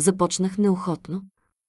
Започнах неохотно,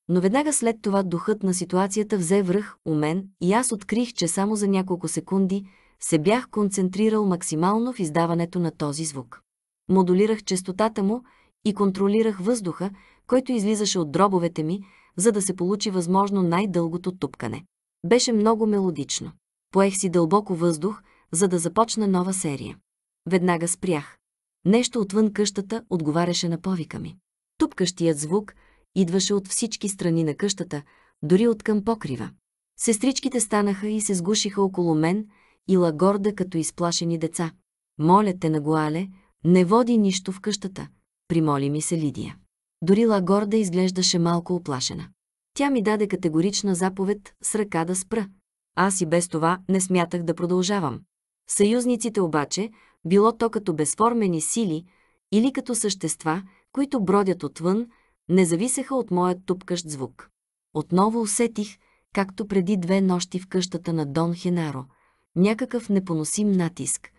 но веднага след това духът на ситуацията взе връх у мен и аз открих, че само за няколко секунди се бях концентрирал максимално в издаването на този звук. Модулирах частотата му и контролирах въздуха, който излизаше от дробовете ми, за да се получи възможно най-дългото тупкане. Беше много мелодично. Поех си дълбоко въздух, за да започна нова серия. Веднага спрях. Нещо отвън къщата отговаряше на повика ми. Тупкащият звук идваше от всички страни на къщата, дори от към покрива. Сестричките станаха и се сгушиха около мен и лагорда като изплашени деца. Моля те, Нагуале, не води нищо в къщата, примоли ми се Лидия. Дори Лагорда изглеждаше малко оплашена. Тя ми даде категорична заповед с ръка да спра. Аз и без това не смятах да продължавам. Съюзниците обаче, било то като безформени сили или като същества, които бродят отвън, не зависеха от моят тупкащ звук. Отново усетих, както преди две нощи в къщата на Дон Хенаро, някакъв непоносим натиск,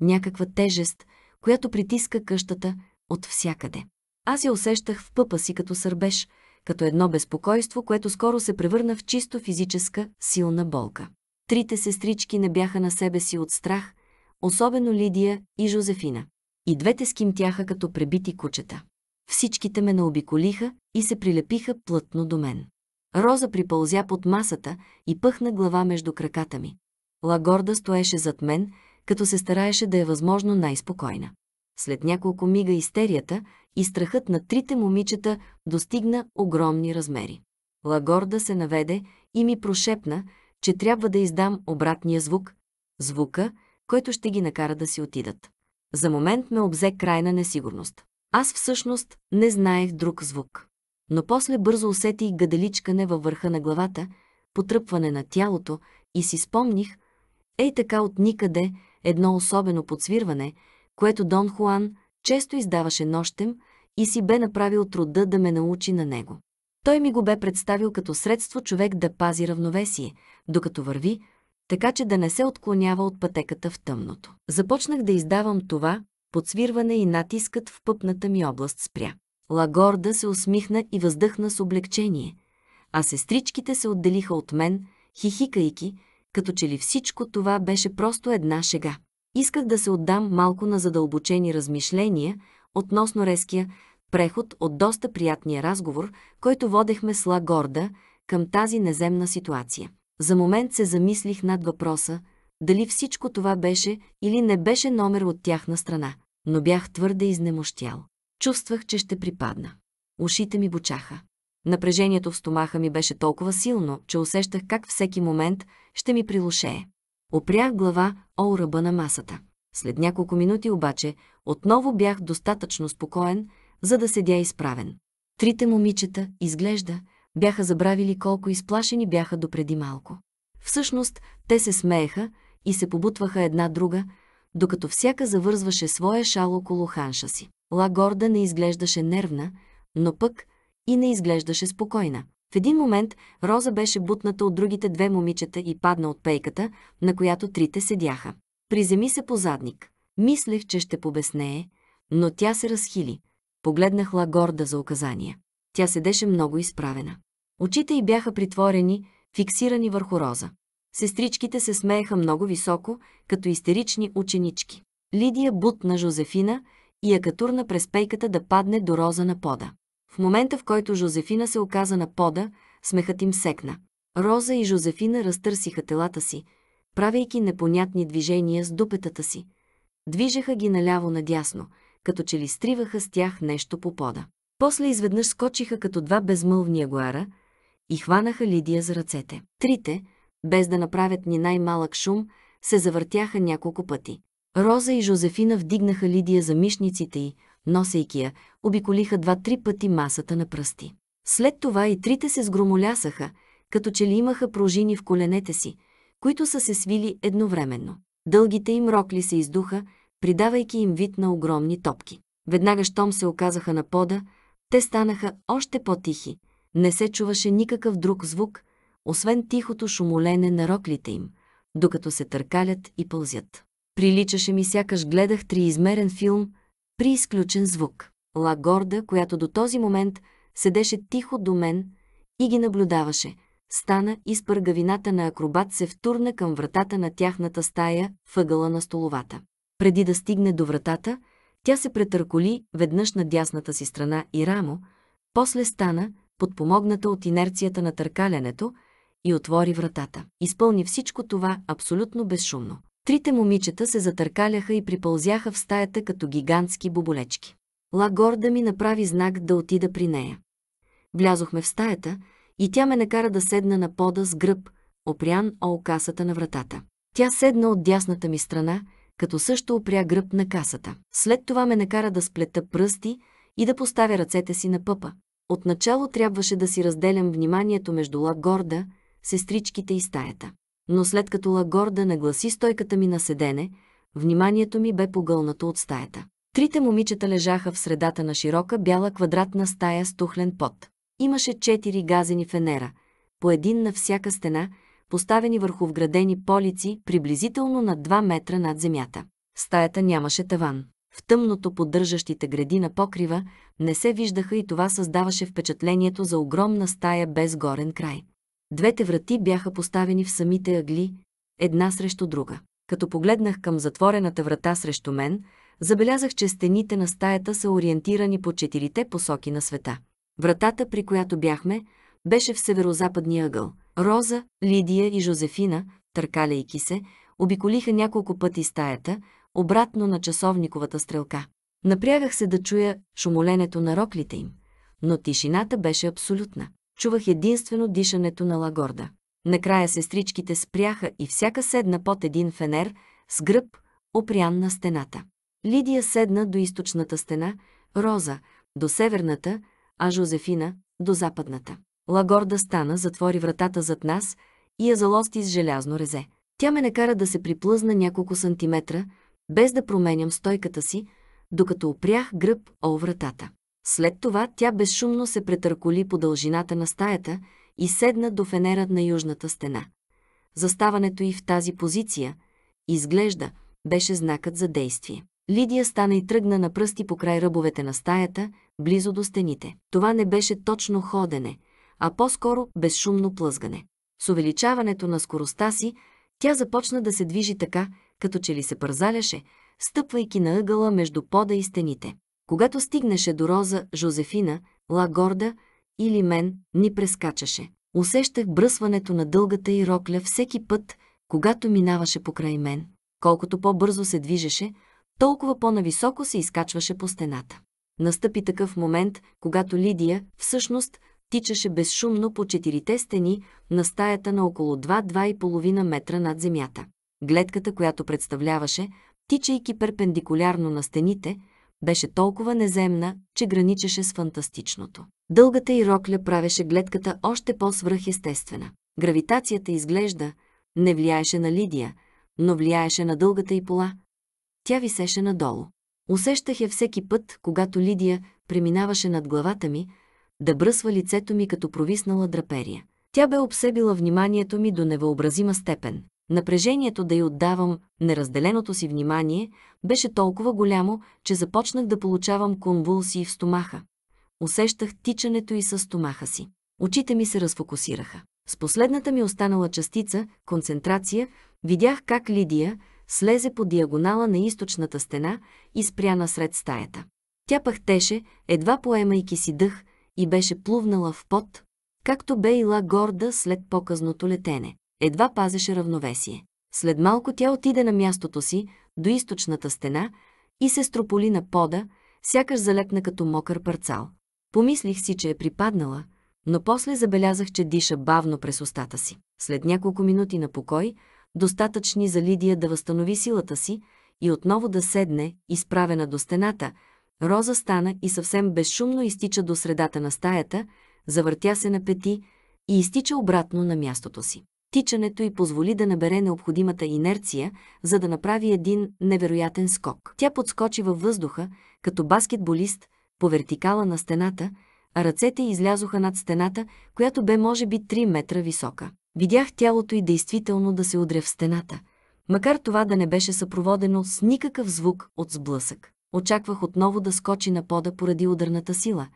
някаква тежест, която притиска къщата от всякъде. Аз я усещах в пъпа си като сърбеж, като едно безпокойство, което скоро се превърна в чисто физическа, силна болка. Трите сестрички не бяха на себе си от страх, особено Лидия и Жозефина. И двете скимтяха като пребити кучета. Всичките ме наобиколиха и се прилепиха плътно до мен. Роза припълзя под масата и пъхна глава между краката ми. Лагорда стоеше зад мен, като се стараеше да е възможно най-спокойна. След няколко мига истерията и страхът на трите момичета достигна огромни размери. Лагорда се наведе и ми прошепна, че трябва да издам обратния звук, звука, който ще ги накара да си отидат. За момент ме обзе крайна несигурност. Аз всъщност не знаех друг звук. Но после бързо усетих гаделичкане във върха на главата, потръпване на тялото и си спомних, ей така от никъде, едно особено подсвирване, което Дон Хуан често издаваше нощем и си бе направил труда да ме научи на него. Той ми го бе представил като средство човек да пази равновесие, докато върви, така че да не се отклонява от пътеката в тъмното. Започнах да издавам това, подсвирване и натискът в пъпната ми област спря. Лагорда се усмихна и въздъхна с облегчение, а сестричките се отделиха от мен, хихикайки, като че ли всичко това беше просто една шега. Исках да се отдам малко на задълбочени размишления относно резкия преход от доста приятния разговор, който водехме с Лагорда към тази неземна ситуация. За момент се замислих над въпроса дали всичко това беше или не беше номер от тяхна страна, но бях твърде изнемощял. Чувствах, че ще припадна. Ушите ми бучаха. Напрежението в стомаха ми беше толкова силно, че усещах как всеки момент ще ми прилушее. Опрях глава о ръба на масата. След няколко минути обаче отново бях достатъчно спокоен, за да седя изправен. Трите момичета, изглежда, бяха забравили колко изплашени бяха допреди малко. Всъщност, те се смееха, и се побутваха една друга, докато всяка завързваше своя шал около ханша си. Ла Горда не изглеждаше нервна, но пък и не изглеждаше спокойна. В един момент Роза беше бутната от другите две момичета и падна от пейката, на която трите седяха. Приземи се по задник. Мислех, че ще побеснее, но тя се разхили. Погледнах Ла Горда за указания. Тя седеше много изправена. Очите й бяха притворени, фиксирани върху Роза. Сестричките се смееха много високо, като истерични ученички. Лидия бутна Жозефина и я катурна през пейката да падне до роза на пода. В момента, в който Жозефина се оказа на пода, смехът им секна. Роза и Жозефина разтърсиха телата си, правейки непонятни движения с дупетата си. Движеха ги наляво-надясно, като че ли стриваха с тях нещо по пода. После изведнъж скочиха като два безмълвни агуара и хванаха Лидия за ръцете. Трите – без да направят ни най-малък шум, се завъртяха няколко пъти. Роза и Жозефина вдигнаха Лидия за мишниците й, носейки я, обиколиха два-три пъти масата на пръсти. След това и трите се сгромолясаха, като че ли имаха пружини в коленете си, които са се свили едновременно. Дългите им рокли се издуха, придавайки им вид на огромни топки. Веднага щом се оказаха на пода, те станаха още по-тихи. Не се чуваше никакъв друг звук, освен тихото шумолене на роклите им, докато се търкалят и пълзят. Приличаше ми сякаш гледах триизмерен филм при изключен звук. Лагорда, която до този момент седеше тихо до мен и ги наблюдаваше, стана и с пъргавината на акробат се втурна към вратата на тяхната стая, въгъла на столовата. Преди да стигне до вратата, тя се претърколи веднъж на дясната си страна и рамо, после стана, подпомогната от инерцията на търкалянето, и отвори вратата. Изпълни всичко това абсолютно безшумно. Трите момичета се затъркаляха и припълзяха в стаята като гигантски боболечки. Ла горда ми направи знак да отида при нея. Влязохме в стаята и тя ме накара да седна на пода с гръб, опрян о касата на вратата. Тя седна от дясната ми страна, като също опря гръб на касата. След това ме накара да сплета пръсти и да поставя ръцете си на пъпа. Отначало трябваше да си разделям вниманието между Ла горда сестричките и стаята. Но след като Лагорда нагласи стойката ми на седене, вниманието ми бе погълнато от стаята. Трите момичета лежаха в средата на широка бяла квадратна стая с тухлен пот. Имаше четири газени фенера, по един на всяка стена, поставени върху вградени полици, приблизително на 2 метра над земята. Стаята нямаше таван. В тъмното поддържащите гради на покрива не се виждаха и това създаваше впечатлението за огромна стая без горен край. Двете врати бяха поставени в самите агли, една срещу друга. Като погледнах към затворената врата срещу мен, забелязах, че стените на стаята са ориентирани по четирите посоки на света. Вратата, при която бяхме, беше в северо-западния ъгъл. Роза, Лидия и Жозефина, търкаляйки се, обиколиха няколко пъти стаята, обратно на часовниковата стрелка. Напрягах се да чуя шумоленето на роклите им, но тишината беше абсолютна чувах единствено дишането на Лагорда. Накрая сестричките спряха и всяка седна под един фенер с гръб, опрян на стената. Лидия седна до източната стена, Роза – до северната, а Жозефина – до западната. Лагорда стана, затвори вратата зад нас и я залости с желязно резе. Тя ме накара да се приплъзна няколко сантиметра, без да променям стойката си, докато опрях гръб о вратата. След това тя безшумно се претърколи по дължината на стаята и седна до фенера на южната стена. Заставането й в тази позиция, изглежда, беше знакът за действие. Лидия стана и тръгна на пръсти по край ръбовете на стаята, близо до стените. Това не беше точно ходене, а по-скоро безшумно плъзгане. С увеличаването на скоростта си, тя започна да се движи така, като че ли се пързаляше, стъпвайки на ъгъла между пода и стените. Когато стигнеше до Роза, Жозефина, Горда или мен, ни прескачаше. Усещах бръсването на дългата и рокля всеки път, когато минаваше покрай мен. Колкото по-бързо се движеше, толкова по-нависоко се изкачваше по стената. Настъпи такъв момент, когато Лидия, всъщност, тичаше безшумно по четирите стени на стаята на около 2-2,5 метра над земята. Гледката, която представляваше, тичайки перпендикулярно на стените, беше толкова неземна, че граничеше с фантастичното. Дългата и рокля правеше гледката още по-свръхестествена. Гравитацията изглежда не влияеше на Лидия, но влияеше на дългата и пола. Тя висеше надолу. Усещах я всеки път, когато Лидия преминаваше над главата ми, да бръсва лицето ми като провиснала драперия. Тя бе обсебила вниманието ми до невъобразима степен. Напрежението да й отдавам неразделеното си внимание беше толкова голямо, че започнах да получавам конвулсии в стомаха. Усещах тичането и със стомаха си. Очите ми се разфокусираха. С последната ми останала частица, концентрация, видях как Лидия слезе по диагонала на източната стена и спря насред стаята. Тя пахтеше, едва поемайки си дъх, и беше плувнала в пот, както бе ила горда след показното летене едва пазеше равновесие. След малко тя отиде на мястото си, до източната стена, и се строполи на пода, сякаш залепна като мокър парцал. Помислих си, че е припаднала, но после забелязах, че диша бавно през устата си. След няколко минути на покой, достатъчни за Лидия да възстанови силата си и отново да седне, изправена до стената, Роза стана и съвсем безшумно изтича до средата на стаята, завъртя се на пети и изтича обратно на мястото си. Тичането й позволи да набере необходимата инерция, за да направи един невероятен скок. Тя подскочи във въздуха, като баскетболист, по вертикала на стената, а ръцете излязоха над стената, която бе може би 3 метра висока. Видях тялото й действително да се удря в стената, макар това да не беше съпроводено с никакъв звук от сблъсък. Очаквах отново да скочи на пода поради ударната сила,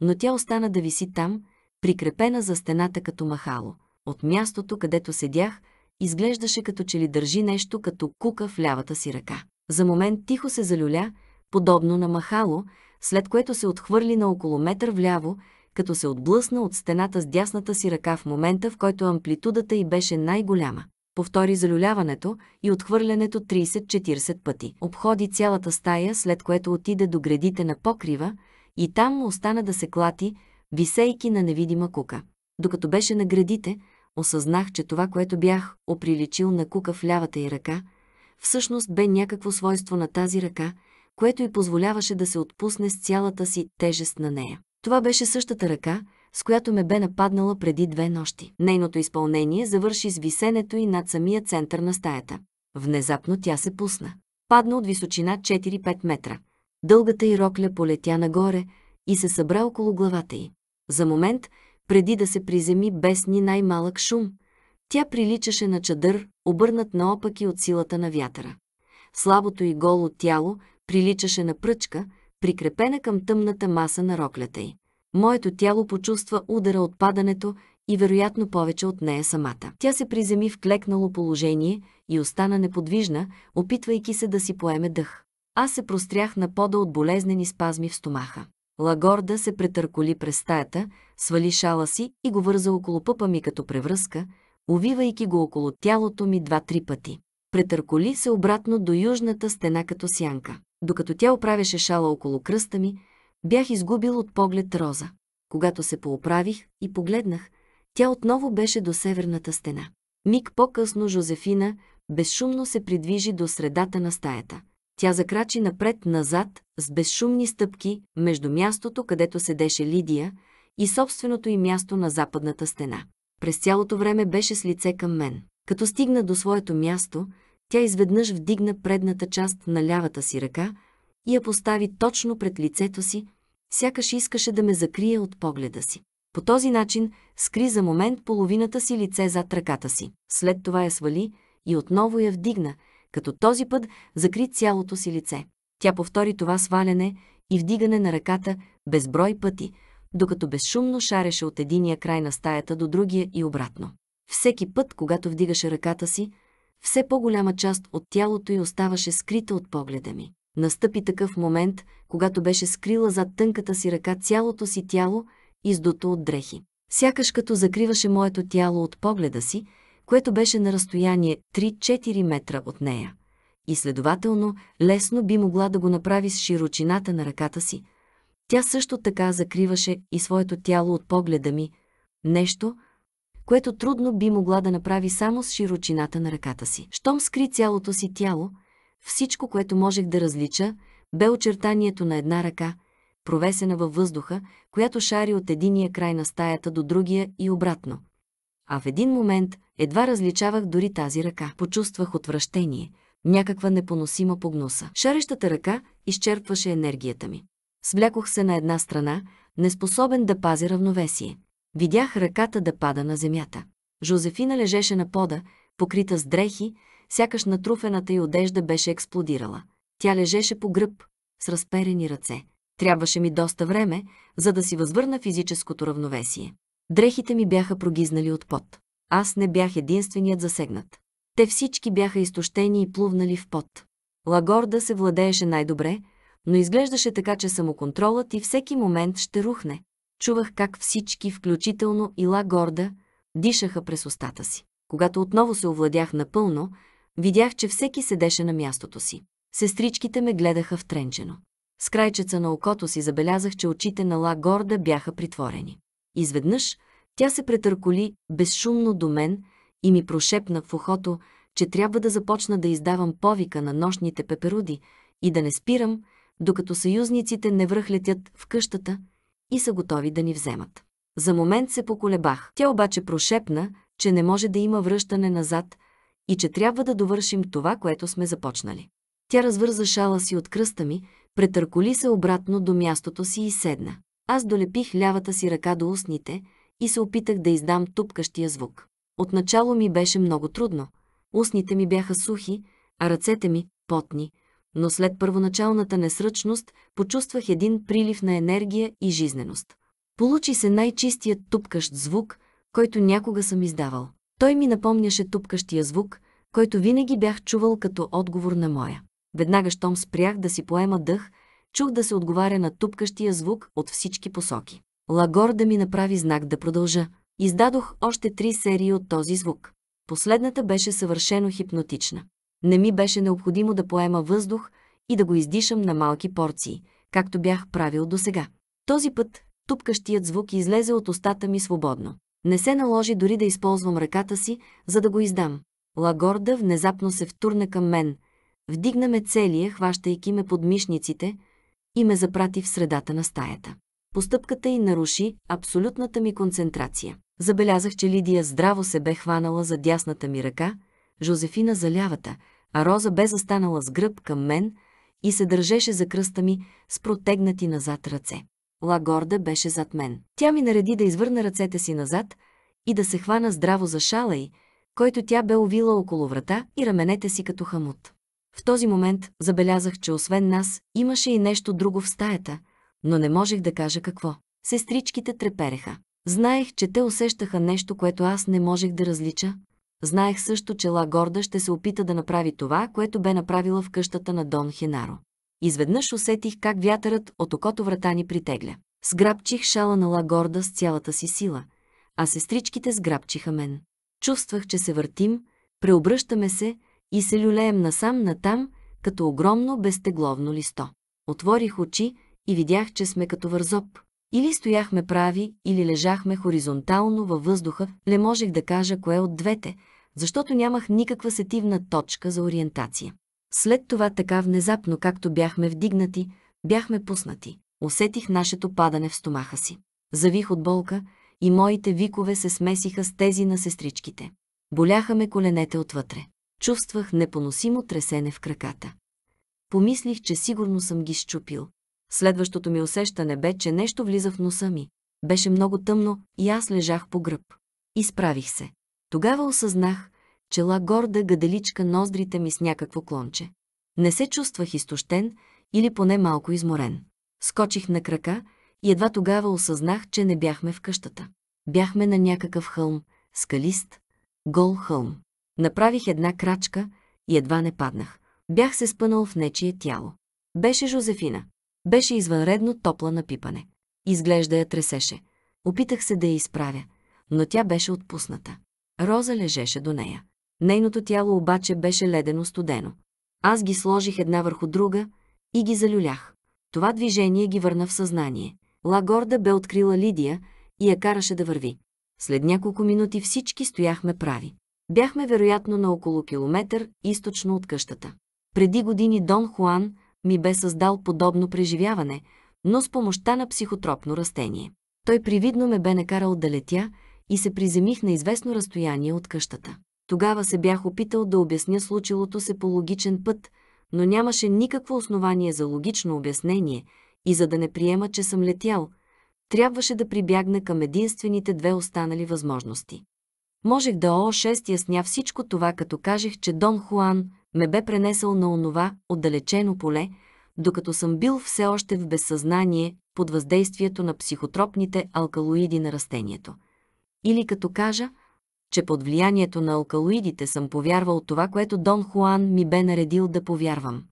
но тя остана да виси там, прикрепена за стената като махало. От мястото, където седях, изглеждаше като че ли държи нещо като кука в лявата си ръка. За момент тихо се залюля, подобно на махало, след което се отхвърли на около метър вляво, като се отблъсна от стената с дясната си ръка в момента, в който амплитудата й беше най-голяма. Повтори залюляването и отхвърлянето 30-40 пъти. Обходи цялата стая, след което отиде до гредите на покрива и там му остана да се клати, висейки на невидима кука. Докато беше на градите, осъзнах, че това, което бях оприличил на кука в лявата й ръка, всъщност бе някакво свойство на тази ръка, което й позволяваше да се отпусне с цялата си тежест на нея. Това беше същата ръка, с която ме бе нападнала преди две нощи. Нейното изпълнение завърши с висенето и над самия център на стаята. Внезапно тя се пусна. Падна от височина 4-5 метра. Дългата й рокля полетя нагоре и се събра около главата й. За момент – преди да се приземи без ни най-малък шум. Тя приличаше на чадър, обърнат наопаки от силата на вятъра. Слабото и голо тяло приличаше на пръчка, прикрепена към тъмната маса на роклята й. Моето тяло почувства удара от падането и вероятно повече от нея самата. Тя се приземи в клекнало положение и остана неподвижна, опитвайки се да си поеме дъх. Аз се прострях на пода от болезнени спазми в стомаха. Лагорда се претърколи през стаята, свали шала си и го върза около пъпа ми като превръзка, увивайки го около тялото ми два-три пъти. Претърколи се обратно до южната стена като сянка. Докато тя оправяше шала около кръста ми, бях изгубил от поглед Роза. Когато се поуправих и погледнах, тя отново беше до северната стена. Миг по-късно Жозефина безшумно се придвижи до средата на стаята. Тя закрачи напред-назад с безшумни стъпки между мястото, където седеше Лидия, и собственото й място на западната стена. През цялото време беше с лице към мен. Като стигна до своето място, тя изведнъж вдигна предната част на лявата си ръка и я постави точно пред лицето си, сякаш искаше да ме закрие от погледа си. По този начин скри за момент половината си лице зад ръката си. След това я свали и отново я вдигна – като този път закри цялото си лице. Тя повтори това сваляне и вдигане на ръката безброй пъти, докато безшумно шареше от единия край на стаята до другия и обратно. Всеки път, когато вдигаше ръката си, все по-голяма част от тялото й оставаше скрита от погледа ми. Настъпи такъв момент, когато беше скрила зад тънката си ръка цялото си тяло, издото от дрехи. Сякаш като закриваше моето тяло от погледа си, което беше на разстояние 3-4 метра от нея. И следователно, лесно би могла да го направи с широчината на ръката си. Тя също така закриваше и своето тяло от погледа ми. Нещо, което трудно би могла да направи само с широчината на ръката си. Щом скри цялото си тяло, всичко, което можех да различа, бе очертанието на една ръка, провесена във въздуха, която шари от единия край на стаята до другия и обратно. А в един момент едва различавах дори тази ръка. Почувствах отвращение, някаква непоносима погноса. Шарещата ръка изчерпваше енергията ми. Свлякох се на една страна, неспособен да пази равновесие. Видях ръката да пада на земята. Жозефина лежеше на пода, покрита с дрехи, сякаш натруфената й одежда беше експлодирала. Тя лежеше по гръб, с разперени ръце. Трябваше ми доста време, за да си възвърна физическото равновесие. Дрехите ми бяха прогизнали от пот. Аз не бях единственият засегнат. Те всички бяха изтощени и плувнали в пот. Лагорда се владееше най-добре, но изглеждаше така, че самоконтролът и всеки момент ще рухне. Чувах как всички, включително и Лагорда, дишаха през устата си. Когато отново се овладях напълно, видях, че всеки седеше на мястото си. Сестричките ме гледаха втренчено. С крайчеца на окото си забелязах, че очите на Ла Горда бяха притворени. Изведнъж – тя се претърколи безшумно до мен и ми прошепна в ухото, че трябва да започна да издавам повика на нощните пеперуди и да не спирам, докато съюзниците не връхлетят в къщата и са готови да ни вземат. За момент се поколебах. Тя обаче прошепна, че не може да има връщане назад и че трябва да довършим това, което сме започнали. Тя развърза шала си от кръста ми, претърколи се обратно до мястото си и седна. Аз долепих лявата си ръка до устните – и се опитах да издам тупкащия звук. Отначало ми беше много трудно. Устните ми бяха сухи, а ръцете ми – потни, но след първоначалната несръчност почувствах един прилив на енергия и жизненост. Получи се най-чистият тупкащ звук, който някога съм издавал. Той ми напомняше тупкащия звук, който винаги бях чувал като отговор на моя. Веднага, щом спрях да си поема дъх, чух да се отговаря на тупкащия звук от всички посоки. Лагор да ми направи знак да продължа. Издадох още три серии от този звук. Последната беше съвършено хипнотична. Не ми беше необходимо да поема въздух и да го издишам на малки порции, както бях правил досега. Този път тупкащият звук излезе от устата ми свободно. Не се наложи дори да използвам ръката си, за да го издам. Лагорда внезапно се втурна към мен, вдигна ме целия, хващайки ме под мишниците и ме запрати в средата на стаята. Постъпката й наруши абсолютната ми концентрация. Забелязах, че Лидия здраво се бе хванала за дясната ми ръка, Жозефина за лявата, а Роза бе застанала с гръб към мен и се държеше за кръста ми с протегнати назад ръце. Лагорда беше зад мен. Тя ми нареди да извърна ръцете си назад и да се хвана здраво за шала й, който тя бе увила около врата и раменете си като хамут. В този момент забелязах, че освен нас имаше и нещо друго в стаята – но не можех да кажа какво. Сестричките трепереха. Знаех, че те усещаха нещо, което аз не можех да различа. Знаех също, че Ла Горда ще се опита да направи това, което бе направила в къщата на Дон Хенаро. Изведнъж усетих как вятърът от окото врата ни притегля. Сграбчих шала на Ла Горда с цялата си сила, а сестричките сграбчиха мен. Чувствах, че се въртим, преобръщаме се и се люлеем насам-натам, като огромно безтегловно листо. Отворих очи, и видях, че сме като вързоп. Или стояхме прави, или лежахме хоризонтално във въздуха, не можех да кажа кое от двете, защото нямах никаква сетивна точка за ориентация. След това така внезапно, както бяхме вдигнати, бяхме пуснати. Усетих нашето падане в стомаха си. Завих от болка и моите викове се смесиха с тези на сестричките. Боляха ме коленете отвътре. Чувствах непоносимо тресене в краката. Помислих, че сигурно съм ги щупил. Следващото ми усещане бе, че нещо влиза в носа ми. Беше много тъмно и аз лежах по гръб. Изправих се. Тогава осъзнах, че ла горда гаделичка ноздрите ми с някакво клонче. Не се чувствах изтощен или поне малко изморен. Скочих на крака и едва тогава осъзнах, че не бяхме в къщата. Бяхме на някакъв хълм, скалист, гол хълм. Направих една крачка и едва не паднах. Бях се спънал в нечие тяло. Беше Жозефина. Беше извънредно топла на пипане. Изглежда я тресеше. Опитах се да я изправя, но тя беше отпусната. Роза лежеше до нея. Нейното тяло обаче беше ледено студено. Аз ги сложих една върху друга и ги залюлях. Това движение ги върна в съзнание. Лагорда бе открила Лидия и я караше да върви. След няколко минути всички стояхме прави. Бяхме вероятно на около километър източно от къщата. Преди години Дон Хуан ми бе създал подобно преживяване, но с помощта на психотропно растение. Той привидно ме бе накарал да летя и се приземих на известно разстояние от къщата. Тогава се бях опитал да обясня случилото се по логичен път, но нямаше никакво основание за логично обяснение и за да не приема, че съм летял, трябваше да прибягна към единствените две останали възможности. Можех да о6 ясня всичко това, като кажех, че Дон Хуан – ме бе пренесъл на онова отдалечено поле, докато съм бил все още в безсъзнание под въздействието на психотропните алкалоиди на растението. Или като кажа, че под влиянието на алкалоидите съм повярвал това, което Дон Хуан ми бе наредил да повярвам.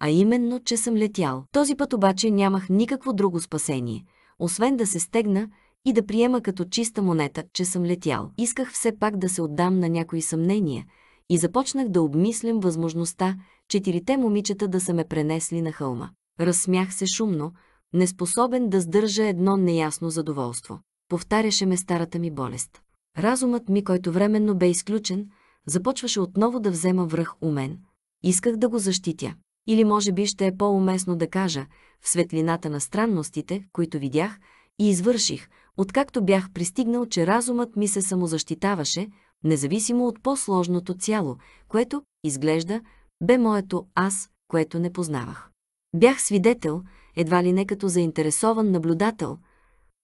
А именно, че съм летял. Този път обаче нямах никакво друго спасение, освен да се стегна и да приема като чиста монета, че съм летял. Исках все пак да се отдам на някои съмнения – и започнах да обмислям възможността четирите момичета да са ме пренесли на хълма. Разсмях се шумно, неспособен да сдържа едно неясно задоволство. Повтаряше ме старата ми болест. Разумът ми, който временно бе изключен, започваше отново да взема връх у мен. Исках да го защитя. Или може би ще е по-уместно да кажа, в светлината на странностите, които видях и извърших, откакто бях пристигнал, че разумът ми се самозащитаваше, независимо от по-сложното цяло, което, изглежда, бе моето аз, което не познавах. Бях свидетел, едва ли не като заинтересован наблюдател,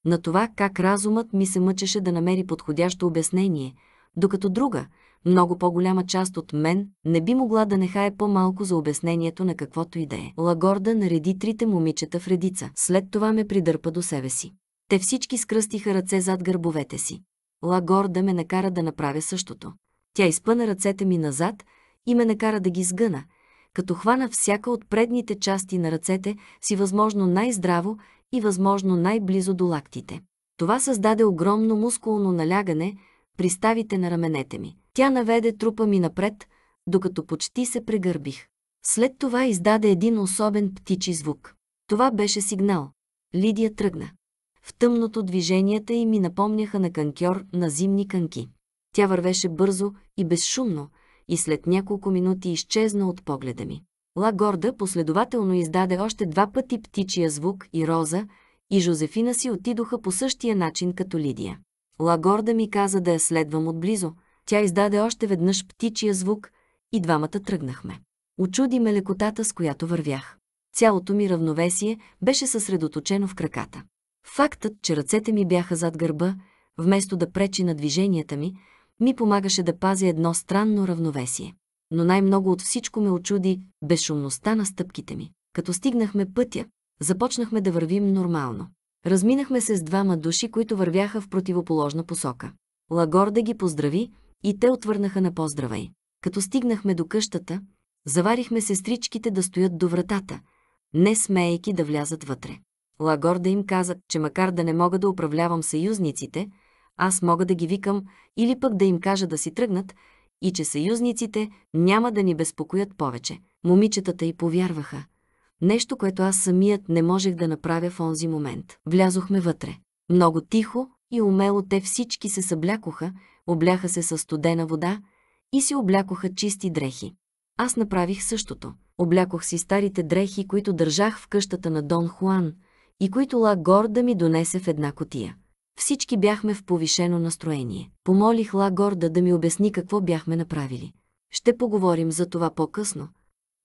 на това как разумът ми се мъчеше да намери подходящо обяснение, докато друга, много по-голяма част от мен, не би могла да нехае по-малко за обяснението на каквото и да е. Лагорда нареди трите момичета в редица, след това ме придърпа до себе си. Те всички скръстиха ръце зад гърбовете си. Лагор да ме накара да направя същото. Тя изпъна ръцете ми назад и ме накара да ги сгъна, като хвана всяка от предните части на ръцете си възможно най-здраво и възможно най-близо до лактите. Това създаде огромно мускулно налягане при ставите на раменете ми. Тя наведе трупа ми напред, докато почти се прегърбих. След това издаде един особен птичи звук. Това беше сигнал. Лидия тръгна. В тъмното движенията й ми напомняха на канкьор на зимни канки. Тя вървеше бързо и безшумно и след няколко минути изчезна от погледа ми. Ла Горда последователно издаде още два пъти птичия звук и Роза и Жозефина си отидоха по същия начин като Лидия. Ла Горда ми каза да я следвам отблизо. Тя издаде още веднъж птичия звук и двамата тръгнахме. Очуди ме лекотата, с която вървях. Цялото ми равновесие беше съсредоточено в краката. Фактът, че ръцете ми бяха зад гърба, вместо да пречи на движенията ми, ми помагаше да пазя едно странно равновесие. Но най-много от всичко ме очуди безшумността на стъпките ми. Като стигнахме пътя, започнахме да вървим нормално. Разминахме се с двама души, които вървяха в противоположна посока. Лагорда ги поздрави и те отвърнаха на поздравей. Като стигнахме до къщата, заварихме сестричките да стоят до вратата, не смеейки да влязат вътре. Лагор да им каза, че макар да не мога да управлявам съюзниците, аз мога да ги викам или пък да им кажа да си тръгнат и че съюзниците няма да ни безпокоят повече. Момичетата й повярваха. Нещо, което аз самият не можех да направя в онзи момент. Влязохме вътре. Много тихо и умело те всички се съблякоха, обляха се със студена вода и си облякоха чисти дрехи. Аз направих същото. Облякох си старите дрехи, които държах в къщата на Дон Хуан – и които Ла да ми донесе в една котия. Всички бяхме в повишено настроение. Помолих Ла Горда да ми обясни какво бяхме направили. Ще поговорим за това по-късно,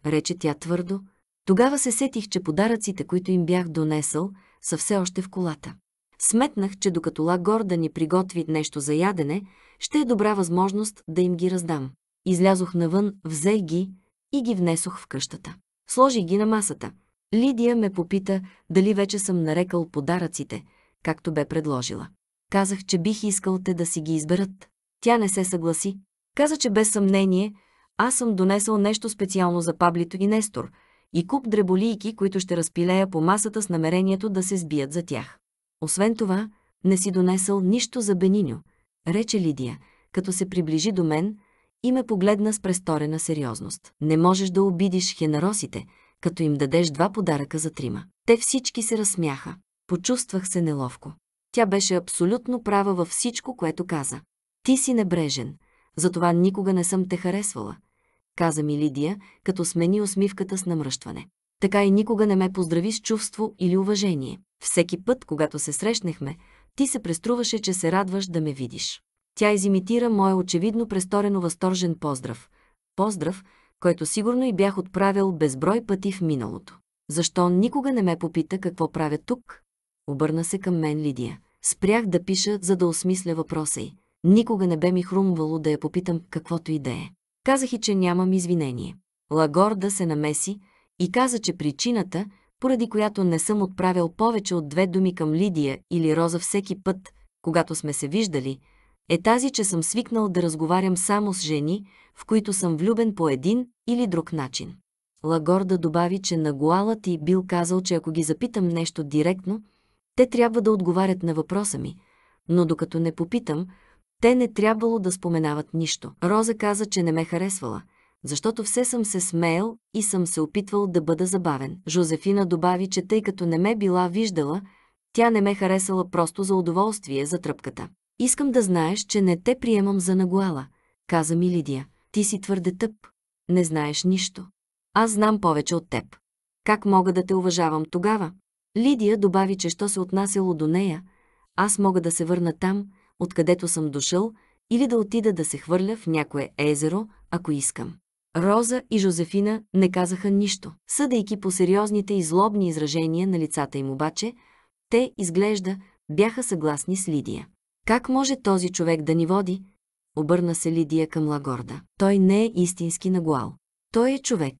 рече тя твърдо. Тогава се сетих, че подаръците, които им бях донесъл, са все още в колата. Сметнах, че докато Ла Горда ни приготви нещо за ядене, ще е добра възможност да им ги раздам. Излязох навън, взех ги и ги внесох в къщата. Сложих ги на масата – Лидия ме попита дали вече съм нарекал подаръците, както бе предложила. Казах, че бих искал те да си ги изберат. Тя не се съгласи. Каза, че без съмнение аз съм донесъл нещо специално за Паблито и Нестор и куп дреболийки, които ще разпилея по масата с намерението да се сбият за тях. Освен това, не си донесъл нищо за Бениню, рече Лидия, като се приближи до мен и ме погледна с престорена сериозност. Не можеш да обидиш хенаросите, като им дадеш два подаръка за трима. Те всички се разсмяха. Почувствах се неловко. Тя беше абсолютно права във всичко, което каза. Ти си небрежен, затова никога не съм те харесвала, каза ми Лидия, като смени усмивката с намръщване. Така и никога не ме поздрави с чувство или уважение. Всеки път, когато се срещнахме, ти се преструваше, че се радваш да ме видиш. Тя изимитира моя очевидно престорено възторжен поздрав. Поздрав, който сигурно и бях отправил безброй пъти в миналото. Защо никога не ме попита какво правя тук? Обърна се към мен Лидия. Спрях да пиша, за да осмисля въпроса й. Никога не бе ми хрумвало да я попитам каквото и да е. Казах и, че нямам извинение. Лагорда се намеси и каза, че причината, поради която не съм отправил повече от две думи към Лидия или Роза всеки път, когато сме се виждали, е тази, че съм свикнал да разговарям само с жени, в които съм влюбен по един или друг начин. Лагорда добави, че Нагуалът и бил казал, че ако ги запитам нещо директно, те трябва да отговарят на въпроса ми, но докато не попитам, те не трябвало да споменават нищо. Роза каза, че не ме харесвала, защото все съм се смеял и съм се опитвал да бъда забавен. Жозефина добави, че тъй като не ме била виждала, тя не ме харесала просто за удоволствие за тръпката. Искам да знаеш, че не те приемам за нагуала, каза ми Лидия. Ти си твърде тъп. Не знаеш нищо. Аз знам повече от теб. Как мога да те уважавам тогава? Лидия добави, че що се отнасяло до нея, аз мога да се върна там, откъдето съм дошъл, или да отида да се хвърля в някое езеро, ако искам. Роза и Жозефина не казаха нищо. Съдейки по сериозните и злобни изражения на лицата им обаче, те, изглежда, бяха съгласни с Лидия. Как може този човек да ни води? Обърна се Лидия към Лагорда. Той не е истински нагуал. Той е човек.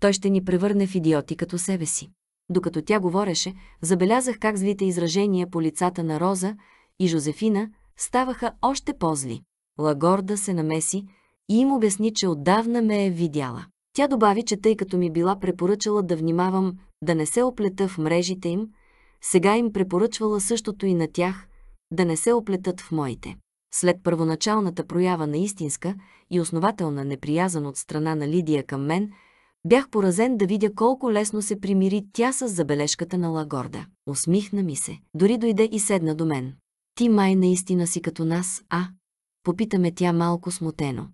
Той ще ни превърне в идиоти като себе си. Докато тя говореше, забелязах как злите изражения по лицата на Роза и Жозефина ставаха още по-зли. Лагорда се намеси и им обясни, че отдавна ме е видяла. Тя добави, че тъй като ми била препоръчала да внимавам да не се оплета в мрежите им, сега им препоръчвала същото и на тях – да не се оплетат в моите. След първоначалната проява на истинска и основателна неприязан от страна на Лидия към мен, бях поразен да видя колко лесно се примири тя с забележката на Лагорда. Усмихна ми се. Дори дойде и седна до мен. Ти май наистина си като нас, а? Попитаме тя малко смутено.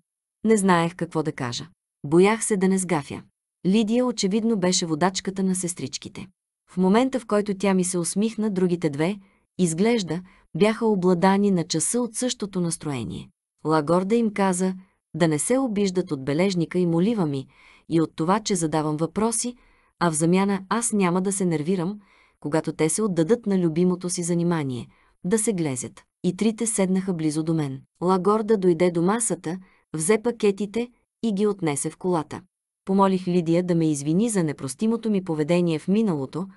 Не знаех какво да кажа. Боях се да не сгафя. Лидия очевидно беше водачката на сестричките. В момента, в който тя ми се усмихна, другите две – изглежда, бяха обладани на часа от същото настроение. Лагорда им каза да не се обиждат от бележника и молива ми и от това, че задавам въпроси, а в замяна аз няма да се нервирам, когато те се отдадат на любимото си занимание, да се глезят. И трите седнаха близо до мен. Лагорда дойде до масата, взе пакетите и ги отнесе в колата. Помолих Лидия да ме извини за непростимото ми поведение в миналото,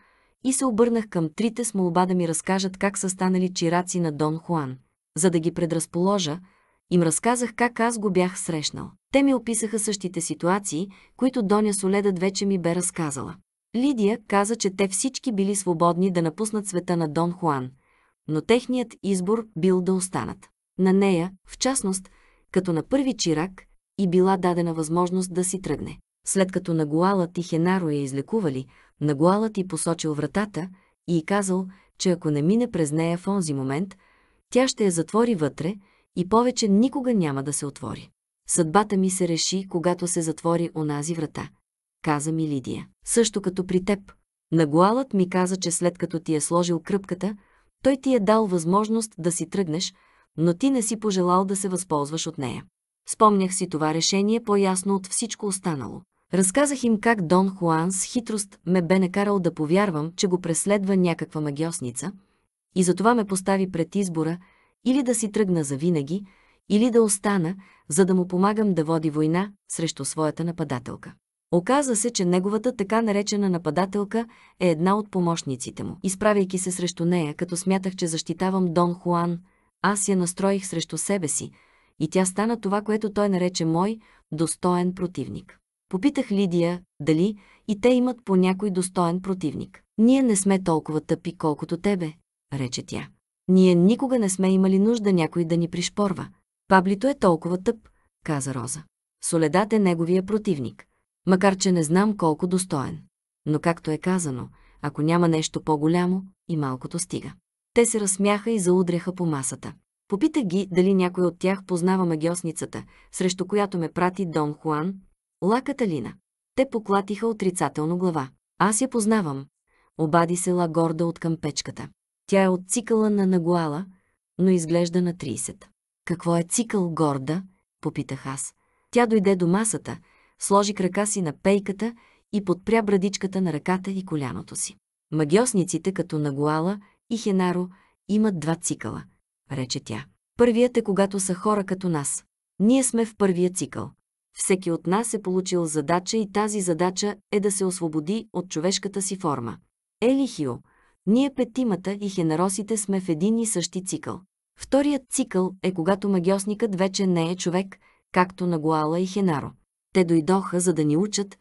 и се обърнах към трите с молба да ми разкажат как са станали чираци на Дон Хуан. За да ги предразположа, им разказах как аз го бях срещнал. Те ми описаха същите ситуации, които Доня Соледът вече ми бе разказала. Лидия каза, че те всички били свободни да напуснат света на Дон Хуан, но техният избор бил да останат. На нея, в частност, като на първи чирак, и била дадена възможност да си тръгне. След като Нагуалът и Хенаро я излекували, Нагуалът и посочил вратата и й казал, че ако не мине през нея в онзи момент, тя ще я затвори вътре и повече никога няма да се отвори. Съдбата ми се реши, когато се затвори онази врата, каза ми Лидия. Също като при теб. Нагуалът ми каза, че след като ти е сложил кръпката, той ти е дал възможност да си тръгнеш, но ти не си пожелал да се възползваш от нея. Спомнях си това решение по-ясно от всичко останало. Разказах им как Дон Хуан с хитрост ме бе накарал да повярвам, че го преследва някаква магиосница и затова ме постави пред избора или да си тръгна завинаги, или да остана, за да му помагам да води война срещу своята нападателка. Оказа се, че неговата така наречена нападателка е една от помощниците му. Изправяйки се срещу нея, като смятах, че защитавам Дон Хуан, аз я настроих срещу себе си и тя стана това, което той нарече мой достоен противник. Попитах Лидия, дали и те имат по някой достоен противник. Ние не сме толкова тъпи, колкото тебе, рече тя. Ние никога не сме имали нужда някой да ни пришпорва. Паблито е толкова тъп, каза Роза. Соледат е неговия противник, макар че не знам колко достоен. Но както е казано, ако няма нещо по-голямо, и малкото стига. Те се разсмяха и заудряха по масата. Попитах ги дали някой от тях познава магиосницата, срещу която ме прати Дон Хуан, Ла Каталина. Те поклатиха отрицателно глава. Аз я познавам. Обади се Ла горда от към печката. Тя е от цикъла на Нагуала, но изглежда на 30. Какво е цикъл горда? Попитах аз. Тя дойде до масата, сложи крака си на пейката и подпря брадичката на ръката и коляното си. Магиосниците, като Нагуала и Хенаро, имат два цикъла, рече тя. Първият е когато са хора като нас. Ние сме в първия цикъл. Всеки от нас е получил задача и тази задача е да се освободи от човешката си форма. Елихио, ние петимата и хенеросите сме в един и същи цикъл. Вторият цикъл е когато магиосникът вече не е човек, както на Гоала и Хенаро. Те дойдоха, за да ни учат,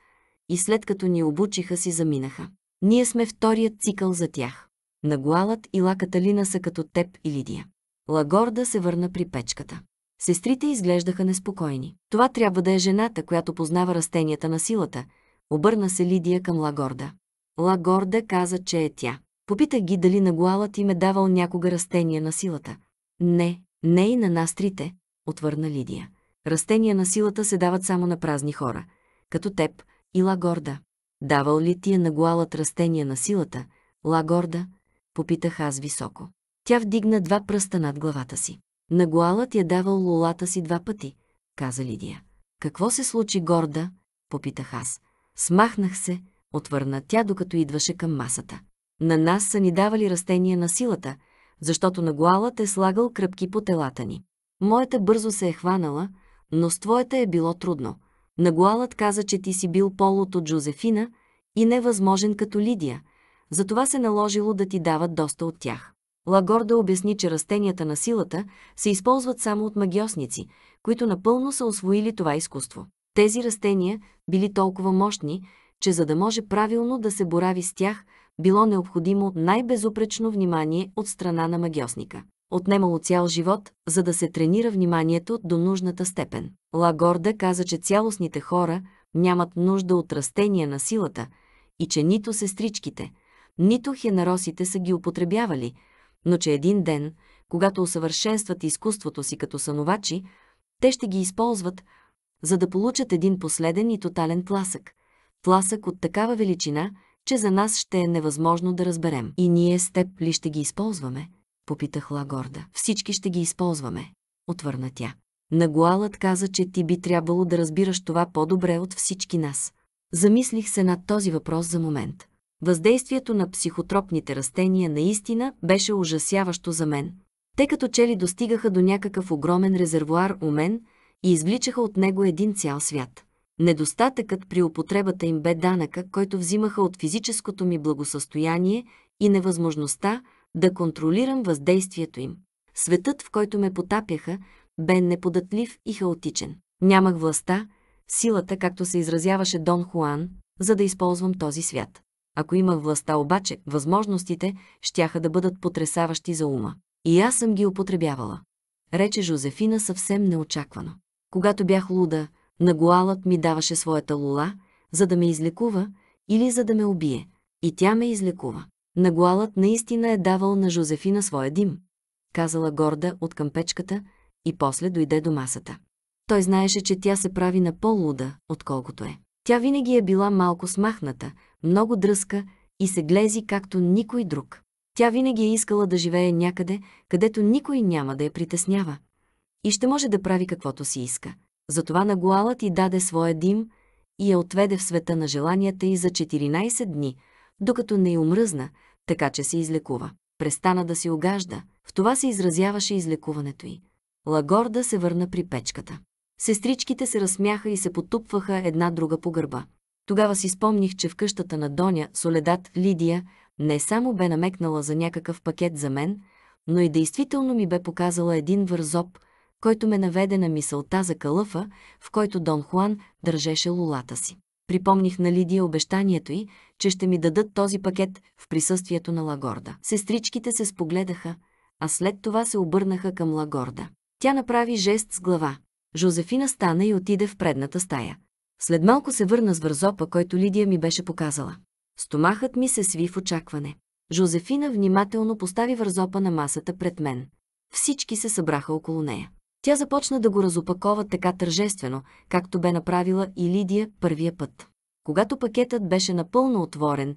и след като ни обучиха си заминаха. Ние сме вторият цикъл за тях. Нагуалът и лакаталина са като теб и Лидия. Лагорда се върна при печката. Сестрите изглеждаха неспокойни. Това трябва да е жената, която познава растенията на силата. Обърна се Лидия към Лагорда. Лагорда каза, че е тя. Попитах ги дали нагуалът им е давал някога растения на силата. Не, не и на нас отвърна Лидия. Растения на силата се дават само на празни хора, като теб и Лагорда. Давал ли ти е нагуалът растения на силата, Лагорда? Попитах аз високо. Тя вдигна два пръста над главата си. Нагуалът я давал лолата си два пъти, каза Лидия. Какво се случи горда? попитах аз. Смахнах се, отвърна тя, докато идваше към масата. На нас са ни давали растения на силата, защото нагуалът е слагал кръпки по телата ни. Моята бързо се е хванала, но с твоята е било трудно. Нагуалът каза, че ти си бил полот от Джозефина и невъзможен като Лидия, затова се наложило да ти дават доста от тях. Лагорда обясни, че растенията на силата се използват само от магиосници, които напълно са освоили това изкуство. Тези растения били толкова мощни, че за да може правилно да се борави с тях, било необходимо най-безупречно внимание от страна на магиосника. Отнемало цял живот, за да се тренира вниманието до нужната степен. Лагорда каза, че цялостните хора нямат нужда от растения на силата и че нито сестричките, нито хенаросите са ги употребявали – но че един ден, когато усъвършенстват изкуството си като сановачи, те ще ги използват, за да получат един последен и тотален тласък. Тласък от такава величина, че за нас ще е невъзможно да разберем. И ние с теб ли ще ги използваме? Попитах Лагорда. Всички ще ги използваме, отвърна тя. Нагуалът каза, че ти би трябвало да разбираш това по-добре от всички нас. Замислих се над този въпрос за момент. Въздействието на психотропните растения наистина беше ужасяващо за мен. Те като че ли достигаха до някакъв огромен резервуар у мен и извличаха от него един цял свят. Недостатъкът при употребата им бе данъка, който взимаха от физическото ми благосъстояние и невъзможността да контролирам въздействието им. Светът, в който ме потапяха, бе неподатлив и хаотичен. Нямах властта, силата, както се изразяваше Дон Хуан, за да използвам този свят. Ако имах властта обаче, възможностите щяха да бъдат потрясаващи за ума. И аз съм ги употребявала. Рече Жозефина съвсем неочаквано. Когато бях луда, нагуалът ми даваше своята лула, за да ме излекува или за да ме убие. И тя ме излекува. Нагуалът наистина е давал на Жозефина своя дим. Казала горда от къмпечката и после дойде до масата. Той знаеше, че тя се прави на по-луда, отколкото е. Тя винаги е била малко смахната, много дръзка и се глези както никой друг. Тя винаги е искала да живее някъде, където никой няма да я притеснява. И ще може да прави каквото си иска. Затова Нагуалът и даде своя дим и я отведе в света на желанията й за 14 дни, докато не й умръзна, така че се излекува. Престана да си огажда. В това се изразяваше излекуването й. Лагорда се върна при печката. Сестричките се разсмяха и се потупваха една друга по гърба. Тогава си спомних, че в къщата на Доня, Соледат, Лидия, не само бе намекнала за някакъв пакет за мен, но и действително ми бе показала един вързоп, който ме наведе на мисълта за калъфа, в който Дон Хуан държеше лулата си. Припомних на Лидия обещанието й, че ще ми дадат този пакет в присъствието на Лагорда. Сестричките се спогледаха, а след това се обърнаха към Лагорда. Тя направи жест с глава. Жозефина стана и отиде в предната стая. След малко се върна с вързопа, който Лидия ми беше показала. Стомахът ми се сви в очакване. Жозефина внимателно постави вързопа на масата пред мен. Всички се събраха около нея. Тя започна да го разопакова така тържествено, както бе направила и Лидия първия път. Когато пакетът беше напълно отворен,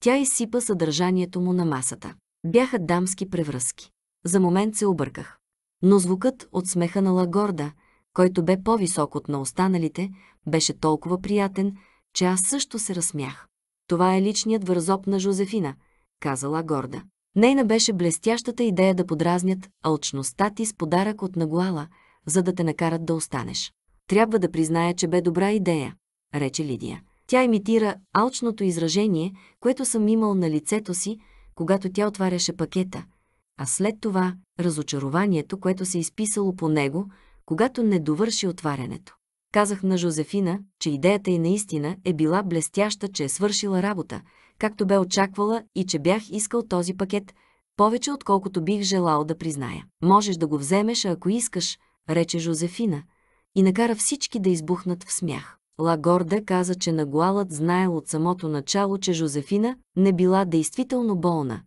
тя изсипа съдържанието му на масата. Бяха дамски превръзки. За момент се обърках. Но звукът от смеха на Лагорда, който бе по-висок от на останалите, беше толкова приятен, че аз също се разсмях. Това е личният вързоп на Жозефина, казала горда. Нейна беше блестящата идея да подразнят алчността ти с подарък от Нагуала, за да те накарат да останеш. Трябва да призная, че бе добра идея, рече Лидия. Тя имитира алчното изражение, което съм имал на лицето си, когато тя отваряше пакета, а след това разочарованието, което се изписало по него, когато не довърши отварянето. Казах на Жозефина, че идеята й наистина е била блестяща, че е свършила работа, както бе очаквала и че бях искал този пакет, повече отколкото бих желал да призная. Можеш да го вземеш, ако искаш, рече Жозефина, и накара всички да избухнат в смях. Лагорда каза, че Нагуалът знаел от самото начало, че Жозефина не била действително болна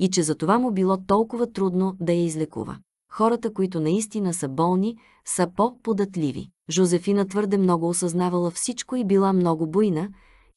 и че за това му било толкова трудно да я излекува хората, които наистина са болни, са по-податливи. Жозефина твърде много осъзнавала всичко и била много буйна,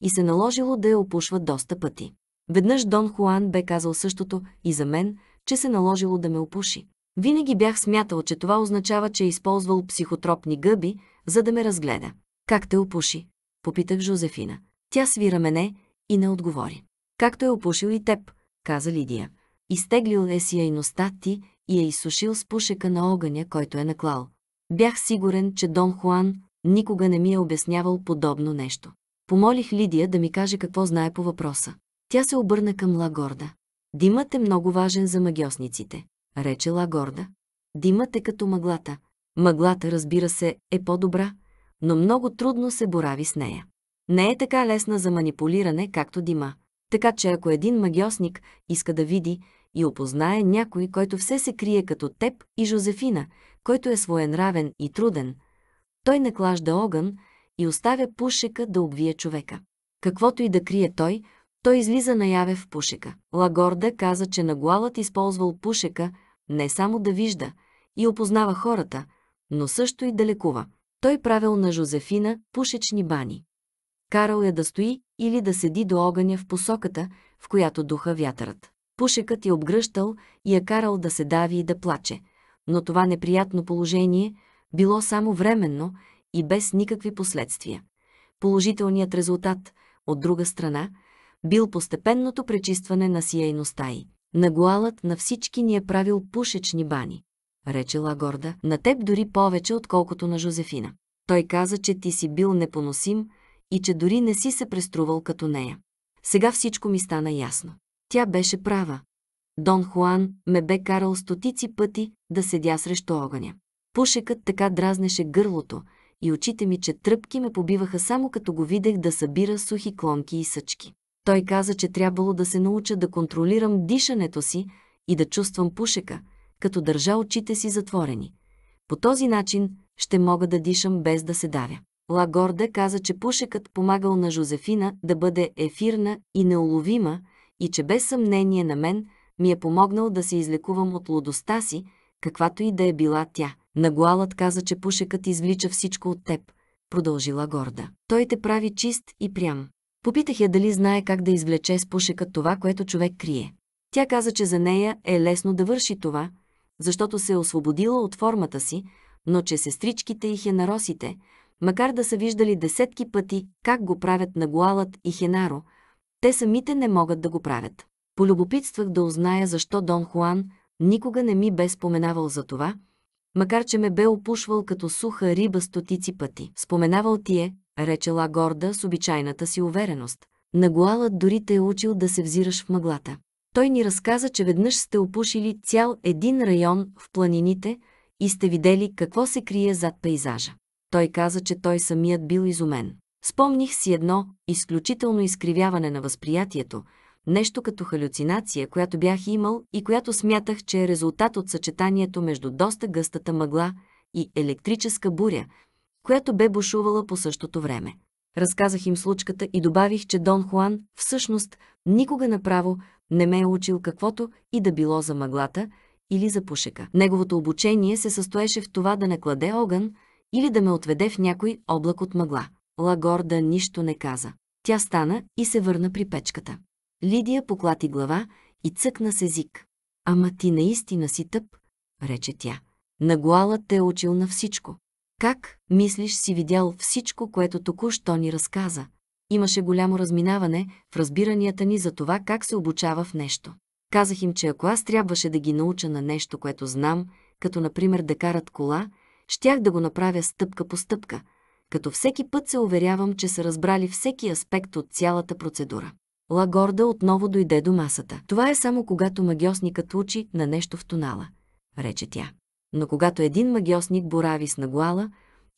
и се наложило да я опушва доста пъти. Веднъж Дон Хуан бе казал същото и за мен, че се наложило да ме опуши. Винаги бях смятал, че това означава, че е използвал психотропни гъби, за да ме разгледа. Как те опуши? Попитах Жозефина. Тя свира мене и не отговори. Както е опушил и теб, каза Лидия. Изтеглил е сияйността ти и е изсушил с пушека на огъня, който е наклал. Бях сигурен, че Дон Хуан никога не ми е обяснявал подобно нещо. Помолих Лидия да ми каже какво знае по въпроса. Тя се обърна към Лагорда. Димът е много важен за магиосниците, рече Лагорда. Димът е като мъглата. Мъглата, разбира се, е по-добра, но много трудно се борави с нея. Не е така лесна за манипулиране, както дима. Така че ако един магиосник иска да види, и опознае някой, който все се крие като теб и Жозефина, който е своенравен и труден. Той наклажда огън и оставя пушека да обвие човека. Каквото и да крие той, той излиза наяве в пушека. Лагорда каза, че Нагуалът използвал пушека не само да вижда и опознава хората, но също и да лекува. Той правил на Жозефина пушечни бани. Карал я да стои или да седи до огъня в посоката, в която духа вятърат пушекът я е обгръщал и я е карал да се дави и да плаче, но това неприятно положение било само временно и без никакви последствия. Положителният резултат, от друга страна, бил постепенното пречистване на сияйността й. Нагуалът на всички ни е правил пушечни бани, речела горда, на теб дори повече, отколкото на Жозефина. Той каза, че ти си бил непоносим и че дори не си се преструвал като нея. Сега всичко ми стана ясно. Тя беше права. Дон Хуан ме бе карал стотици пъти да седя срещу огъня. Пушекът така дразнеше гърлото и очите ми, че тръпки ме побиваха само като го видех да събира сухи клонки и съчки. Той каза, че трябвало да се науча да контролирам дишането си и да чувствам пушека, като държа очите си затворени. По този начин ще мога да дишам без да се давя. Лагорда каза, че пушекът помагал на Жозефина да бъде ефирна и неуловима, и че без съмнение на мен ми е помогнал да се излекувам от лудостта си, каквато и да е била тя. Нагуалът каза, че пушекът извлича всичко от теб, продължила горда. Той те прави чист и прям. Попитах я дали знае как да извлече с пушека това, което човек крие. Тя каза, че за нея е лесно да върши това, защото се е освободила от формата си, но че сестричките и хенаросите, макар да са виждали десетки пъти как го правят Нагуалът и Хенаро, те самите не могат да го правят. Полюбопитствах да узная защо Дон Хуан никога не ми бе споменавал за това, макар че ме бе опушвал като суха риба стотици пъти. Споменавал ти е, речела горда с обичайната си увереност. Нагуалът дори те е учил да се взираш в мъглата. Той ни разказа, че веднъж сте опушили цял един район в планините и сте видели какво се крие зад пейзажа. Той каза, че той самият бил изумен. Спомних си едно изключително изкривяване на възприятието, нещо като халюцинация, която бях имал и която смятах, че е резултат от съчетанието между доста гъстата мъгла и електрическа буря, която бе бушувала по същото време. Разказах им случката и добавих, че Дон Хуан всъщност никога направо не ме е учил каквото и да било за мъглата или за пушека. Неговото обучение се състоеше в това да накладе огън или да ме отведе в някой облак от мъгла. Лагорда нищо не каза. Тя стана и се върна при печката. Лидия поклати глава и цъкна с език. Ама ти наистина си тъп, рече тя. Нагуалът те е учил на всичко. Как, мислиш, си видял всичко, което току-що ни разказа? Имаше голямо разминаване в разбиранията ни за това как се обучава в нещо. Казах им, че ако аз трябваше да ги науча на нещо, което знам, като например да карат кола, щях да го направя стъпка по стъпка – като всеки път се уверявам, че са разбрали всеки аспект от цялата процедура. Лагорда отново дойде до масата. Това е само когато магиосникът учи на нещо в тунала, рече тя. Но когато един магиосник борави с нагуала,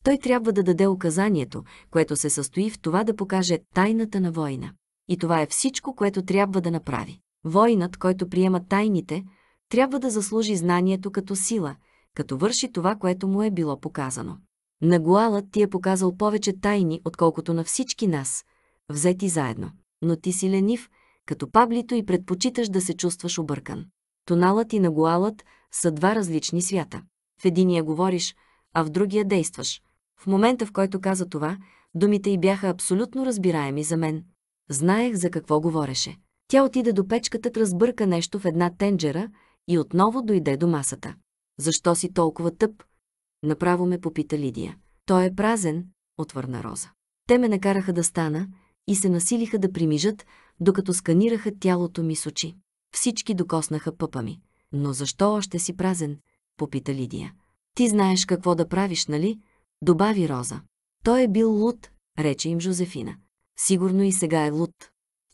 той трябва да даде указанието, което се състои в това да покаже тайната на война. И това е всичко, което трябва да направи. Войнат, който приема тайните, трябва да заслужи знанието като сила, като върши това, което му е било показано. Нагуалът ти е показал повече тайни, отколкото на всички нас, взети заедно. Но ти си ленив, като паблито и предпочиташ да се чувстваш объркан. Тоналът и нагуалът са два различни свята. В единия говориш, а в другия действаш. В момента, в който каза това, думите й бяха абсолютно разбираеми за мен. Знаех за какво говореше. Тя отиде до печката, разбърка нещо в една тенджера и отново дойде до масата. Защо си толкова тъп? Направо ме попита Лидия. Той е празен, отвърна Роза. Те ме накараха да стана и се насилиха да примижат, докато сканираха тялото ми с очи. Всички докоснаха пъпа ми. Но защо още си празен? попита Лидия. Ти знаеш какво да правиш, нали? Добави Роза. Той е бил луд, рече им Жозефина. Сигурно и сега е луд.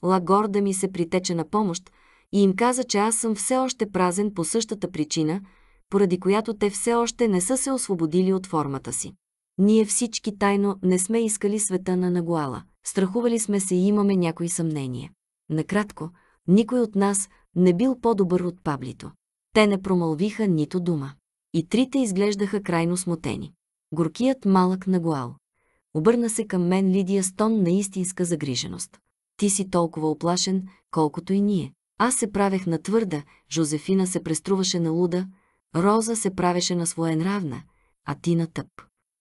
Лагорда ми се притече на помощ и им каза, че аз съм все още празен по същата причина – поради която те все още не са се освободили от формата си. Ние всички тайно не сме искали света на Нагуала, страхували сме се и имаме някои съмнения. Накратко, никой от нас не бил по-добър от Паблито. Те не промълвиха нито дума. И трите изглеждаха крайно смутени. Горкият малък Нагуал. Обърна се към мен Лидия Стон на истинска загриженост. Ти си толкова оплашен, колкото и ние. Аз се правех на твърда, Жозефина се преструваше на луда, Роза се правеше на своенравна, а ти на тъп.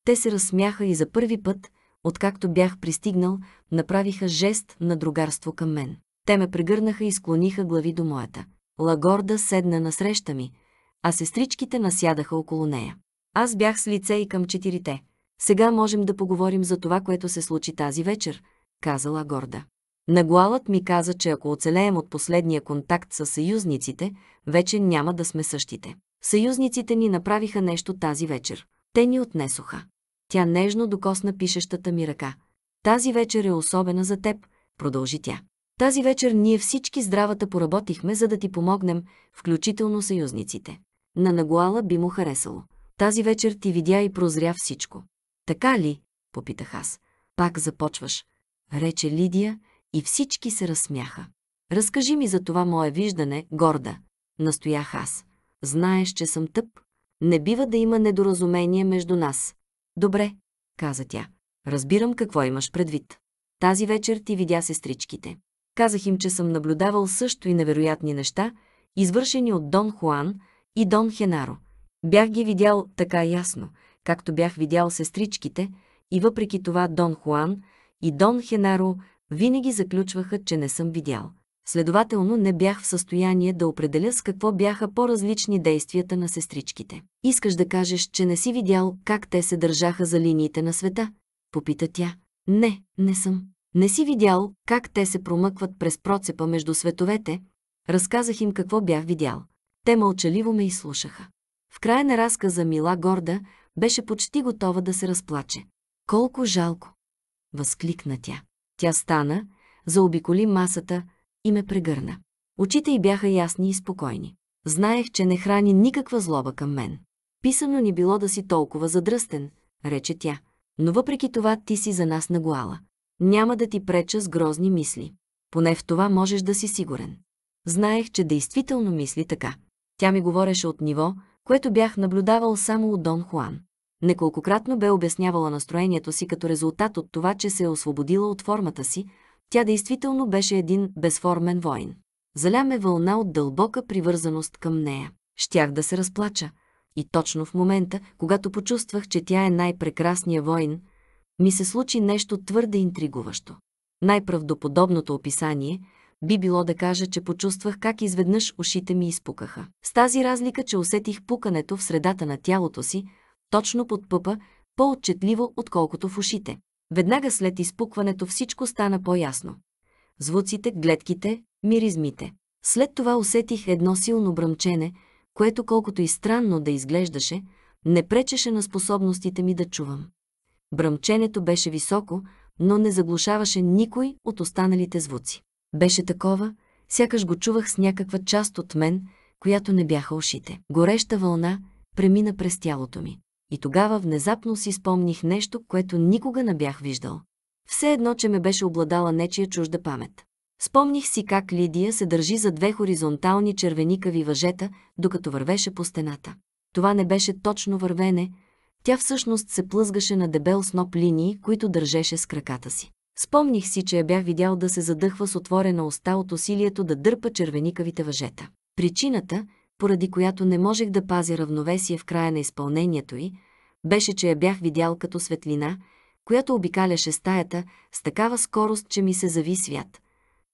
Те се разсмяха и за първи път, откакто бях пристигнал, направиха жест на другарство към мен. Те ме прегърнаха и склониха глави до моята. Лагорда седна насреща ми, а сестричките насядаха около нея. Аз бях с лице и към четирите. Сега можем да поговорим за това, което се случи тази вечер, каза Лагорда. Нагуалът ми каза, че ако оцелеем от последния контакт с съюзниците, вече няма да сме същите. Съюзниците ни направиха нещо тази вечер. Те ни отнесоха. Тя нежно докосна пишещата ми ръка. Тази вечер е особена за теб, продължи тя. Тази вечер ние всички здравата поработихме, за да ти помогнем, включително съюзниците. На Нагуала би му харесало. Тази вечер ти видя и прозря всичко. Така ли? попитах аз. Пак започваш. Рече Лидия и всички се разсмяха. Разкажи ми за това мое виждане, горда. Настоях аз. Знаеш, че съм тъп. Не бива да има недоразумение между нас. Добре, каза тя. Разбирам какво имаш предвид. Тази вечер ти видя сестричките. Казах им, че съм наблюдавал също и невероятни неща, извършени от Дон Хуан и Дон Хенаро. Бях ги видял така ясно, както бях видял сестричките, и въпреки това Дон Хуан и Дон Хенаро винаги заключваха, че не съм видял следователно не бях в състояние да определя с какво бяха по-различни действията на сестричките. Искаш да кажеш, че не си видял как те се държаха за линиите на света? Попита тя. Не, не съм. Не си видял как те се промъкват през процепа между световете? Разказах им какво бях видял. Те мълчаливо ме изслушаха. В края на разказа Мила Горда беше почти готова да се разплаче. Колко жалко! Възкликна тя. Тя стана, заобиколи масата, и ме прегърна. Очите й бяха ясни и спокойни. Знаех, че не храни никаква злоба към мен. Писано ни било да си толкова задръстен, рече тя. Но въпреки това ти си за нас нагуала. Няма да ти преча с грозни мисли. Поне в това можеш да си сигурен. Знаех, че действително мисли така. Тя ми говореше от ниво, което бях наблюдавал само от Дон Хуан. Неколкократно бе обяснявала настроението си като резултат от това, че се е освободила от формата си, тя действително беше един безформен воин. Заля ме вълна от дълбока привързаност към нея. Щях да се разплача. И точно в момента, когато почувствах, че тя е най-прекрасният воин, ми се случи нещо твърде интригуващо. Най-правдоподобното описание би било да кажа, че почувствах как изведнъж ушите ми изпукаха. С тази разлика, че усетих пукането в средата на тялото си, точно под пъпа, по-отчетливо, отколкото в ушите. Веднага след изпукването всичко стана по-ясно. Звуците, гледките, миризмите. След това усетих едно силно бръмчене, което колкото и странно да изглеждаше, не пречеше на способностите ми да чувам. Бръмченето беше високо, но не заглушаваше никой от останалите звуци. Беше такова, сякаш го чувах с някаква част от мен, която не бяха ушите. Гореща вълна премина през тялото ми и тогава внезапно си спомних нещо, което никога не бях виждал. Все едно, че ме беше обладала нечия чужда памет. Спомних си как Лидия се държи за две хоризонтални червеникави въжета, докато вървеше по стената. Това не беше точно вървене, тя всъщност се плъзгаше на дебел сноп линии, които държеше с краката си. Спомних си, че я бях видял да се задъхва с отворена уста от усилието да дърпа червеникавите въжета. Причината – поради която не можех да пазя равновесие в края на изпълнението й, беше, че я бях видял като светлина, която обикаляше стаята с такава скорост, че ми се зави свят.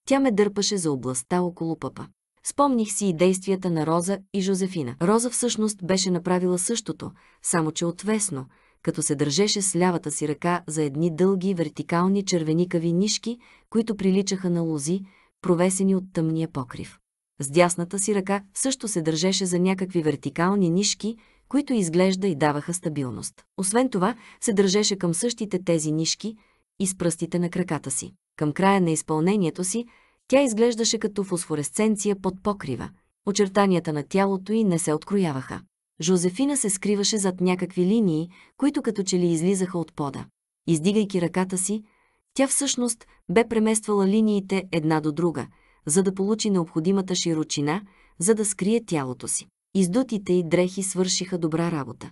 Тя ме дърпаше за областта около пъпа. Спомних си и действията на Роза и Жозефина. Роза всъщност беше направила същото, само че отвесно, като се държеше с лявата си ръка за едни дълги вертикални червеникави нишки, които приличаха на лози, провесени от тъмния покрив. С дясната си ръка също се държеше за някакви вертикални нишки, които изглежда и даваха стабилност. Освен това, се държеше към същите тези нишки и с пръстите на краката си. Към края на изпълнението си, тя изглеждаше като фосфоресценция под покрива. Очертанията на тялото й не се открояваха. Жозефина се скриваше зад някакви линии, които като че ли излизаха от пода. Издигайки ръката си, тя всъщност бе премествала линиите една до друга – за да получи необходимата широчина, за да скрие тялото си. Издутите и дрехи свършиха добра работа.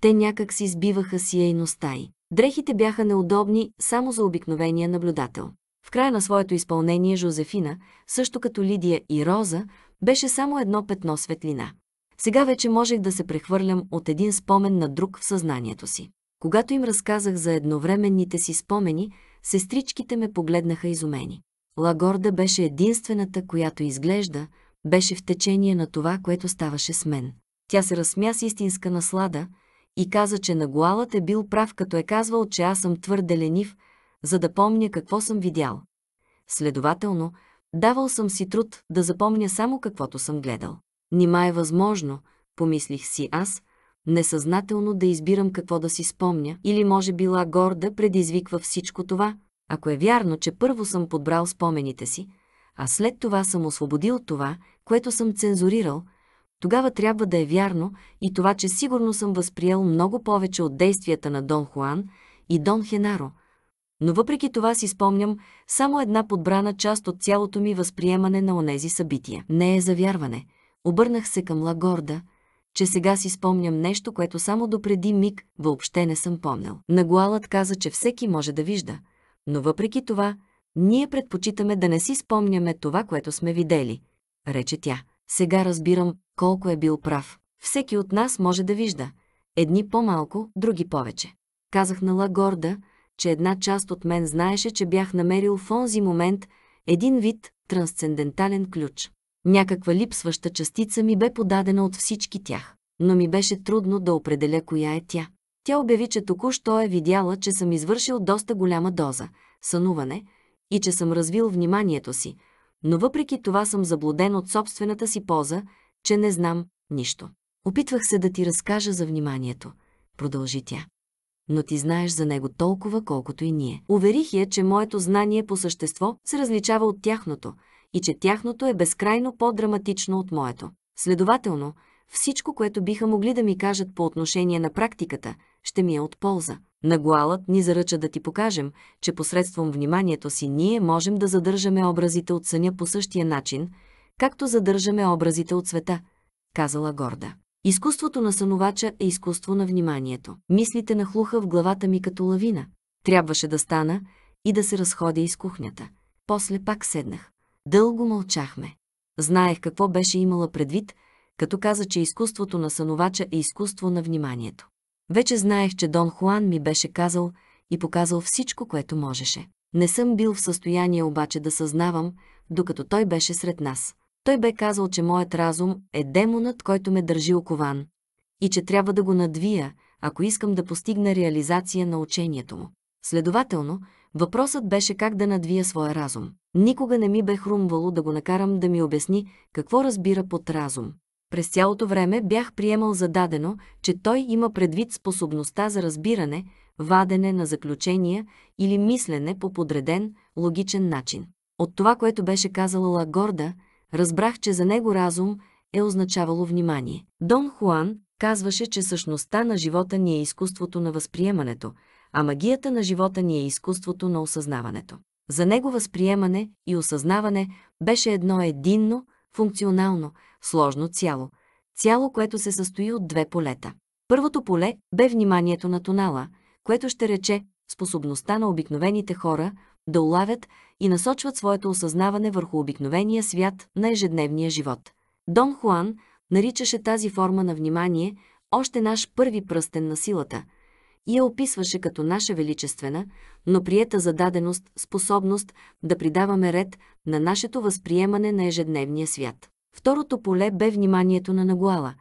Те някак си избиваха сияйността й. Дрехите бяха неудобни само за обикновения наблюдател. В края на своето изпълнение Жозефина, също като Лидия и Роза, беше само едно петно светлина. Сега вече можех да се прехвърлям от един спомен на друг в съзнанието си. Когато им разказах за едновременните си спомени, сестричките ме погледнаха изумени. Лагорда беше единствената, която изглежда, беше в течение на това, което ставаше с мен. Тя се разсмя с истинска наслада и каза, че Нагуалът е бил прав, като е казвал, че аз съм твърде ленив, за да помня какво съм видял. Следователно, давал съм си труд да запомня само каквото съм гледал. Нима е възможно, помислих си аз, несъзнателно да избирам какво да си спомня, или може била горда предизвиква всичко това, ако е вярно, че първо съм подбрал спомените си, а след това съм освободил това, което съм цензурирал, тогава трябва да е вярно и това, че сигурно съм възприел много повече от действията на Дон Хуан и Дон Хенаро. Но въпреки това си спомням само една подбрана част от цялото ми възприемане на онези събития. Не е за вярване. Обърнах се към Лагорда, че сега си спомням нещо, което само допреди миг въобще не съм помнял. Нагуалът каза, че всеки може да вижда – но въпреки това, ние предпочитаме да не си спомняме това, което сме видели, рече тя. Сега разбирам колко е бил прав. Всеки от нас може да вижда. Едни по-малко, други повече. Казах на Лагорда, че една част от мен знаеше, че бях намерил в онзи момент един вид трансцендентален ключ. Някаква липсваща частица ми бе подадена от всички тях, но ми беше трудно да определя коя е тя. Тя обяви, че току-що е видяла, че съм извършил доста голяма доза сънуване и че съм развил вниманието си, но въпреки това съм заблуден от собствената си поза, че не знам нищо. Опитвах се да ти разкажа за вниманието, продължи тя. Но ти знаеш за него толкова, колкото и ние. Уверих я, че моето знание по същество се различава от тяхното и че тяхното е безкрайно по-драматично от моето. Следователно, всичко, което биха могли да ми кажат по отношение на практиката – ще ми е от полза. Нагуалът ни заръча да ти покажем, че посредством вниманието си ние можем да задържаме образите от съня по същия начин, както задържаме образите от света, казала горда. Изкуството на сънувача е изкуство на вниманието. Мислите нахлуха в главата ми като лавина. Трябваше да стана и да се разходя из кухнята. После пак седнах. Дълго мълчахме. Знаех какво беше имала предвид, като каза, че изкуството на сънувача е изкуство на вниманието. Вече знаех, че Дон Хуан ми беше казал и показал всичко, което можеше. Не съм бил в състояние обаче да съзнавам, докато той беше сред нас. Той бе казал, че моят разум е демонът, който ме държи окован и че трябва да го надвия, ако искам да постигна реализация на учението му. Следователно, въпросът беше как да надвия своя разум. Никога не ми бе хрумвало да го накарам да ми обясни какво разбира под разум. През цялото време бях приемал за дадено, че той има предвид способността за разбиране, вадене на заключения или мислене по подреден, логичен начин. От това, което беше казала Лагорда, разбрах, че за него разум е означавало внимание. Дон Хуан казваше, че същността на живота ни е изкуството на възприемането, а магията на живота ни е изкуството на осъзнаването. За него възприемане и осъзнаване беше едно единно, функционално, сложно цяло. Цяло, което се състои от две полета. Първото поле бе вниманието на тонала, което ще рече способността на обикновените хора да улавят и насочват своето осъзнаване върху обикновения свят на ежедневния живот. Дон Хуан наричаше тази форма на внимание още наш първи пръстен на силата – и я описваше като наша величествена, но приета за даденост, способност да придаваме ред на нашето възприемане на ежедневния свят. Второто поле бе вниманието на Нагуала,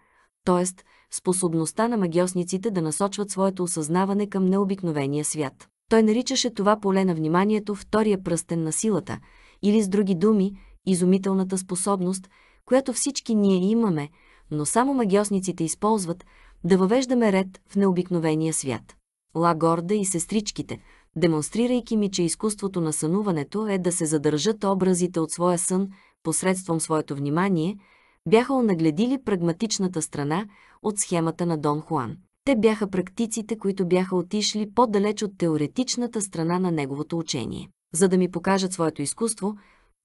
т.е. способността на магиосниците да насочват своето осъзнаване към необикновения свят. Той наричаше това поле на вниманието втория пръстен на силата, или с други думи, изумителната способност, която всички ние имаме, но само магиосниците използват, да въвеждаме ред в необикновения свят. Ла Горда и сестричките, демонстрирайки ми, че изкуството на сънуването е да се задържат образите от своя сън посредством своето внимание, бяха онагледили прагматичната страна от схемата на Дон Хуан. Те бяха практиците, които бяха отишли по-далеч от теоретичната страна на неговото учение. За да ми покажат своето изкуство,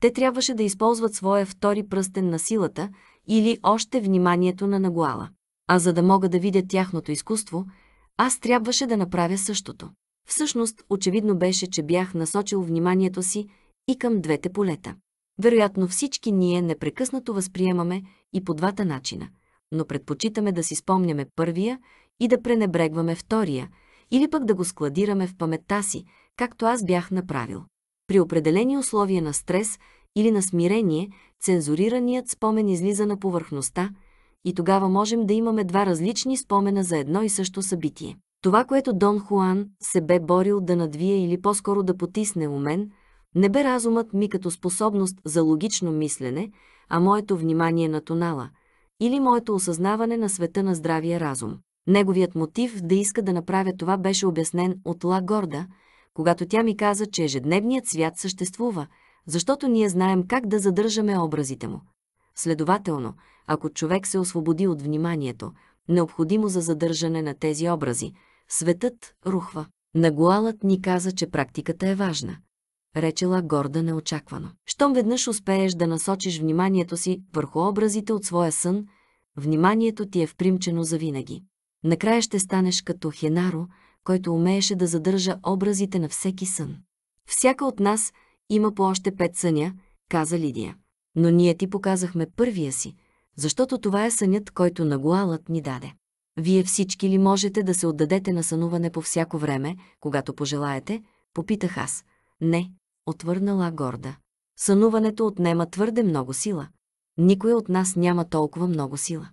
те трябваше да използват своя втори пръстен на силата или още вниманието на нагуала. А за да мога да видя тяхното изкуство, аз трябваше да направя същото. Всъщност, очевидно беше, че бях насочил вниманието си и към двете полета. Вероятно всички ние непрекъснато възприемаме и по двата начина, но предпочитаме да си спомняме първия и да пренебрегваме втория, или пък да го складираме в паметта си, както аз бях направил. При определени условия на стрес или на смирение, цензурираният спомен излиза на повърхността – и тогава можем да имаме два различни спомена за едно и също събитие. Това, което Дон Хуан се бе борил да надвие или по-скоро да потисне у мен, не бе разумът ми като способност за логично мислене, а моето внимание на тонала или моето осъзнаване на света на здравия разум. Неговият мотив да иска да направя това беше обяснен от Ла Горда, когато тя ми каза, че ежедневният свят съществува, защото ние знаем как да задържаме образите му. Следователно, ако човек се освободи от вниманието, необходимо за задържане на тези образи, светът рухва. Нагуалът ни каза, че практиката е важна. Речела горда неочаквано. Щом веднъж успееш да насочиш вниманието си върху образите от своя сън, вниманието ти е впримчено завинаги. Накрая ще станеш като Хенаро, който умееше да задържа образите на всеки сън. Всяка от нас има по още пет съня, каза Лидия но ние ти показахме първия си, защото това е сънят, който Нагуалът ни даде. Вие всички ли можете да се отдадете на сънуване по всяко време, когато пожелаете? Попитах аз. Не, отвърнала горда. Сънуването отнема твърде много сила. Никой от нас няма толкова много сила.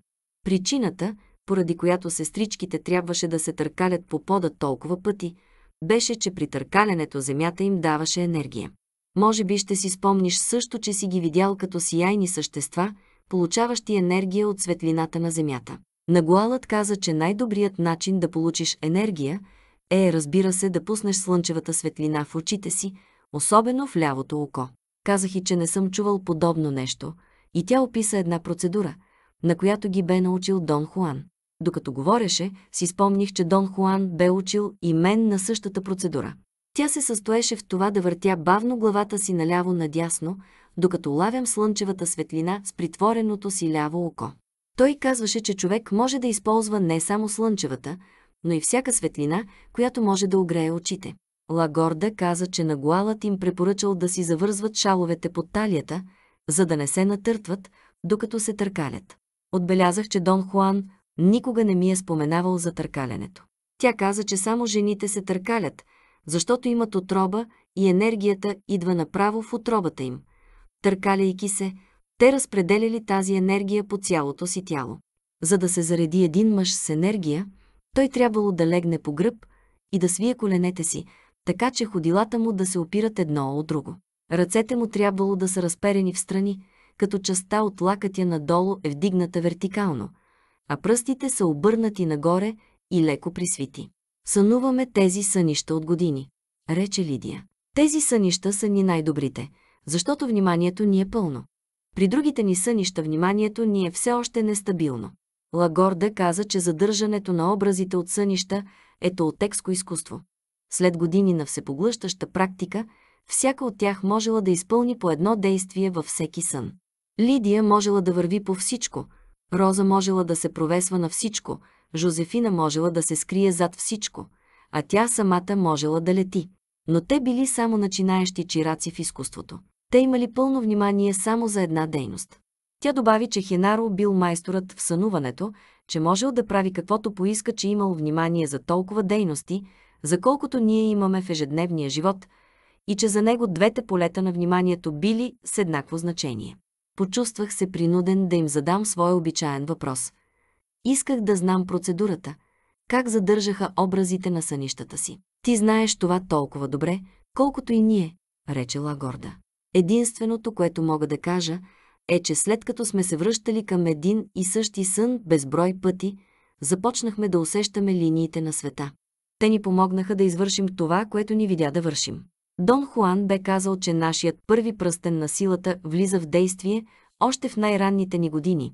Причината, поради която сестричките трябваше да се търкалят по пода толкова пъти, беше, че при търкалянето земята им даваше енергия. Може би ще си спомниш също, че си ги видял като сияйни същества, получаващи енергия от светлината на Земята. Нагуалът каза, че най-добрият начин да получиш енергия е, разбира се, да пуснеш слънчевата светлина в очите си, особено в лявото око. Казах и, че не съм чувал подобно нещо, и тя описа една процедура, на която ги бе научил Дон Хуан. Докато говореше, си спомних, че Дон Хуан бе учил и мен на същата процедура. Тя се състоеше в това да въртя бавно главата си наляво-надясно, докато лавям слънчевата светлина с притвореното си ляво око. Той казваше, че човек може да използва не само слънчевата, но и всяка светлина, която може да огрее очите. Лагорда каза, че нагуалът им препоръчал да си завързват шаловете под талията, за да не се натъртват, докато се търкалят. Отбелязах, че Дон Хуан никога не ми е споменавал за търкалянето. Тя каза, че само жените се търкалят, защото имат отроба и енергията идва направо в отробата им. Търкаляйки се, те разпределяли тази енергия по цялото си тяло. За да се зареди един мъж с енергия, той трябвало да легне по гръб и да свие коленете си, така че ходилата му да се опират едно от друго. Ръцете му трябвало да са разперени в страни, като частта от лакътя надолу е вдигната вертикално, а пръстите са обърнати нагоре и леко присвити. Сънуваме тези сънища от години, рече Лидия. Тези сънища са ни най-добрите, защото вниманието ни е пълно. При другите ни сънища вниманието ни е все още нестабилно. Лагорда каза, че задържането на образите от сънища е толтекско изкуство. След години на всепоглъщаща практика, всяка от тях можела да изпълни по едно действие във всеки сън. Лидия можела да върви по всичко, Роза можела да се провесва на всичко, Жозефина можела да се скрие зад всичко, а тя самата можела да лети. Но те били само начинаещи чираци в изкуството. Те имали пълно внимание само за една дейност. Тя добави, че Хенаро бил майсторът в сънуването, че можел да прави каквото поиска, че имал внимание за толкова дейности, за колкото ние имаме в ежедневния живот, и че за него двете полета на вниманието били с еднакво значение. Почувствах се принуден да им задам своя обичаен въпрос – Исках да знам процедурата, как задържаха образите на сънищата си. Ти знаеш това толкова добре, колкото и ние, рече Лагорда. Единственото, което мога да кажа, е, че след като сме се връщали към един и същи сън безброй пъти, започнахме да усещаме линиите на света. Те ни помогнаха да извършим това, което ни видя да вършим. Дон Хуан бе казал, че нашият първи пръстен на силата влиза в действие още в най-ранните ни години,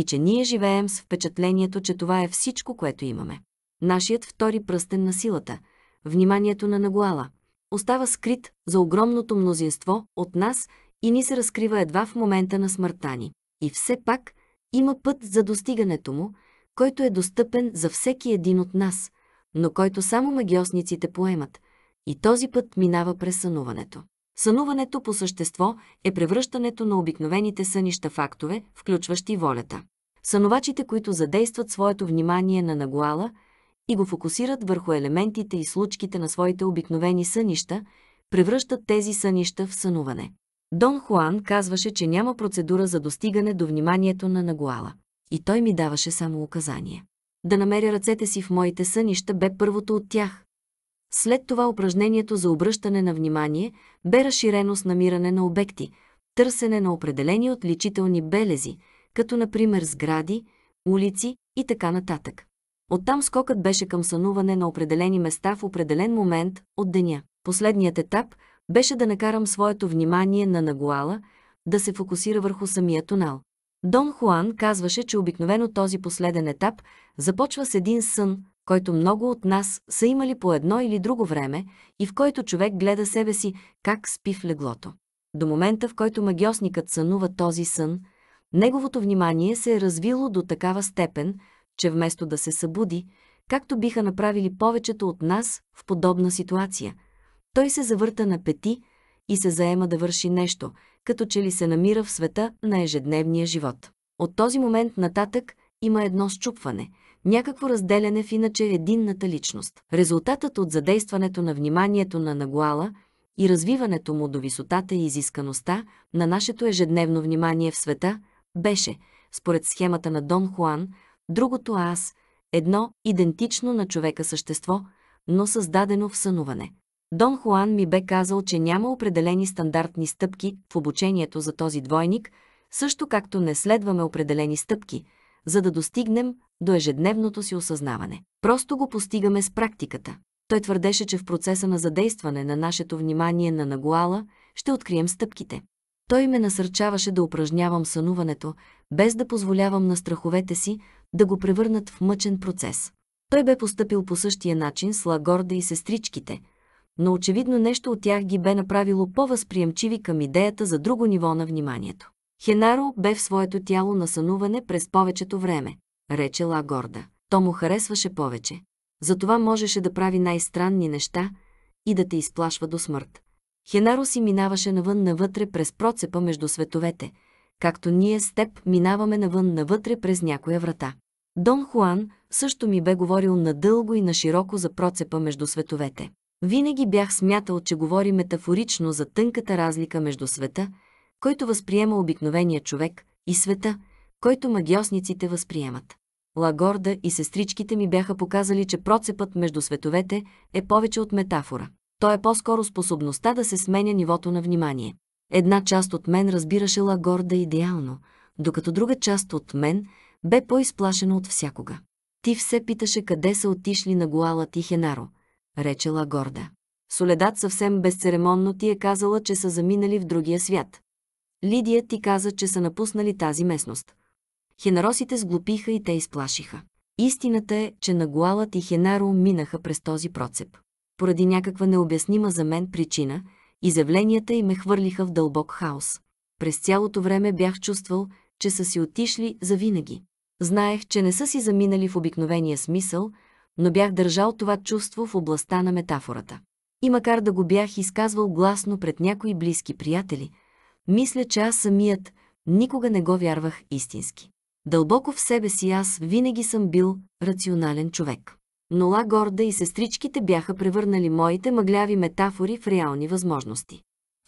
и че ние живеем с впечатлението, че това е всичко, което имаме. Нашият втори пръстен на силата, вниманието на Нагуала, остава скрит за огромното мнозинство от нас и ни се разкрива едва в момента на смъртта ни. И все пак има път за достигането му, който е достъпен за всеки един от нас, но който само магиосниците поемат, и този път минава през сънуването. Сънуването по същество е превръщането на обикновените сънища фактове, включващи волята. Сънувачите, които задействат своето внимание на нагуала и го фокусират върху елементите и случките на своите обикновени сънища, превръщат тези сънища в сънуване. Дон Хуан казваше, че няма процедура за достигане до вниманието на нагуала. И той ми даваше само указание. Да намеря ръцете си в моите сънища бе първото от тях, след това упражнението за обръщане на внимание бе разширено с намиране на обекти, търсене на определени отличителни белези, като например сгради, улици и така нататък. Оттам скокът беше към сънуване на определени места в определен момент от деня. Последният етап беше да накарам своето внимание на Нагуала да се фокусира върху самия тунал. Дон Хуан казваше, че обикновено този последен етап започва с един сън, който много от нас са имали по едно или друго време и в който човек гледа себе си как спи в леглото. До момента, в който магиосникът сънува този сън, неговото внимание се е развило до такава степен, че вместо да се събуди, както биха направили повечето от нас в подобна ситуация, той се завърта на пети и се заема да върши нещо, като че ли се намира в света на ежедневния живот. От този момент нататък има едно счупване – някакво разделяне в иначе единната личност. Резултатът от задействането на вниманието на Нагуала и развиването му до висотата и изискаността на нашето ежедневно внимание в света беше, според схемата на Дон Хуан, другото аз, едно идентично на човека същество, но създадено в сънуване. Дон Хуан ми бе казал, че няма определени стандартни стъпки в обучението за този двойник, също както не следваме определени стъпки, за да достигнем до ежедневното си осъзнаване. Просто го постигаме с практиката. Той твърдеше, че в процеса на задействане на нашето внимание на нагуала ще открием стъпките. Той ме насърчаваше да упражнявам сънуването, без да позволявам на страховете си да го превърнат в мъчен процес. Той бе поступил по същия начин с Лагорда и сестричките, но очевидно нещо от тях ги бе направило по-възприемчиви към идеята за друго ниво на вниманието. Хенаро бе в своето тяло на сънуване през повечето време рече Ла горда. То му харесваше повече. Затова можеше да прави най-странни неща и да те изплашва до смърт. Хенаро си минаваше навън навътре през процепа между световете, както ние с теб минаваме навън навътре през някоя врата. Дон Хуан също ми бе говорил надълго и нашироко за процепа между световете. Винаги бях смятал, че говори метафорично за тънката разлика между света, който възприема обикновения човек, и света, който магиосниците възприемат. Лагорда и сестричките ми бяха показали, че процепът между световете е повече от метафора. Той е по-скоро способността да се сменя нивото на внимание. Една част от мен разбираше Лагорда идеално, докато друга част от мен бе по-изплашена от всякога. Ти все питаше къде са отишли на Гуала Тихенаро, рече Лагорда. Соледат съвсем безцеремонно ти е казала, че са заминали в другия свят. Лидия ти каза, че са напуснали тази местност. Хенаросите сглупиха и те изплашиха. Истината е, че Нагуалът и Хенаро минаха през този процеп. Поради някаква необяснима за мен причина, изявленията им ме хвърлиха в дълбок хаос. През цялото време бях чувствал, че са си отишли завинаги. Знаех, че не са си заминали в обикновения смисъл, но бях държал това чувство в областта на метафората. И макар да го бях изказвал гласно пред някои близки приятели, мисля, че аз самият никога не го вярвах истински. Дълбоко в себе си аз винаги съм бил рационален човек. Ла горда и сестричките бяха превърнали моите мъгляви метафори в реални възможности.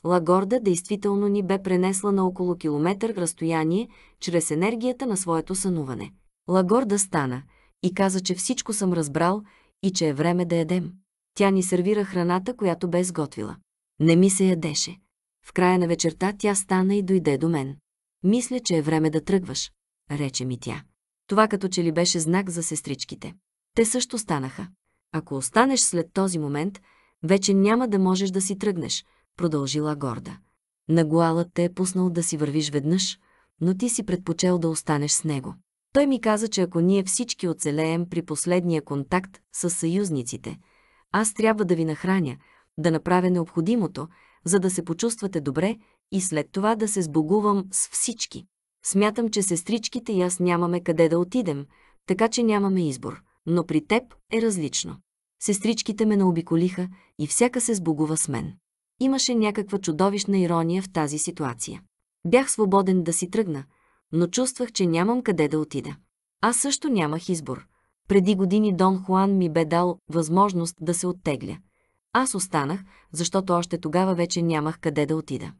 Лагорда действително ни бе пренесла на около километър разстояние чрез енергията на своето сънуване. Лагорда стана и каза, че всичко съм разбрал и че е време да ядем. Тя ни сервира храната, която бе изготвила. Не ми се ядеше. В края на вечерта тя стана и дойде до мен. Мисля, че е време да тръгваш рече ми тя. Това като че ли беше знак за сестричките. Те също станаха. Ако останеш след този момент, вече няма да можеш да си тръгнеш, продължила горда. Нагуалът те е пуснал да си вървиш веднъж, но ти си предпочел да останеш с него. Той ми каза, че ако ние всички оцелеем при последния контакт с съюзниците, аз трябва да ви нахраня, да направя необходимото, за да се почувствате добре и след това да се сбогувам с всички. Смятам, че сестричките и аз нямаме къде да отидем, така че нямаме избор. Но при теб е различно. Сестричките ме наобиколиха и всяка се сбогува с мен. Имаше някаква чудовищна ирония в тази ситуация. Бях свободен да си тръгна, но чувствах, че нямам къде да отида. Аз също нямах избор. Преди години Дон Хуан ми бе дал възможност да се оттегля. Аз останах, защото още тогава вече нямах къде да отида.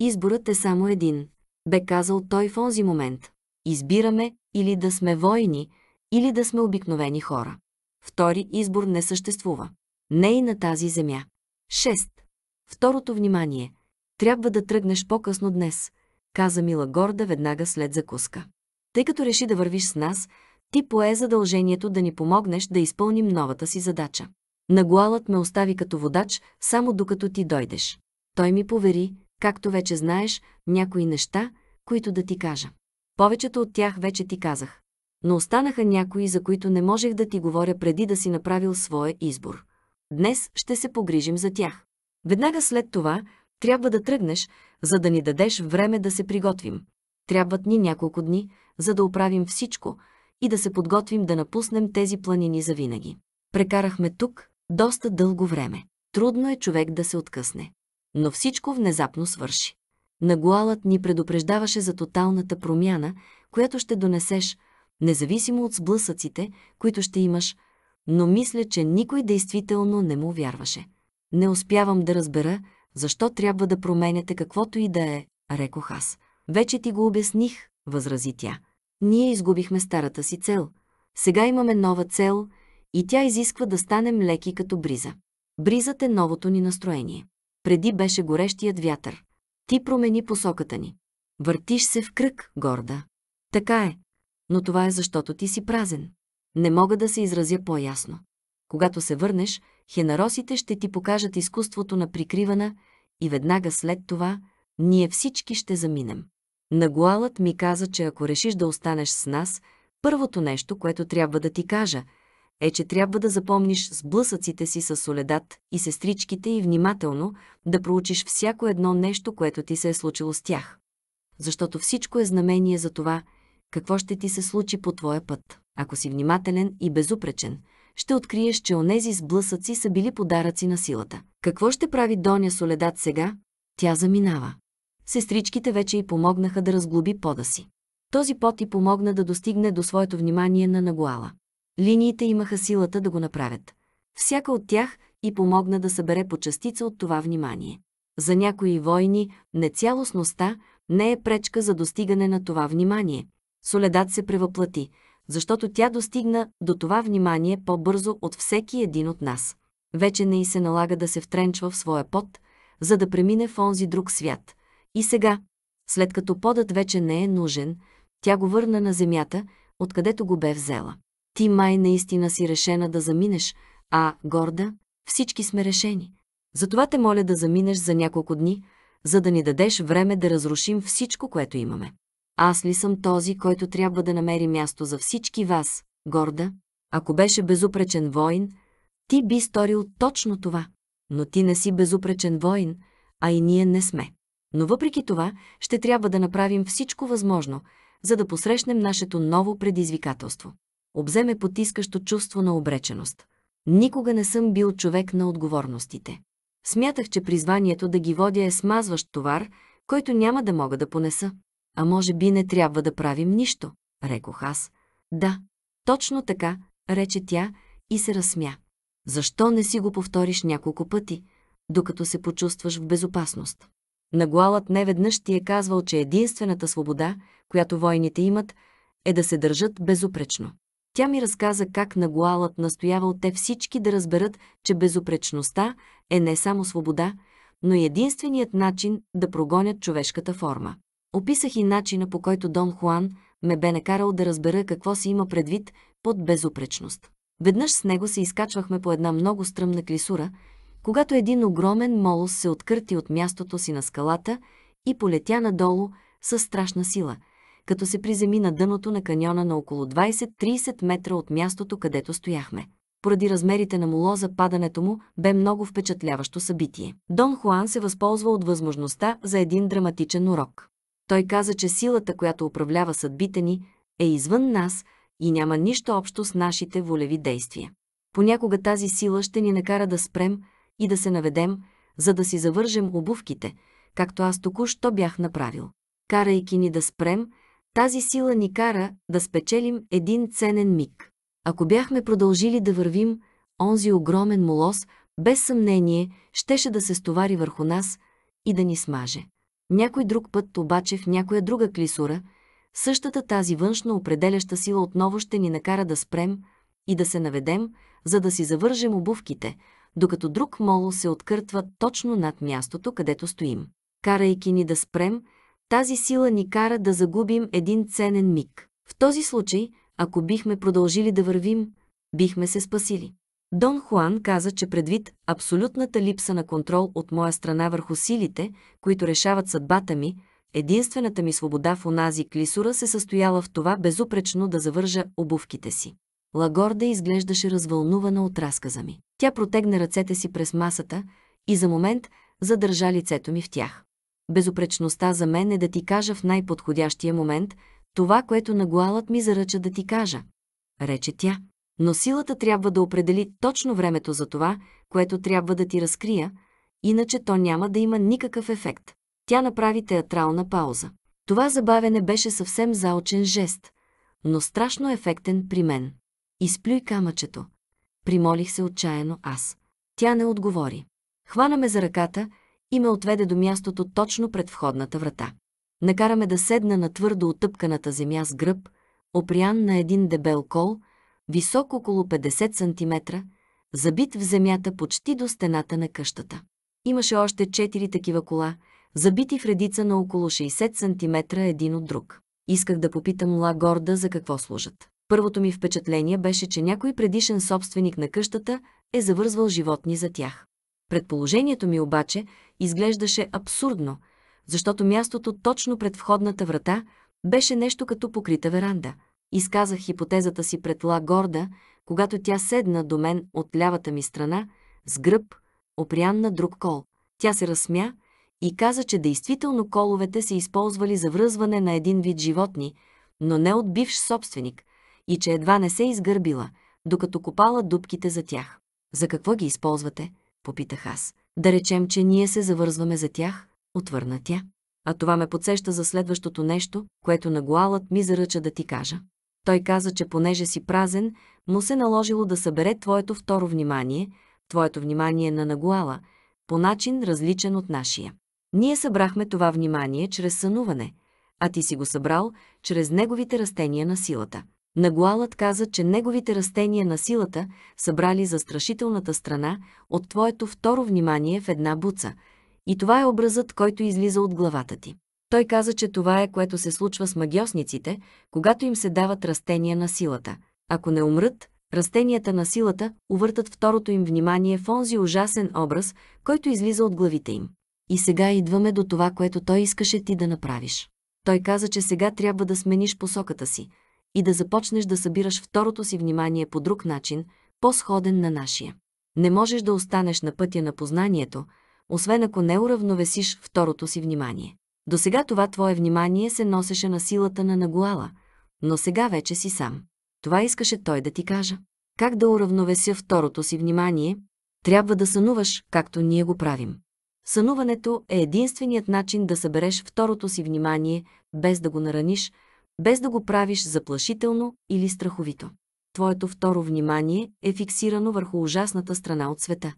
Изборът е само един бе казал той в онзи момент. Избираме или да сме войни, или да сме обикновени хора. Втори избор не съществува. Не и на тази земя. 6. Второто внимание. Трябва да тръгнеш по-късно днес, каза Мила Горда веднага след закуска. Тъй като реши да вървиш с нас, ти пое задължението да ни помогнеш да изпълним новата си задача. Нагуалът ме остави като водач, само докато ти дойдеш. Той ми повери, Както вече знаеш, някои неща, които да ти кажа. Повечето от тях вече ти казах. Но останаха някои, за които не можех да ти говоря преди да си направил своя избор. Днес ще се погрижим за тях. Веднага след това трябва да тръгнеш, за да ни дадеш време да се приготвим. Трябват ни няколко дни, за да оправим всичко и да се подготвим да напуснем тези планини завинаги. Прекарахме тук доста дълго време. Трудно е човек да се откъсне но всичко внезапно свърши. Нагуалът ни предупреждаваше за тоталната промяна, която ще донесеш, независимо от сблъсъците, които ще имаш, но мисля, че никой действително не му вярваше. Не успявам да разбера, защо трябва да променяте каквото и да е, рекох аз. Вече ти го обясних, възрази тя. Ние изгубихме старата си цел. Сега имаме нова цел и тя изисква да станем леки като бриза. Бризът е новото ни настроение преди беше горещият вятър. Ти промени посоката ни. Въртиш се в кръг, горда. Така е, но това е защото ти си празен. Не мога да се изразя по-ясно. Когато се върнеш, хенаросите ще ти покажат изкуството на прикривана и веднага след това ние всички ще заминем. Нагуалът ми каза, че ако решиш да останеш с нас, първото нещо, което трябва да ти кажа – е, че трябва да запомниш сблъсъците си с соледат и сестричките и внимателно да проучиш всяко едно нещо, което ти се е случило с тях. Защото всичко е знамение за това, какво ще ти се случи по твоя път. Ако си внимателен и безупречен, ще откриеш, че онези сблъсъци са били подаръци на силата. Какво ще прави Доня Соледат сега? Тя заминава. Сестричките вече й помогнаха да разглоби пода си. Този пот й помогна да достигне до своето внимание на Нагуала. Линиите имаха силата да го направят. Всяка от тях и помогна да събере по частица от това внимание. За някои войни нецялостността не е пречка за достигане на това внимание. Соледат се превъплати, защото тя достигна до това внимание по-бързо от всеки един от нас. Вече не й се налага да се втренчва в своя пот, за да премине в онзи друг свят. И сега, след като подът вече не е нужен, тя го върна на земята, откъдето го бе взела. Ти май наистина си решена да заминеш, а, горда, всички сме решени. Затова те моля да заминеш за няколко дни, за да ни дадеш време да разрушим всичко, което имаме. Аз ли съм този, който трябва да намери място за всички вас, горда? Ако беше безупречен воин, ти би сторил точно това. Но ти не си безупречен воин, а и ние не сме. Но въпреки това, ще трябва да направим всичко възможно, за да посрещнем нашето ново предизвикателство обземе потискащо чувство на обреченост. Никога не съм бил човек на отговорностите. Смятах, че призванието да ги водя е смазващ товар, който няма да мога да понеса. А може би не трябва да правим нищо, рекох аз. Да, точно така, рече тя и се разсмя. Защо не си го повториш няколко пъти, докато се почувстваш в безопасност? Нагуалът неведнъж ти е казвал, че единствената свобода, която войните имат, е да се държат безупречно. Тя ми разказа как Нагуалът настоявал те всички да разберат, че безопречността е не само свобода, но и единственият начин да прогонят човешката форма. Описах и начина по който Дон Хуан ме бе накарал да разбера какво си има предвид под безопречност. Веднъж с него се изкачвахме по една много стръмна клисура, когато един огромен молос се откърти от мястото си на скалата и полетя надолу със страшна сила – като се приземи на дъното на каньона на около 20-30 метра от мястото, където стояхме. Поради размерите на за падането му бе много впечатляващо събитие. Дон Хуан се възползва от възможността за един драматичен урок. Той каза, че силата, която управлява съдбите ни, е извън нас и няма нищо общо с нашите волеви действия. Понякога тази сила ще ни накара да спрем и да се наведем, за да си завържем обувките, както аз току-що бях направил. Карайки ни да спрем, тази сила ни кара да спечелим един ценен миг. Ако бяхме продължили да вървим, онзи огромен молос, без съмнение, щеше да се стовари върху нас и да ни смаже. Някой друг път, обаче в някоя друга клисура, същата тази външно определяща сила отново ще ни накара да спрем и да се наведем, за да си завържем обувките, докато друг моло се откъртва точно над мястото, където стоим. Карайки ни да спрем, тази сила ни кара да загубим един ценен миг. В този случай, ако бихме продължили да вървим, бихме се спасили. Дон Хуан каза, че предвид абсолютната липса на контрол от моя страна върху силите, които решават съдбата ми, единствената ми свобода в онази клисура се състояла в това безупречно да завържа обувките си. Лагорда изглеждаше развълнувана от разказа ми. Тя протегна ръцете си през масата и за момент задържа лицето ми в тях. Безопречността за мен е да ти кажа в най-подходящия момент това, което нагуалът ми заръча да ти кажа. Рече тя. Но силата трябва да определи точно времето за това, което трябва да ти разкрия, иначе то няма да има никакъв ефект. Тя направи театрална пауза. Това забавене беше съвсем заочен жест, но страшно ефектен при мен. Изплюй камъчето. Примолих се отчаяно аз. Тя не отговори. Хванаме за ръката и ме отведе до мястото точно пред входната врата. Накараме да седна на твърдо отъпканата земя с гръб, опрян на един дебел кол, висок около 50 см, забит в земята почти до стената на къщата. Имаше още четири такива кола, забити в редица на около 60 см един от друг. Исках да попитам Ла Горда за какво служат. Първото ми впечатление беше, че някой предишен собственик на къщата е завързвал животни за тях. Предположението ми обаче изглеждаше абсурдно, защото мястото точно пред входната врата беше нещо като покрита веранда. Изказах хипотезата си пред Ла Горда, когато тя седна до мен от лявата ми страна, с гръб, опрян на друг кол. Тя се разсмя и каза, че действително коловете се използвали за връзване на един вид животни, но не от бивш собственик, и че едва не се изгърбила, докато копала дубките за тях. «За какво ги използвате?» – попитах аз. Да речем, че ние се завързваме за тях, отвърна тя. А това ме подсеща за следващото нещо, което нагуалът ми заръча да ти кажа. Той каза, че понеже си празен, му се наложило да събере твоето второ внимание, твоето внимание на нагуала, по начин различен от нашия. Ние събрахме това внимание чрез сънуване, а ти си го събрал чрез неговите растения на силата. Нагуалът каза, че неговите растения на силата събрали застрашителната страна от твоето второ внимание в една буца. И това е образът, който излиза от главата ти. Той каза, че това е което се случва с магиосниците, когато им се дават растения на силата. Ако не умрат, растенията на силата увъртат второто им внимание в онзи ужасен образ, който излиза от главите им. И сега идваме до това, което той искаше ти да направиш. Той каза, че сега трябва да смениш посоката си – и да започнеш да събираш второто си внимание по друг начин, по-сходен на нашия. Не можеш да останеш на пътя на познанието, освен ако не уравновесиш второто си внимание. До сега това твое внимание се носеше на силата на Нагуала, но сега вече си сам. Това искаше той да ти кажа. Как да уравновеся второто си внимание? Трябва да сънуваш, както ние го правим. Сънуването е единственият начин да събереш второто си внимание, без да го нараниш – без да го правиш заплашително или страховито. Твоето второ внимание е фиксирано върху ужасната страна от света.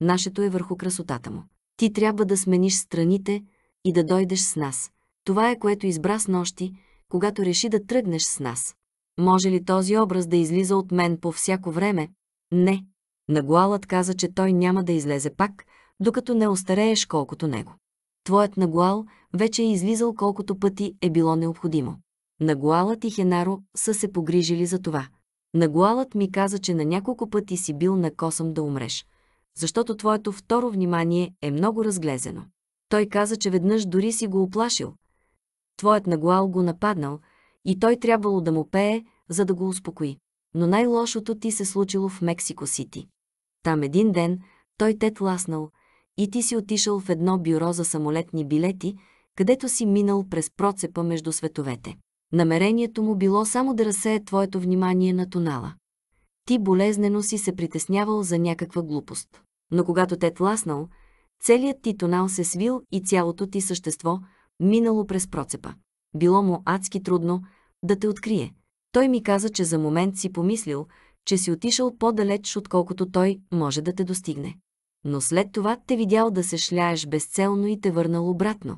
Нашето е върху красотата му. Ти трябва да смениш страните и да дойдеш с нас. Това е което избра с нощи, когато реши да тръгнеш с нас. Може ли този образ да излиза от мен по всяко време? Не. Нагуалът каза, че той няма да излезе пак, докато не остарееш колкото него. Твоят нагуал вече е излизал колкото пъти е било необходимо. Нагуалът и Хенаро са се погрижили за това. Нагуалът ми каза, че на няколко пъти си бил на косъм да умреш, защото твоето второ внимание е много разглезено. Той каза, че веднъж дори си го оплашил. Твоят нагуал го нападнал и той трябвало да му пее, за да го успокои. Но най-лошото ти се случило в Мексико Сити. Там един ден той те тласнал и ти си отишъл в едно бюро за самолетни билети, където си минал през процепа между световете. Намерението му било само да разсее твоето внимание на тунала. Ти болезнено си се притеснявал за някаква глупост. Но когато те тласнал, целият ти тунал се свил и цялото ти същество минало през процепа. Било му адски трудно да те открие. Той ми каза, че за момент си помислил, че си отишъл по-далеч, отколкото той може да те достигне. Но след това те видял да се шляеш безцелно и те върнал обратно.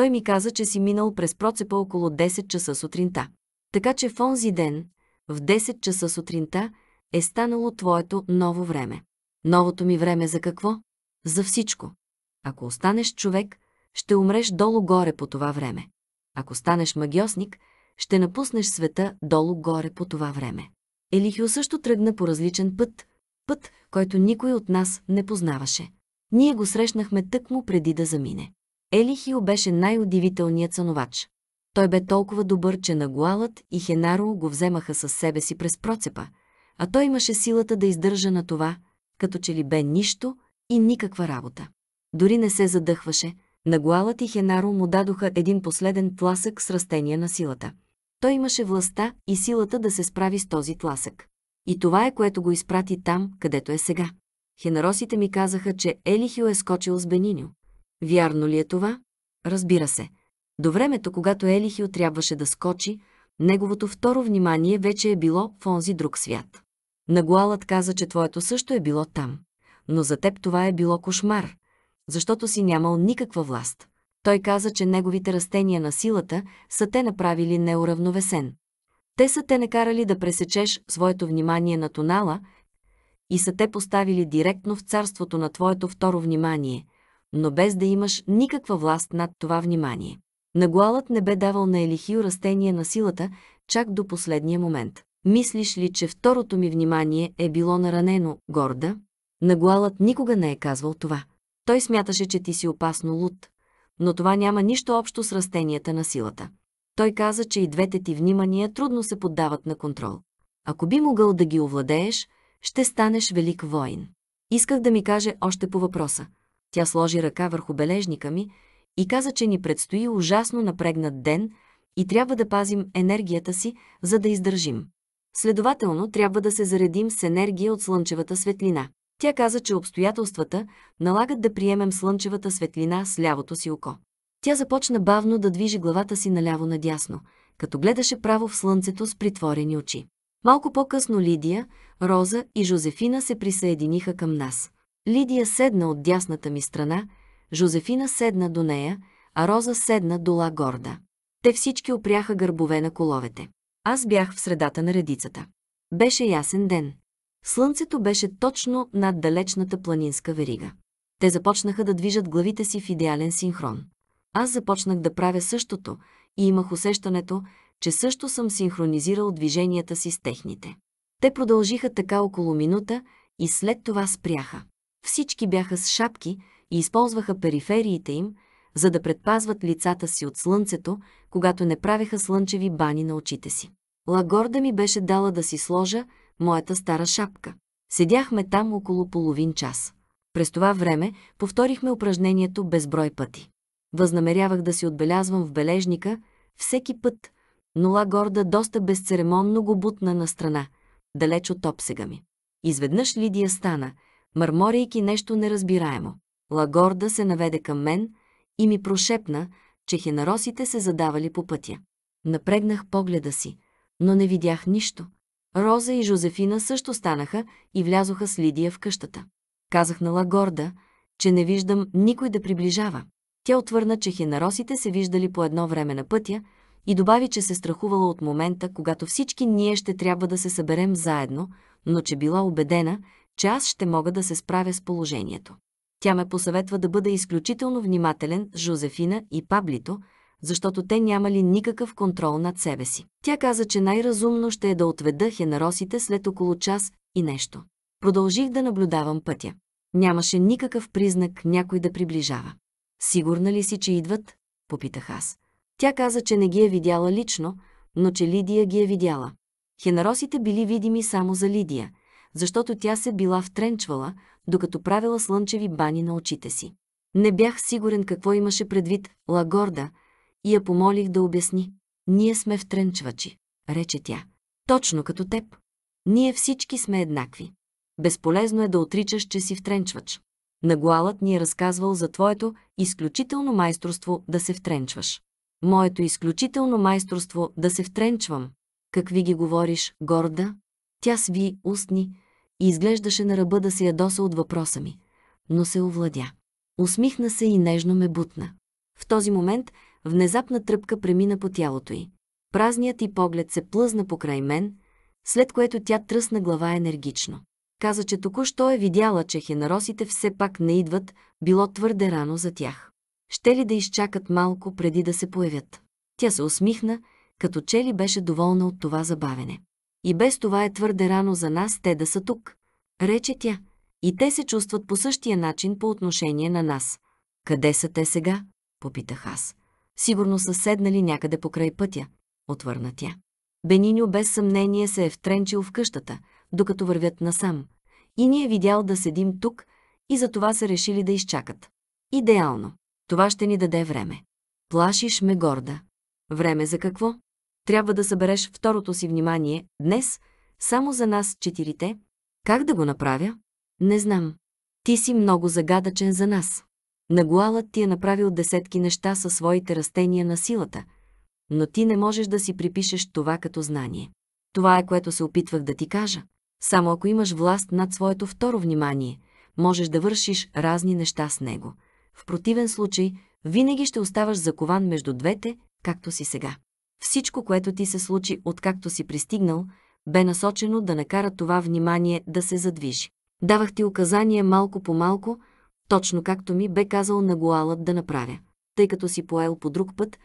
Той ми каза, че си минал през процепа около 10 часа сутринта. Така че в онзи ден, в 10 часа сутринта, е станало твоето ново време. Новото ми време за какво? За всичко. Ако останеш човек, ще умреш долу-горе по това време. Ако станеш магиосник, ще напуснеш света долу-горе по това време. Елихио също тръгна по различен път, път, който никой от нас не познаваше. Ние го срещнахме тъкмо преди да замине. Елихио беше най-удивителният сановач. Той бе толкова добър, че Нагуалът и Хенаро го вземаха със себе си през процепа, а той имаше силата да издържа на това, като че ли бе нищо и никаква работа. Дори не се задъхваше, Нагуалът и Хенаро му дадоха един последен тласък с растения на силата. Той имаше властта и силата да се справи с този тласък. И това е което го изпрати там, където е сега. Хенаросите ми казаха, че Елихио е скочил с Бениню. Вярно ли е това? Разбира се. До времето, когато Елихио трябваше да скочи, неговото второ внимание вече е било в онзи друг свят. Нагуалът каза, че твоето също е било там. Но за теб това е било кошмар, защото си нямал никаква власт. Той каза, че неговите растения на силата са те направили неуравновесен. Те са те накарали да пресечеш своето внимание на тонала и са те поставили директно в царството на твоето второ внимание – но без да имаш никаква власт над това внимание. Нагуалът не бе давал на Елихио растение на силата, чак до последния момент. Мислиш ли, че второто ми внимание е било наранено, горда? Нагуалът никога не е казвал това. Той смяташе, че ти си опасно луд, но това няма нищо общо с растенията на силата. Той каза, че и двете ти внимания трудно се поддават на контрол. Ако би могъл да ги овладееш, ще станеш велик воин. Исках да ми каже още по въпроса. Тя сложи ръка върху бележника ми и каза, че ни предстои ужасно напрегнат ден и трябва да пазим енергията си, за да издържим. Следователно, трябва да се заредим с енергия от слънчевата светлина. Тя каза, че обстоятелствата налагат да приемем слънчевата светлина с лявото си око. Тя започна бавно да движи главата си наляво-надясно, като гледаше право в слънцето с притворени очи. Малко по-късно Лидия, Роза и Жозефина се присъединиха към нас. Лидия седна от дясната ми страна, Жозефина седна до нея, а Роза седна до ла горда. Те всички опряха гърбове на коловете. Аз бях в средата на редицата. Беше ясен ден. Слънцето беше точно над далечната планинска верига. Те започнаха да движат главите си в идеален синхрон. Аз започнах да правя същото и имах усещането, че също съм синхронизирал движенията си с техните. Те продължиха така около минута и след това спряха. Всички бяха с шапки и използваха перифериите им, за да предпазват лицата си от слънцето, когато не правеха слънчеви бани на очите си. Лагорда ми беше дала да си сложа моята стара шапка. Седяхме там около половин час. През това време повторихме упражнението безброй пъти. Възнамерявах да си отбелязвам в бележника всеки път, но Лагорда доста безцеремонно го бутна на страна, далеч от обсега ми. Изведнъж Лидия стана – мърморейки нещо неразбираемо. Лагорда се наведе към мен и ми прошепна, че хенаросите се задавали по пътя. Напрегнах погледа си, но не видях нищо. Роза и Жозефина също станаха и влязоха с Лидия в къщата. Казах на Лагорда, че не виждам никой да приближава. Тя отвърна, че хенаросите се виждали по едно време на пътя и добави, че се страхувала от момента, когато всички ние ще трябва да се съберем заедно, но че била убедена, че аз ще мога да се справя с положението. Тя ме посъветва да бъда изключително внимателен с Жозефина и Паблито, защото те нямали никакъв контрол над себе си. Тя каза, че най-разумно ще е да отведа хенаросите след около час и нещо. Продължих да наблюдавам пътя. Нямаше никакъв признак някой да приближава. Сигурна ли си, че идват? Попитах аз. Тя каза, че не ги е видяла лично, но че Лидия ги е видяла. Хенаросите били видими само за Лидия – защото тя се била втренчвала, докато правила слънчеви бани на очите си. Не бях сигурен какво имаше предвид Лагорда и я помолих да обясни. Ние сме втренчвачи, рече тя. Точно като теб. Ние всички сме еднакви. Безполезно е да отричаш, че си втренчвач. Нагуалът ни е разказвал за твоето изключително майсторство да се втренчваш. Моето изключително майсторство да се втренчвам. Какви ги говориш, горда? Тя сви устни, и изглеждаше на ръба да се ядоса от въпроса ми, но се овладя. Усмихна се и нежно ме бутна. В този момент внезапна тръпка премина по тялото й. Празният и поглед се плъзна покрай мен, след което тя тръсна глава енергично. Каза, че току-що е видяла, че хенаросите все пак не идват, било твърде рано за тях. Ще ли да изчакат малко преди да се появят? Тя се усмихна, като че ли беше доволна от това забавене. И без това е твърде рано за нас те да са тук, рече тя. И те се чувстват по същия начин по отношение на нас. Къде са те сега? попитах аз. Сигурно са седнали някъде покрай пътя, отвърна тя. Бениньо без съмнение се е втренчил в къщата, докато вървят насам. И ни е видял да седим тук и за това са решили да изчакат. Идеално. Това ще ни даде време. Плашиш ме горда. Време за какво? Трябва да събереш второто си внимание днес, само за нас четирите. Как да го направя? Не знам. Ти си много загадъчен за нас. Нагуалът ти е направил десетки неща със своите растения на силата, но ти не можеш да си припишеш това като знание. Това е което се опитвах да ти кажа. Само ако имаш власт над своето второ внимание, можеш да вършиш разни неща с него. В противен случай, винаги ще оставаш закован между двете, както си сега. Всичко, което ти се случи, откакто си пристигнал, бе насочено да накара това внимание да се задвижи. Давах ти указания малко по малко, точно както ми бе казал на Гуалът да направя. Тъй като си поел по друг път,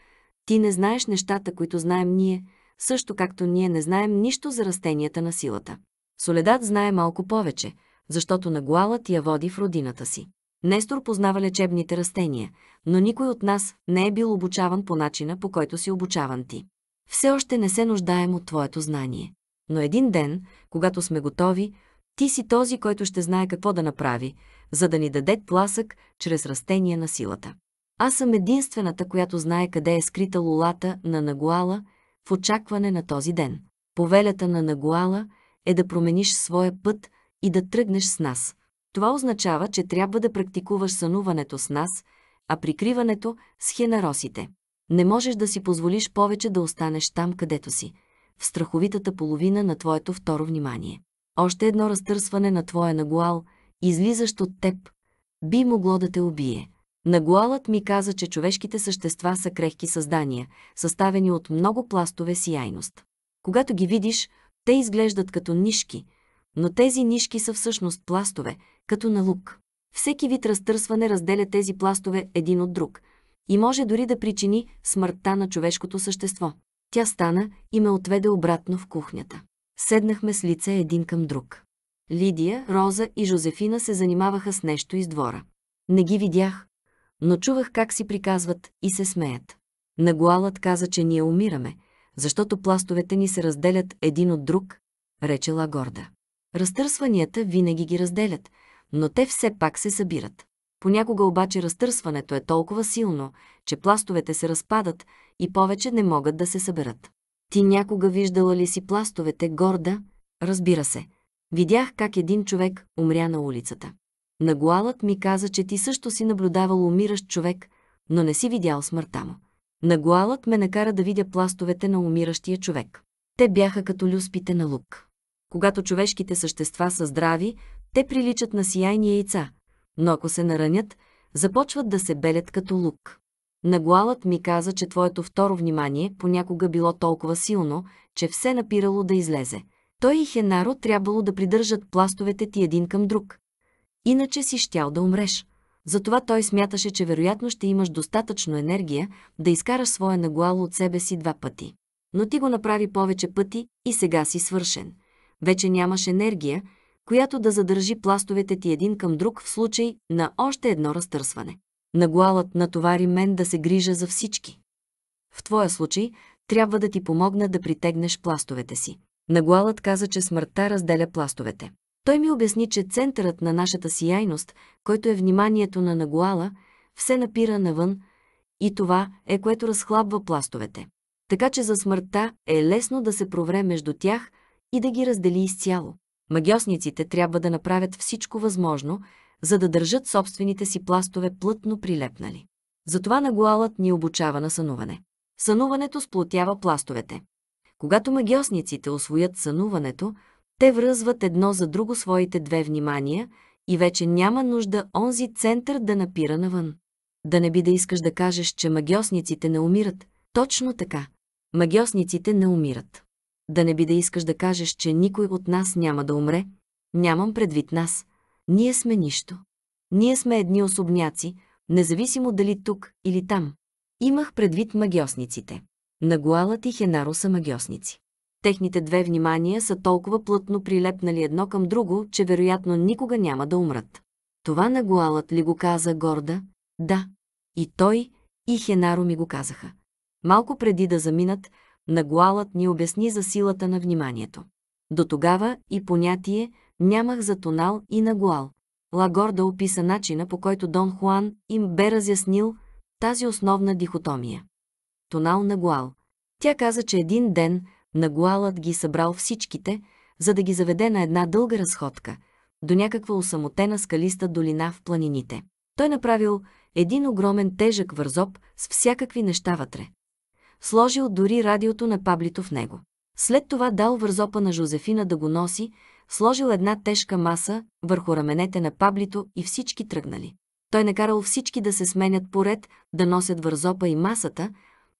ти не знаеш нещата, които знаем ние, също както ние не знаем нищо за растенията на силата. Соледат знае малко повече, защото на Гуалът я води в родината си. Нестор познава лечебните растения, но никой от нас не е бил обучаван по начина, по който си обучаван ти. Все още не се нуждаем от твоето знание. Но един ден, когато сме готови, ти си този, който ще знае какво да направи, за да ни даде тласък чрез растения на силата. Аз съм единствената, която знае къде е скрита лулата на Нагуала в очакване на този ден. Повелята на Нагуала е да промениш своя път и да тръгнеш с нас. Това означава, че трябва да практикуваш сънуването с нас, а прикриването с хенаросите. Не можеш да си позволиш повече да останеш там, където си, в страховитата половина на твоето второ внимание. Още едно разтърсване на твоя нагуал, излизащ от теб, би могло да те убие. Нагуалът ми каза, че човешките същества са крехки създания, съставени от много пластове сияйност. Когато ги видиш, те изглеждат като нишки, но тези нишки са всъщност пластове, като на лук. Всеки вид разтърсване разделя тези пластове един от друг и може дори да причини смъртта на човешкото същество. Тя стана и ме отведе обратно в кухнята. Седнахме с лице един към друг. Лидия, Роза и Жозефина се занимаваха с нещо из двора. Не ги видях, но чувах как си приказват и се смеят. Нагуалът каза, че ние умираме, защото пластовете ни се разделят един от друг, речела горда. Разтърсванията винаги ги разделят, но те все пак се събират. Понякога обаче разтърсването е толкова силно, че пластовете се разпадат и повече не могат да се съберат. Ти някога виждала ли си пластовете горда? Разбира се. Видях как един човек умря на улицата. Нагуалът ми каза, че ти също си наблюдавал умиращ човек, но не си видял смъртта му. Нагуалът ме накара да видя пластовете на умиращия човек. Те бяха като люспите на лук. Когато човешките същества са здрави, те приличат на сияйни яйца, но ако се наранят, започват да се белят като лук. Нагуалът ми каза, че твоето второ внимание понякога било толкова силно, че все напирало да излезе. Той и Хенаро трябвало да придържат пластовете ти един към друг. Иначе си щял да умреш. Затова той смяташе, че вероятно ще имаш достатъчно енергия да изкараш своя нагуал от себе си два пъти. Но ти го направи повече пъти и сега си свършен. Вече нямаш енергия, която да задържи пластовете ти един към друг в случай на още едно разтърсване. Нагуалът натовари мен да се грижа за всички. В твоя случай трябва да ти помогна да притегнеш пластовете си. Нагуалът каза, че смъртта разделя пластовете. Той ми обясни, че центърът на нашата сияйност, който е вниманието на Нагуала, все напира навън и това е което разхлабва пластовете. Така че за смъртта е лесно да се провре между тях и да ги раздели изцяло. Магиосниците трябва да направят всичко възможно, за да държат собствените си пластове плътно прилепнали. Затова нагуалът ни обучава на сънуване. Сънуването сплотява пластовете. Когато магиосниците освоят сънуването, те връзват едно за друго своите две внимания и вече няма нужда онзи център да напира навън. Да не би да искаш да кажеш, че магиосниците не умират. Точно така. Магиосниците не умират. Да не би да искаш да кажеш, че никой от нас няма да умре. Нямам предвид нас. Ние сме нищо. Ние сме едни особняци, независимо дали тук или там. Имах предвид магиосниците. Нагуалът и Хенаро са магиосници. Техните две внимания са толкова плътно прилепнали едно към друго, че вероятно никога няма да умрат. Това Нагуалът ли го каза горда? Да. И той, и Хенаро ми го казаха. Малко преди да заминат, Нагуалът ни обясни за силата на вниманието. До тогава и понятие нямах за тонал и нагуал. Лагорда описа начина, по който Дон Хуан им бе разяснил тази основна дихотомия. Тонал нагуал. Тя каза, че един ден нагуалът ги събрал всичките, за да ги заведе на една дълга разходка, до някаква осамотена скалиста долина в планините. Той направил един огромен тежък вързоп с всякакви неща вътре сложил дори радиото на Паблито в него. След това дал вързопа на Жозефина да го носи, сложил една тежка маса върху раменете на Паблито и всички тръгнали. Той накарал всички да се сменят поред, да носят вързопа и масата,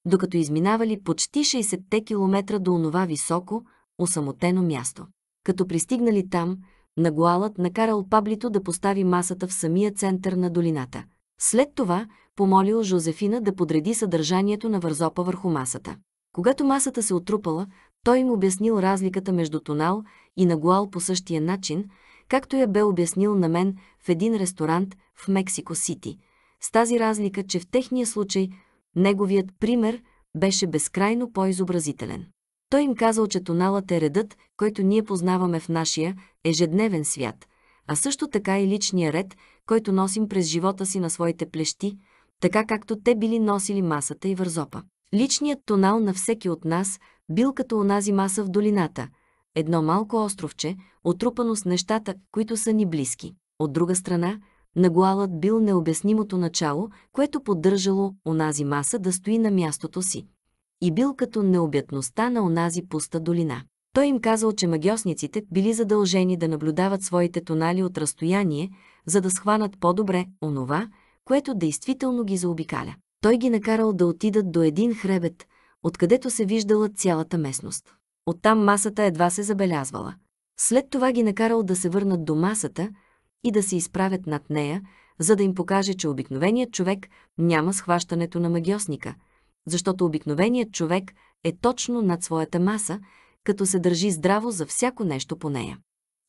докато изминавали почти 60-те километра до онова високо, осамотено място. Като пристигнали там, Нагуалът накарал Паблито да постави масата в самия център на долината – след това помолил Жозефина да подреди съдържанието на вързопа върху масата. Когато масата се отрупала, той им обяснил разликата между тонал и нагуал по същия начин, както я бе обяснил на мен в един ресторант в Мексико Сити. С тази разлика, че в техния случай неговият пример беше безкрайно по-изобразителен. Той им казал, че тоналът е редът, който ние познаваме в нашия ежедневен свят, а също така и личния ред, който носим през живота си на своите плещи, така както те били носили масата и вързопа. Личният тонал на всеки от нас бил като онази маса в долината, едно малко островче, отрупано с нещата, които са ни близки. От друга страна, нагуалът бил необяснимото начало, което поддържало онази маса да стои на мястото си. И бил като необятността на онази пуста долина. Той им казал, че магиосниците били задължени да наблюдават своите тонали от разстояние, за да схванат по-добре онова, което действително ги заобикаля. Той ги накарал да отидат до един хребет, откъдето се виждала цялата местност. Оттам масата едва се забелязвала. След това ги накарал да се върнат до масата и да се изправят над нея, за да им покаже, че обикновеният човек няма схващането на магиосника, защото обикновеният човек е точно над своята маса, като се държи здраво за всяко нещо по нея.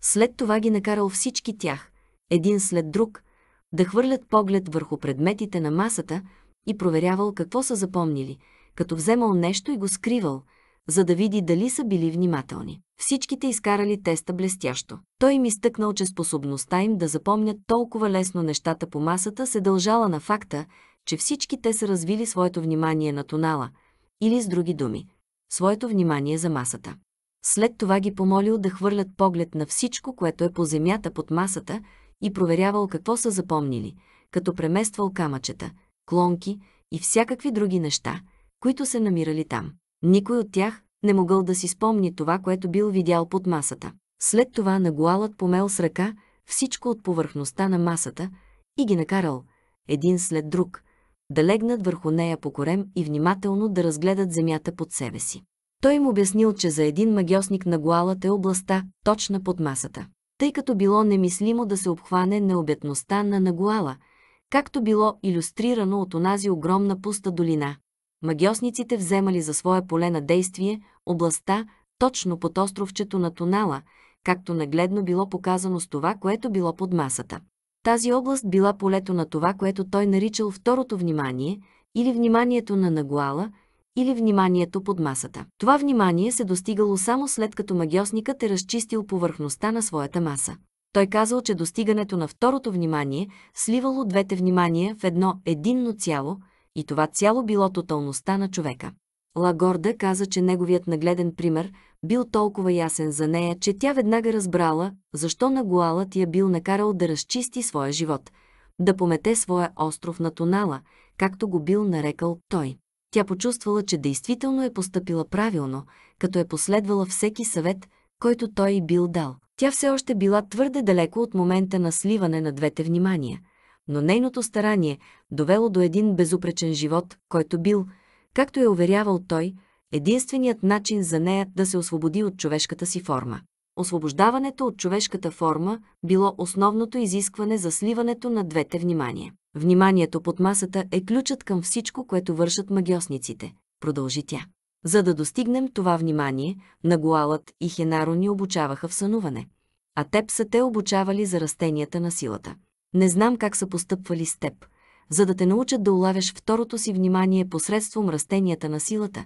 След това ги накарал всички тях, един след друг, да хвърлят поглед върху предметите на масата и проверявал какво са запомнили, като вземал нещо и го скривал, за да види дали са били внимателни. Всичките изкарали теста блестящо. Той ми стъкнал, че способността им да запомнят толкова лесно нещата по масата се дължала на факта, че всички те са развили своето внимание на тонала, или с други думи, своето внимание за масата. След това ги помолил да хвърлят поглед на всичко, което е по земята под масата и проверявал какво са запомнили, като премествал камъчета, клонки и всякакви други неща, които се намирали там. Никой от тях не могъл да си спомни това, което бил видял под масата. След това нагуалът помел с ръка всичко от повърхността на масата и ги накарал, един след друг, да легнат върху нея по корем и внимателно да разгледат земята под себе си. Той им обяснил, че за един магиосник на е областта, точна под масата тъй като било немислимо да се обхване необятността на Нагуала, както било иллюстрирано от онази огромна пуста долина. Магиосниците вземали за свое поле на действие областта точно под островчето на Тонала, както нагледно било показано с това, което било под масата. Тази област била полето на това, което той наричал второто внимание или вниманието на Нагуала – или вниманието под масата. Това внимание се достигало само след като магиосникът е разчистил повърхността на своята маса. Той казал, че достигането на второто внимание сливало двете внимания в едно единно цяло и това цяло било тоталността на човека. Лагорда каза, че неговият нагледен пример бил толкова ясен за нея, че тя веднага разбрала, защо Нагуалът я е бил накарал да разчисти своя живот, да помете своя остров на Тонала, както го бил нарекал той. Тя почувствала, че действително е поступила правилно, като е последвала всеки съвет, който той и бил дал. Тя все още била твърде далеко от момента на сливане на двете внимания, но нейното старание довело до един безупречен живот, който бил, както е уверявал той, единственият начин за нея да се освободи от човешката си форма. Освобождаването от човешката форма било основното изискване за сливането на двете внимания. Вниманието под масата е ключът към всичко, което вършат магиосниците, продължи тя. За да достигнем това внимание, Нагуалът и Хенаро ни обучаваха в сънуване, а теб са те обучавали за растенията на силата. Не знам как са постъпвали с теб, за да те научат да улавяш второто си внимание посредством растенията на силата,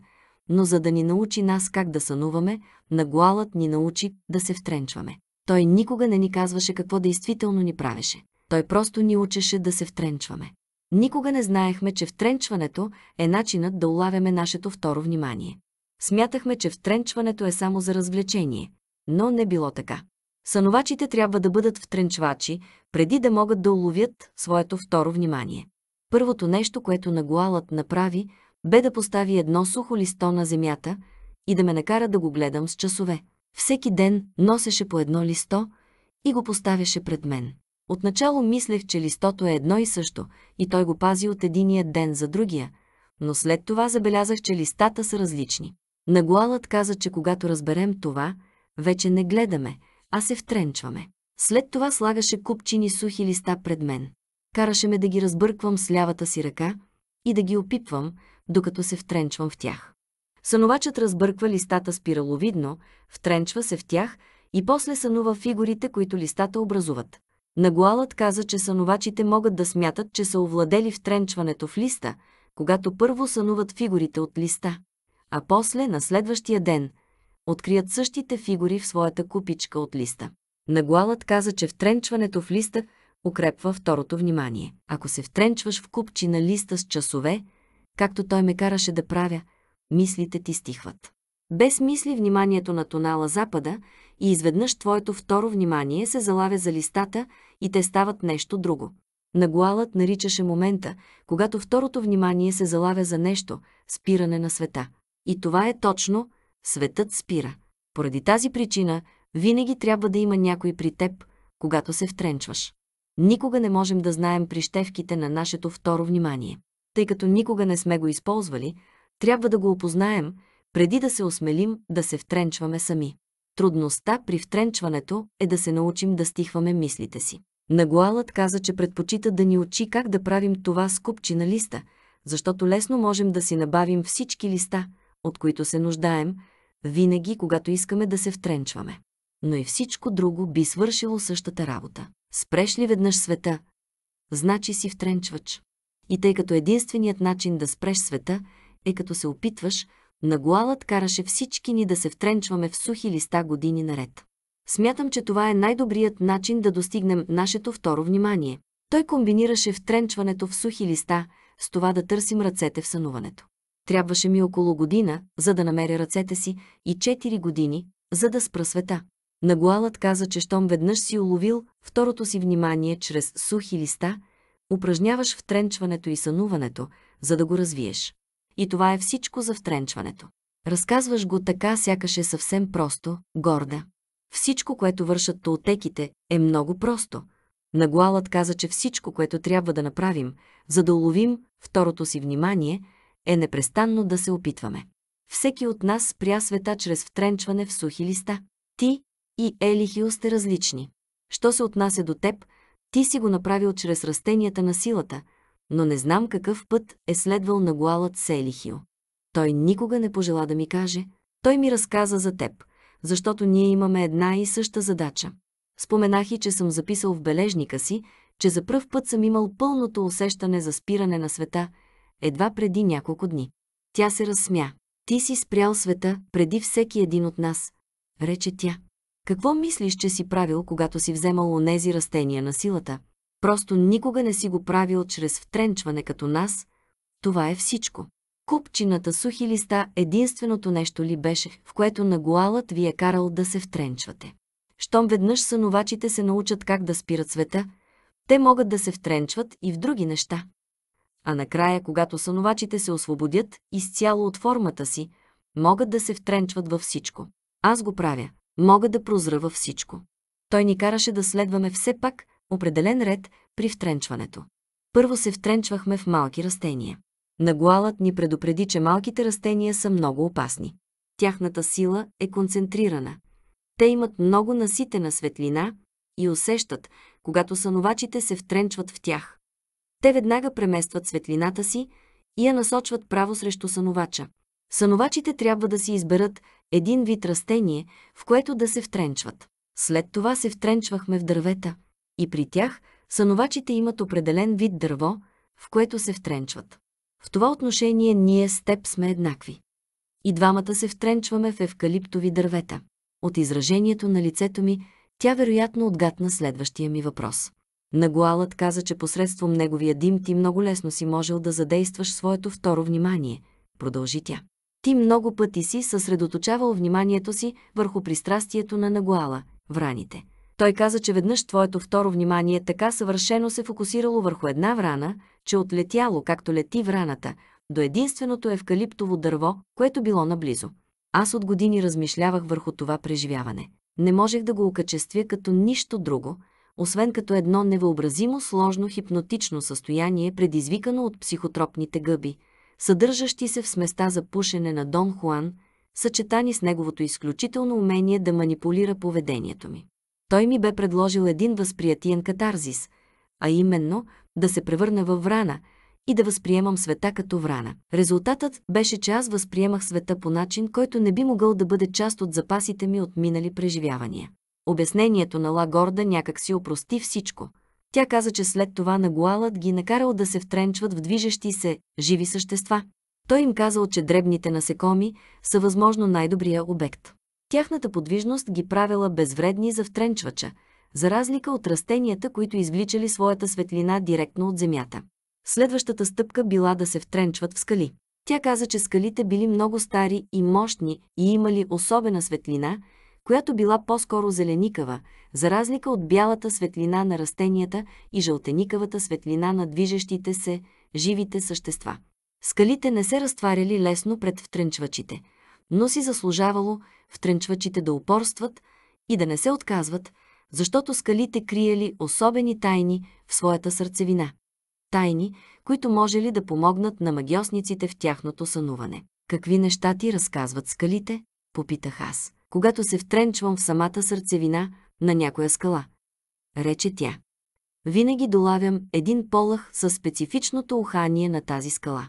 но за да ни научи нас как да сънуваме, Нагуалът ни научи да се втренчваме. Той никога не ни казваше какво действително ни правеше. Той просто ни учеше да се втренчваме. Никога не знаехме, че втренчването е начинът да улавяме нашето второ внимание. Смятахме, че втренчването е само за развлечение, но не било така. Съновачите трябва да бъдат втренчвачи, преди да могат да уловят своето второ внимание. Първото нещо, което нагуалът направи, бе да постави едно сухо листо на земята и да ме накара да го гледам с часове. Всеки ден носеше по едно листо и го поставяше пред мен. Отначало мислех, че листото е едно и също, и той го пази от единия ден за другия, но след това забелязах, че листата са различни. Нагуалът каза, че когато разберем това, вече не гледаме, а се втренчваме. След това слагаше купчини сухи листа пред мен. Караше ме да ги разбърквам с лявата си ръка и да ги опипвам, докато се втренчвам в тях. Сънувачът разбърква листата спираловидно, втренчва се в тях и после сънува фигурите, които листата образуват. Нагуалът каза, че сънувачите могат да смятат, че са овладели втренчването в листа, когато първо сънуват фигурите от листа, а после, на следващия ден, открият същите фигури в своята купичка от листа. Нагуалът каза, че втренчването в листа укрепва второто внимание. Ако се втренчваш в купчи на листа с часове, както той ме караше да правя, мислите ти стихват. Без мисли вниманието на тонала запада и изведнъж твоето второ внимание се залавя за листата и те стават нещо друго. Нагуалът наричаше момента, когато второто внимание се залавя за нещо – спиране на света. И това е точно – светът спира. Поради тази причина, винаги трябва да има някой при теб, когато се втренчваш. Никога не можем да знаем прищевките на нашето второ внимание. Тъй като никога не сме го използвали, трябва да го опознаем, преди да се осмелим да се втренчваме сами. Трудността при втренчването е да се научим да стихваме мислите си. Нагуалът каза, че предпочита да ни учи как да правим това с купчина на листа, защото лесно можем да си набавим всички листа, от които се нуждаем, винаги, когато искаме да се втренчваме. Но и всичко друго би свършило същата работа. Спреш ли веднъж света, значи си втренчвач. И тъй като единственият начин да спреш света е като се опитваш – Нагуалът караше всички ни да се втренчваме в сухи листа години наред. Смятам, че това е най-добрият начин да достигнем нашето второ внимание. Той комбинираше втренчването в сухи листа с това да търсим ръцете в сънуването. Трябваше ми около година, за да намеря ръцете си, и 4 години, за да спра света. Нагуалът каза, че щом веднъж си уловил второто си внимание чрез сухи листа, упражняваш втренчването и сънуването, за да го развиеш и това е всичко за втренчването. Разказваш го така, сякаш е съвсем просто, горда. Всичко, което вършат толтеките, е много просто. Нагуалът каза, че всичко, което трябва да направим, за да уловим второто си внимание, е непрестанно да се опитваме. Всеки от нас спря света чрез втренчване в сухи листа. Ти и Елихио сте различни. Що се отнася до теб, ти си го направил чрез растенията на силата – но не знам какъв път е следвал нагуалът Селихио. Той никога не пожела да ми каже. Той ми разказа за теб, защото ние имаме една и съща задача. Споменах и, че съм записал в бележника си, че за пръв път съм имал пълното усещане за спиране на света, едва преди няколко дни. Тя се разсмя. Ти си спрял света преди всеки един от нас, рече тя. Какво мислиш, че си правил, когато си вземал онези растения на силата? Просто никога не си го правил чрез втренчване като нас. Това е всичко. Купчината сухи листа единственото нещо ли беше, в което нагуалът ви е карал да се втренчвате. Щом веднъж сънувачите се научат как да спират света, те могат да се втренчват и в други неща. А накрая, когато сънувачите се освободят изцяло от формата си, могат да се втренчват във всичко. Аз го правя. Мога да прозра във всичко. Той ни караше да следваме все пак определен ред при втренчването. Първо се втренчвахме в малки растения. Нагуалът ни предупреди, че малките растения са много опасни. Тяхната сила е концентрирана. Те имат много наситена светлина и усещат, когато сановачите се втренчват в тях. Те веднага преместват светлината си и я насочват право срещу сановача. Сановачите трябва да си изберат един вид растение, в което да се втренчват. След това се втренчвахме в дървета – и при тях сановачите имат определен вид дърво, в което се втренчват. В това отношение ние с теб сме еднакви. И двамата се втренчваме в евкалиптови дървета. От изражението на лицето ми, тя вероятно отгадна следващия ми въпрос. Нагуалът каза, че посредством неговия дим ти много лесно си можел да задействаш своето второ внимание, продължи тя. Ти много пъти си съсредоточавал вниманието си върху пристрастието на Нагуала, враните. Той каза, че веднъж твоето второ внимание така съвършено се фокусирало върху една врана, че отлетяло, както лети враната, до единственото евкалиптово дърво, което било наблизо. Аз от години размишлявах върху това преживяване. Не можех да го окачествя като нищо друго, освен като едно невъобразимо сложно хипнотично състояние, предизвикано от психотропните гъби, съдържащи се в сместа за пушене на Дон Хуан, съчетани с неговото изключително умение да манипулира поведението ми той ми бе предложил един възприятиен катарзис, а именно да се превърна във врана и да възприемам света като врана. Резултатът беше, че аз възприемах света по начин, който не би могъл да бъде част от запасите ми от минали преживявания. Обяснението на Лагорда някак си опрости всичко. Тя каза, че след това нагуалът ги е накарал да се втренчват в движещи се, живи същества. Той им казал, че дребните насекоми са възможно най-добрия обект. Тяхната подвижност ги правила безвредни за втренчвача, за разлика от растенията, които извличали своята светлина директно от земята. Следващата стъпка била да се втренчват в скали. Тя каза, че скалите били много стари и мощни и имали особена светлина, която била по-скоро зеленикава, за разлика от бялата светлина на растенията и жълтеникавата светлина на движещите се, живите същества. Скалите не се разтваряли лесно пред втренчвачите – но си заслужавало втренчвачите да упорстват и да не се отказват, защото скалите криели особени тайни в своята сърцевина. Тайни, които може ли да помогнат на магиосниците в тяхното сънуване. Какви неща ти разказват скалите? Попитах аз, когато се втренчвам в самата сърцевина на някоя скала. Рече тя. Винаги долавям един полъх със специфичното ухание на тази скала.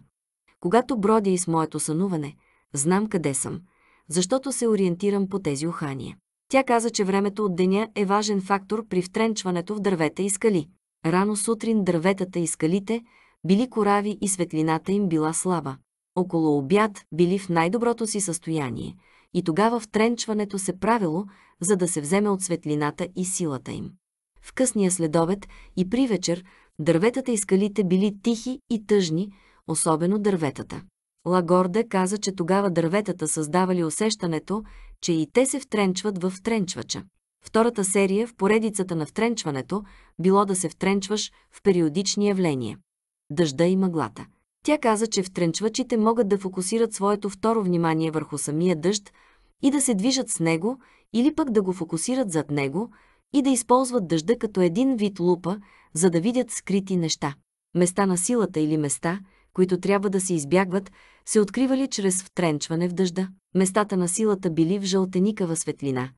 Когато бродя и с моето сънуване – Знам къде съм, защото се ориентирам по тези ухания. Тя каза, че времето от деня е важен фактор при втренчването в дървета и скали. Рано сутрин дърветата и скалите били корави и светлината им била слаба. Около обяд били в най-доброто си състояние и тогава втренчването се правило, за да се вземе от светлината и силата им. В късния следобед и при вечер дърветата и скалите били тихи и тъжни, особено дърветата. Лагорде каза, че тогава дърветата създавали усещането, че и те се втренчват в втренчвача. Втората серия в поредицата на втренчването било да се втренчваш в периодични явления. Дъжда и мъглата. Тя каза, че втренчвачите могат да фокусират своето второ внимание върху самия дъжд и да се движат с него или пък да го фокусират зад него и да използват дъжда като един вид лупа, за да видят скрити неща. Места на силата или места – които трябва да се избягват, се откривали чрез втренчване в дъжда. Местата на силата били в жълтеникава светлина,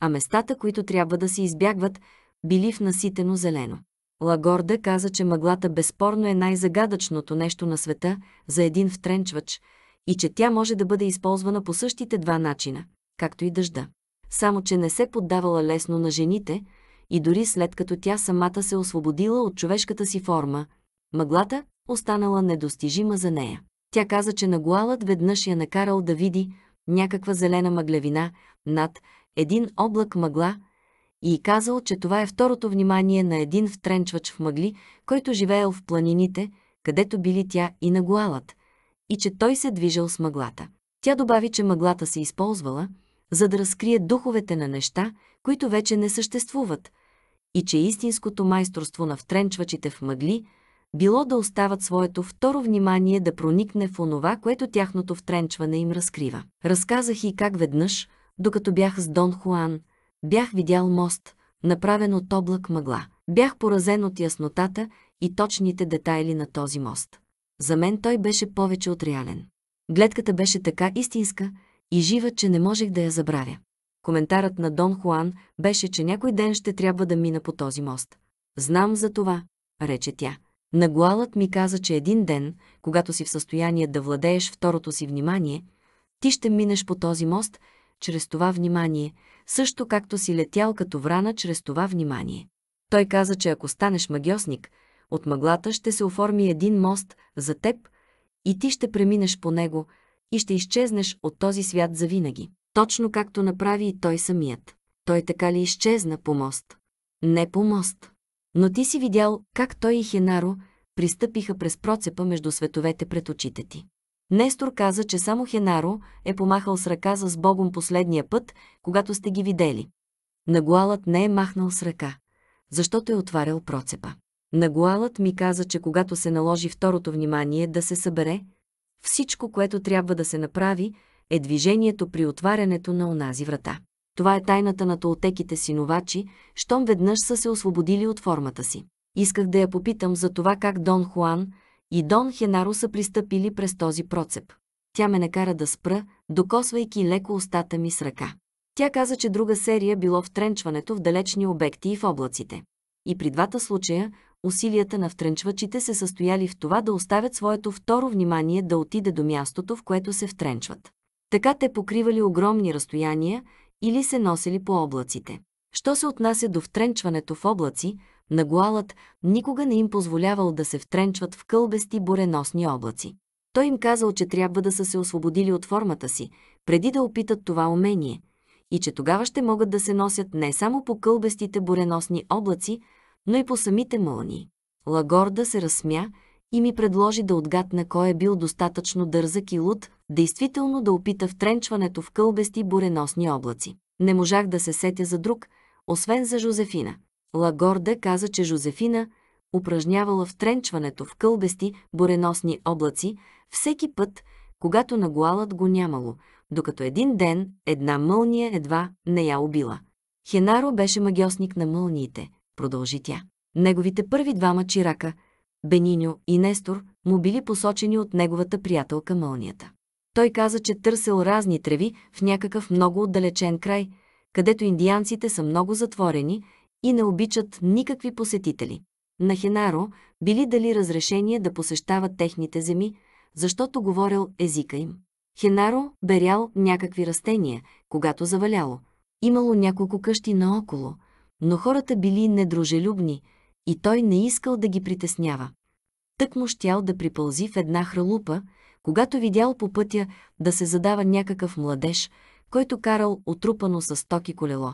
а местата, които трябва да се избягват, били в наситено зелено. Лагорда каза, че мъглата безспорно е най-загадъчното нещо на света за един втренчвач и че тя може да бъде използвана по същите два начина, както и дъжда. Само, че не се поддавала лесно на жените и дори след като тя самата се освободила от човешката си форма, мъглата останала недостижима за нея. Тя каза, че нагуалът веднъж я накарал да види някаква зелена мъглевина над един облак мъгла и казал, че това е второто внимание на един втренчвач в мъгли, който живеел в планините, където били тя и нагуалът, и че той се движил с мъглата. Тя добави, че мъглата се използвала, за да разкрие духовете на неща, които вече не съществуват, и че истинското майсторство на втренчвачите в мъгли – било да остават своето второ внимание да проникне в онова, което тяхното втренчване им разкрива. Разказах и как веднъж, докато бях с Дон Хуан, бях видял мост, направен от облак мъгла. Бях поразен от яснотата и точните детайли на този мост. За мен той беше повече от реален. Гледката беше така истинска и жива, че не можех да я забравя. Коментарът на Дон Хуан беше, че някой ден ще трябва да мина по този мост. Знам за това, рече тя. Нагуалът ми каза, че един ден, когато си в състояние да владееш второто си внимание, ти ще минеш по този мост чрез това внимание, също както си летял като врана чрез това внимание. Той каза, че ако станеш магиосник, от мъглата ще се оформи един мост за теб и ти ще преминеш по него и ще изчезнеш от този свят завинаги. Точно както направи и той самият. Той така ли изчезна по мост? Не по мост. Но ти си видял как той и Хенаро пристъпиха през процепа между световете пред очите ти. Нестор каза, че само Хенаро е помахал с ръка за с Богом последния път, когато сте ги видели. Нагуалът не е махнал с ръка, защото е отварял процепа. Нагуалът ми каза, че когато се наложи второто внимание да се събере, всичко, което трябва да се направи, е движението при отварянето на онази врата. Това е тайната на толтеките синовачи, щом веднъж са се освободили от формата си. Исках да я попитам за това как Дон Хуан и Дон Хенаро са пристъпили през този процеп. Тя ме накара да спра, докосвайки леко устата ми с ръка. Тя каза, че друга серия било втренчването в далечни обекти и в облаците. И при двата случая усилията на втренчвачите се състояли в това да оставят своето второ внимание да отиде до мястото, в което се втренчват. Така те покривали огромни разстояния или се носели по облаците. Що се отнася до втренчването в облаци, Нагуалът никога не им позволявал да се втренчват в кълбести буреносни облаци. Той им казал, че трябва да са се освободили от формата си, преди да опитат това умение, и че тогава ще могат да се носят не само по кълбестите буреносни облаци, но и по самите мълни. Лагорда се разсмя и ми предложи да отгадна кой е бил достатъчно дързък и луд действително да опита втренчването в кълбести буреносни облаци. Не можах да се сетя за друг, освен за Жозефина. Лагорда каза, че Жозефина упражнявала втренчването в кълбести буреносни облаци всеки път, когато нагуалът го нямало, докато един ден една мълния едва не я убила. Хенаро беше магиосник на мълниите, продължи тя. Неговите първи двама чирака, Бениньо и Нестор, му били посочени от неговата приятелка мълнията. Той каза, че търсел разни треви в някакъв много отдалечен край, където индианците са много затворени и не обичат никакви посетители. На Хенаро били дали разрешение да посещават техните земи, защото говорил езика им. Хенаро берял някакви растения, когато заваляло. Имало няколко къщи наоколо, но хората били недружелюбни и той не искал да ги притеснява. Тък му щял да припълзи в една хралупа, когато видял по пътя да се задава някакъв младеж, който карал отрупано с стоки колело.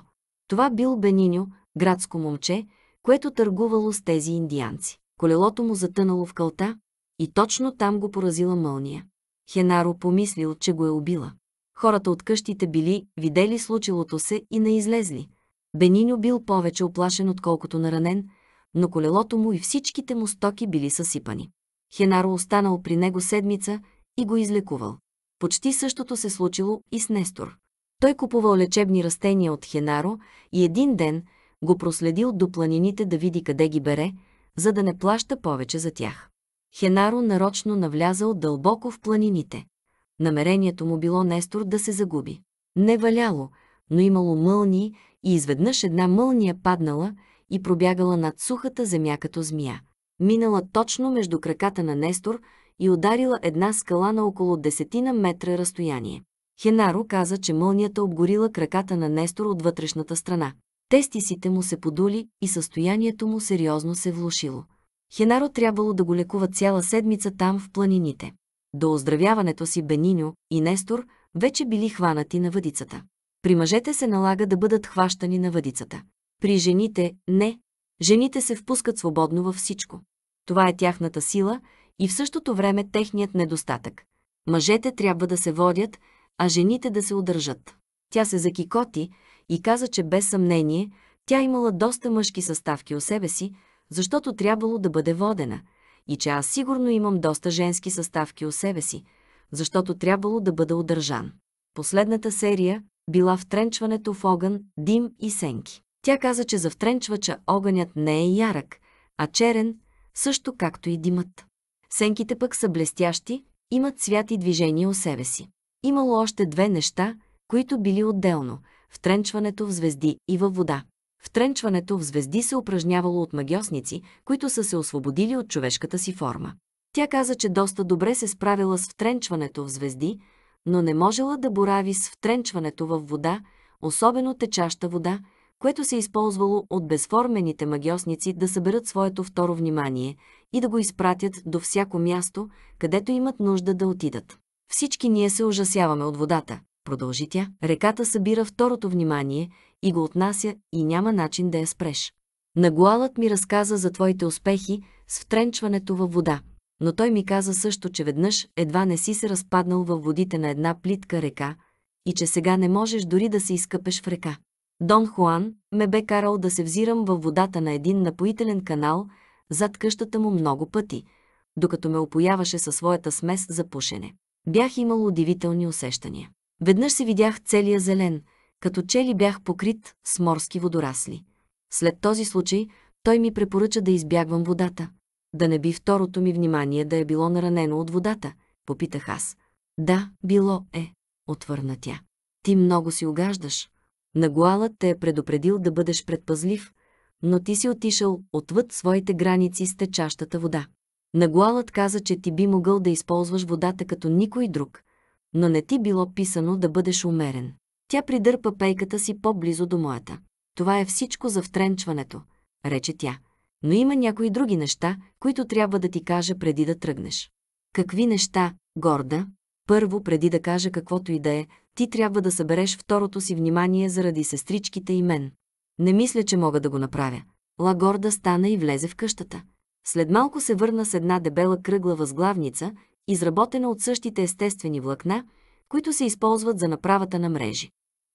Това бил Бениньо, градско момче, което търгувало с тези индианци. Колелото му затънало в кълта и точно там го поразила мълния. Хенаро помислил, че го е убила. Хората от къщите били, видели случилото се и не излезли. Бениньо бил повече оплашен, отколкото наранен, но колелото му и всичките му стоки били съсипани. Хенаро останал при него седмица – и го излекувал. Почти същото се случило и с Нестор. Той купувал лечебни растения от Хенаро и един ден го проследил до планините да види къде ги бере, за да не плаща повече за тях. Хенаро нарочно навлязал дълбоко в планините. Намерението му било Нестор да се загуби. Не валяло, но имало мълни и изведнъж една мълния паднала и пробягала над сухата земя като змия. Минала точно между краката на Нестор и ударила една скала на около десетина метра разстояние. Хенаро каза, че мълнията обгорила краката на Нестор от вътрешната страна. Тестисите му се подули и състоянието му сериозно се влушило. Хенаро трябвало да го лекува цяла седмица там в планините. До оздравяването си Бениньо и Нестор вече били хванати на въдицата. При мъжете се налага да бъдат хващани на въдицата. При жените – не. Жените се впускат свободно във всичко. Това е тяхната сила и в същото време техният недостатък. Мъжете трябва да се водят, а жените да се удържат. Тя се закикоти и каза, че без съмнение тя имала доста мъжки съставки у себе си, защото трябвало да бъде водена, и че аз сигурно имам доста женски съставки у себе си, защото трябвало да бъда удържан. Последната серия била втренчването в огън, дим и сенки. Тя каза, че за втренчвача огънят не е ярък, а черен, също както и димът. Сенките пък са блестящи, имат цвят и движение у себе си. Имало още две неща, които били отделно – втренчването в звезди и във вода. Втренчването в звезди се упражнявало от магиосници, които са се освободили от човешката си форма. Тя каза, че доста добре се справила с втренчването в звезди, но не можела да борави с втренчването в вода, особено течаща вода, което се използвало от безформените магиосници да съберат своето второ внимание и да го изпратят до всяко място, където имат нужда да отидат. Всички ние се ужасяваме от водата, продължи тя. Реката събира второто внимание и го отнася и няма начин да я спреш. Нагуалът ми разказа за твоите успехи с втренчването във вода, но той ми каза също, че веднъж едва не си се разпаднал във водите на една плитка река и че сега не можеш дори да се изкъпеш в река. Дон Хуан ме бе карал да се взирам във водата на един напоителен канал – зад къщата му много пъти, докато ме опояваше със своята смес за пушене. Бях имал удивителни усещания. Веднъж се видях целия зелен, като че ли бях покрит с морски водорасли. След този случай той ми препоръча да избягвам водата. Да не би второто ми внимание да е било наранено от водата, попитах аз. Да, било е, отвърна тя. Ти много си угаждаш. Нагуалът те е предупредил да бъдеш предпазлив, но ти си отишъл отвъд своите граници с течащата вода. Нагуалът каза, че ти би могъл да използваш водата като никой друг, но не ти било писано да бъдеш умерен. Тя придърпа пейката си по-близо до моята. Това е всичко за втренчването, рече тя. Но има някои други неща, които трябва да ти кажа преди да тръгнеш. Какви неща, горда? Първо, преди да кажа каквото и да е, ти трябва да събереш второто си внимание заради сестричките и мен. Не мисля, че мога да го направя. Лагорда стана и влезе в къщата. След малко се върна с една дебела кръгла възглавница, изработена от същите естествени влакна, които се използват за направата на мрежи.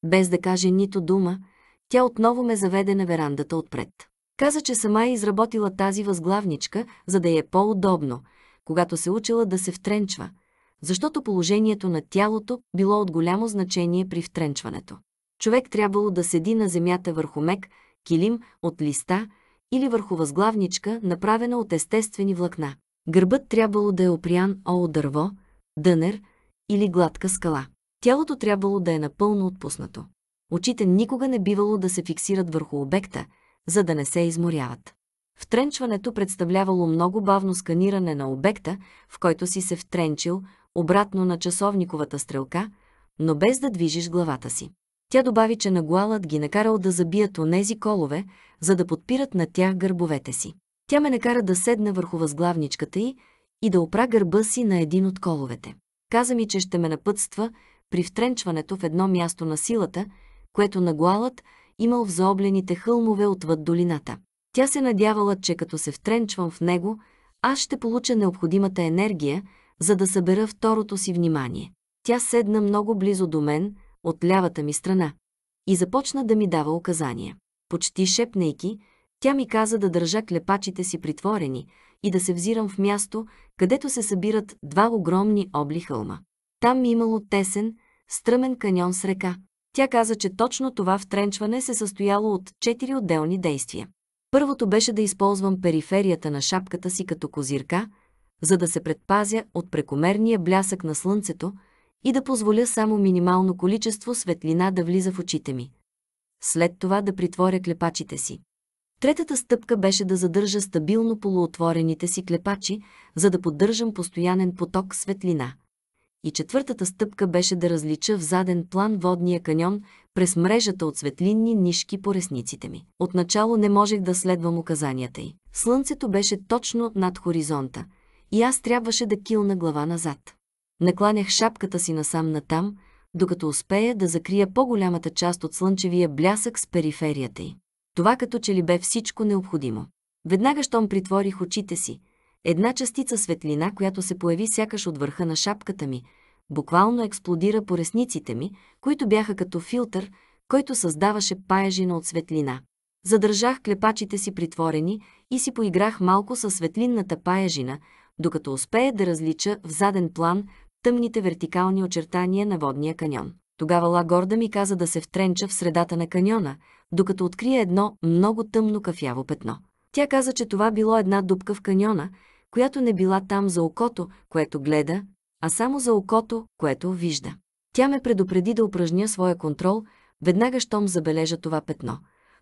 Без да каже нито дума, тя отново ме заведе на верандата отпред. Каза, че сама е изработила тази възглавничка, за да е по-удобно, когато се учила да се втренчва, защото положението на тялото било от голямо значение при втренчването човек трябвало да седи на земята върху мек, килим от листа или върху възглавничка, направена от естествени влакна. Гърбът трябвало да е опрян о дърво, дънер или гладка скала. Тялото трябвало да е напълно отпуснато. Очите никога не бивало да се фиксират върху обекта, за да не се изморяват. Втренчването представлявало много бавно сканиране на обекта, в който си се втренчил, обратно на часовниковата стрелка, но без да движиш главата си. Тя добави, че нагуалът ги накарал да забият онези колове, за да подпират на тях гърбовете си. Тя ме накара да седна върху възглавничката й и да опра гърба си на един от коловете. Каза ми, че ще ме напътства при втренчването в едно място на силата, което нагуалът имал в заоблените хълмове отвъд долината. Тя се надявала, че като се втренчвам в него, аз ще получа необходимата енергия, за да събера второто си внимание. Тя седна много близо до мен, от лявата ми страна и започна да ми дава указания. Почти шепнейки, тя ми каза да държа клепачите си притворени и да се взирам в място, където се събират два огромни обли хълма. Там ми имало тесен, стръмен каньон с река. Тя каза, че точно това втренчване се състояло от четири отделни действия. Първото беше да използвам периферията на шапката си като козирка, за да се предпазя от прекомерния блясък на слънцето – и да позволя само минимално количество светлина да влиза в очите ми. След това да притворя клепачите си. Третата стъпка беше да задържа стабилно полуотворените си клепачи, за да поддържам постоянен поток светлина. И четвъртата стъпка беше да различа в заден план водния каньон през мрежата от светлинни нишки по ресниците ми. Отначало не можех да следвам указанията й. Слънцето беше точно над хоризонта и аз трябваше да килна глава назад. Накланях шапката си насам натам, докато успея да закрия по-голямата част от слънчевия блясък с периферията й. Това като че ли бе всичко необходимо. Веднага, щом притворих очите си, една частица светлина, която се появи сякаш от върха на шапката ми, буквално експлодира по ресниците ми, които бяха като филтър, който създаваше паяжина от светлина. Задържах клепачите си притворени и си поиграх малко със светлинната паяжина, докато успея да различа в заден план тъмните вертикални очертания на водния каньон. Тогава Ла Горда ми каза да се втренча в средата на каньона, докато открия едно много тъмно кафяво петно. Тя каза, че това било една дупка в каньона, която не била там за окото, което гледа, а само за окото, което вижда. Тя ме предупреди да упражня своя контрол, веднага щом забележа това петно,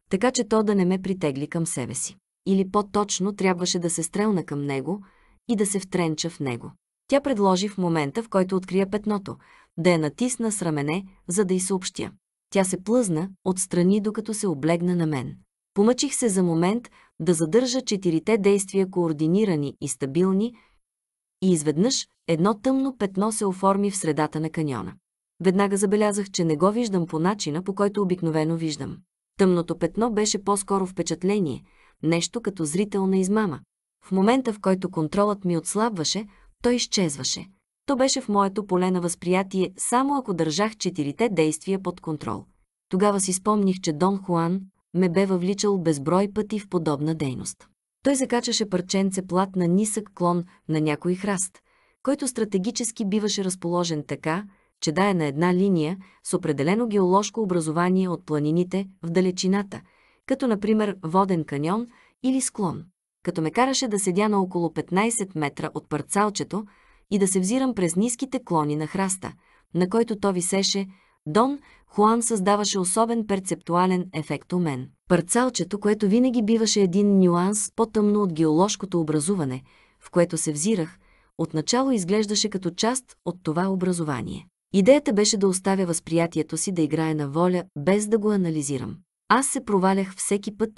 така че то да не ме притегли към себе си. Или по-точно трябваше да се стрелна към него и да се втренча в него. Тя предложи в момента, в който открия петното, да я натисна с рамене, за да й съобщя. Тя се плъзна, отстрани, докато се облегна на мен. Помъчих се за момент да задържа четирите действия координирани и стабилни, и изведнъж едно тъмно петно се оформи в средата на каньона. Веднага забелязах, че не го виждам по начина, по който обикновено виждам. Тъмното петно беше по-скоро впечатление, нещо като зрителна измама. В момента, в който контролът ми отслабваше, той изчезваше. То беше в моето поле на възприятие, само ако държах четирите действия под контрол. Тогава си спомних, че Дон Хуан ме бе въвличал безброй пъти в подобна дейност. Той закачаше парченце плат на нисък клон на някой храст, който стратегически биваше разположен така, че да е на една линия с определено геоложко образование от планините в далечината, като например воден каньон или склон като ме караше да седя на около 15 метра от парцалчето и да се взирам през ниските клони на храста, на който то висеше, Дон Хуан създаваше особен перцептуален ефект у мен. Парцалчето, което винаги биваше един нюанс по-тъмно от геоложкото образуване, в което се взирах, отначало изглеждаше като част от това образование. Идеята беше да оставя възприятието си да играе на воля, без да го анализирам. Аз се провалях всеки път,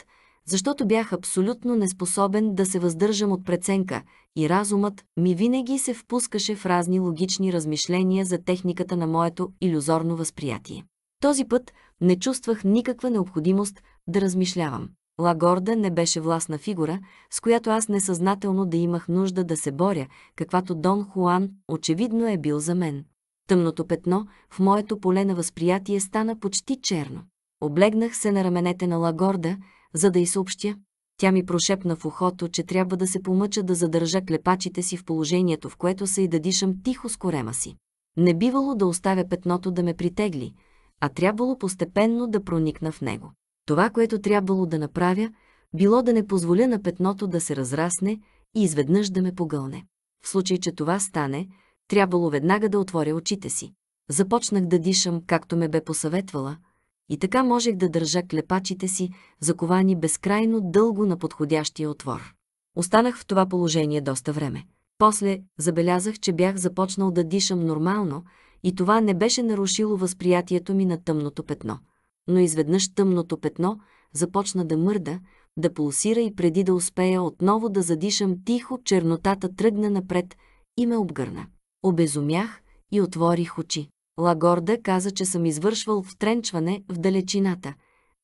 защото бях абсолютно неспособен да се въздържам от преценка и разумът ми винаги се впускаше в разни логични размишления за техниката на моето иллюзорно възприятие. Този път не чувствах никаква необходимост да размишлявам. Лагорда не беше властна фигура, с която аз несъзнателно да имах нужда да се боря, каквато Дон Хуан очевидно е бил за мен. Тъмното петно в моето поле на възприятие стана почти черно. Облегнах се на раменете на Лагорда за да й съобщя. Тя ми прошепна в ухото, че трябва да се помъча да задържа клепачите си в положението, в което са и да дишам тихо с корема си. Не бивало да оставя петното да ме притегли, а трябвало постепенно да проникна в него. Това, което трябвало да направя, било да не позволя на петното да се разрасне и изведнъж да ме погълне. В случай, че това стане, трябвало веднага да отворя очите си. Започнах да дишам, както ме бе посъветвала – и така можех да държа клепачите си, заковани безкрайно дълго на подходящия отвор. Останах в това положение доста време. После забелязах, че бях започнал да дишам нормално и това не беше нарушило възприятието ми на тъмното петно. Но изведнъж тъмното петно започна да мърда, да пулсира и преди да успея отново да задишам тихо, чернотата тръгна напред и ме обгърна. Обезумях и отворих очи. Лагорда каза, че съм извършвал втренчване в далечината,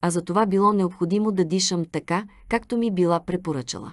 а за това било необходимо да дишам така, както ми била препоръчала.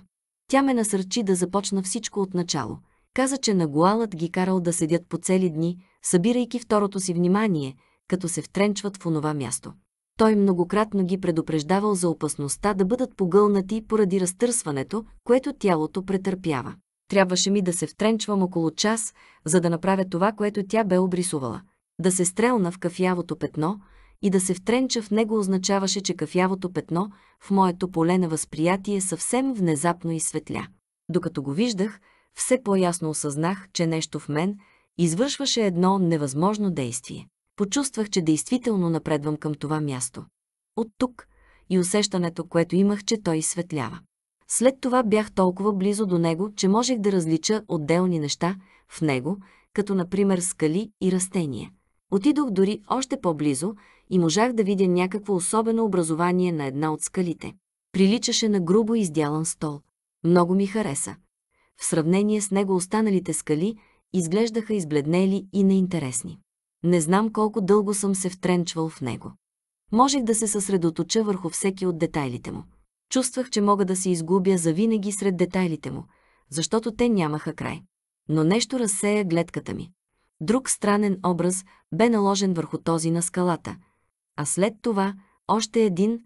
Тя ме насърчи да започна всичко от начало. Каза, че нагуалът ги карал да седят по цели дни, събирайки второто си внимание, като се втренчват в онова място. Той многократно ги предупреждавал за опасността да бъдат погълнати поради разтърсването, което тялото претърпява. Трябваше ми да се втренчвам около час, за да направя това, което тя бе обрисувала – да се стрелна в кафявото петно и да се втренча в него означаваше, че кафявото петно в моето поле на възприятие съвсем внезапно изсветля. Докато го виждах, все по-ясно осъзнах, че нещо в мен извършваше едно невъзможно действие. Почувствах, че действително напредвам към това място. От тук и усещането, което имах, че той изсветлява. След това бях толкова близо до него, че можех да различа отделни неща в него, като например скали и растения. Отидох дори още по-близо и можах да видя някакво особено образование на една от скалите. Приличаше на грубо издялан стол. Много ми хареса. В сравнение с него останалите скали изглеждаха избледнели и неинтересни. Не знам колко дълго съм се втренчвал в него. Можех да се съсредоточа върху всеки от детайлите му. Чувствах, че мога да се изгубя завинаги сред детайлите му, защото те нямаха край. Но нещо разсея гледката ми. Друг странен образ бе наложен върху този на скалата, а след това още един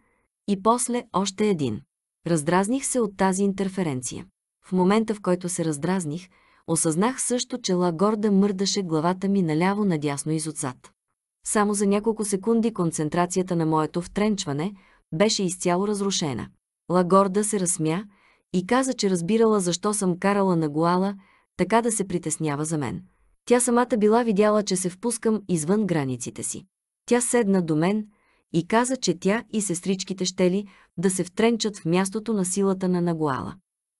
и после още един. Раздразних се от тази интерференция. В момента, в който се раздразних, осъзнах също, че Лагорда мърдаше главата ми наляво-надясно изотзад. Само за няколко секунди концентрацията на моето втренчване беше изцяло разрушена. Лагорда се разсмя и каза, че разбирала защо съм карала на Гуала така да се притеснява за мен. Тя самата била видяла, че се впускам извън границите си. Тя седна до мен и каза, че тя и сестричките щели да се втренчат в мястото на силата на Нагуала.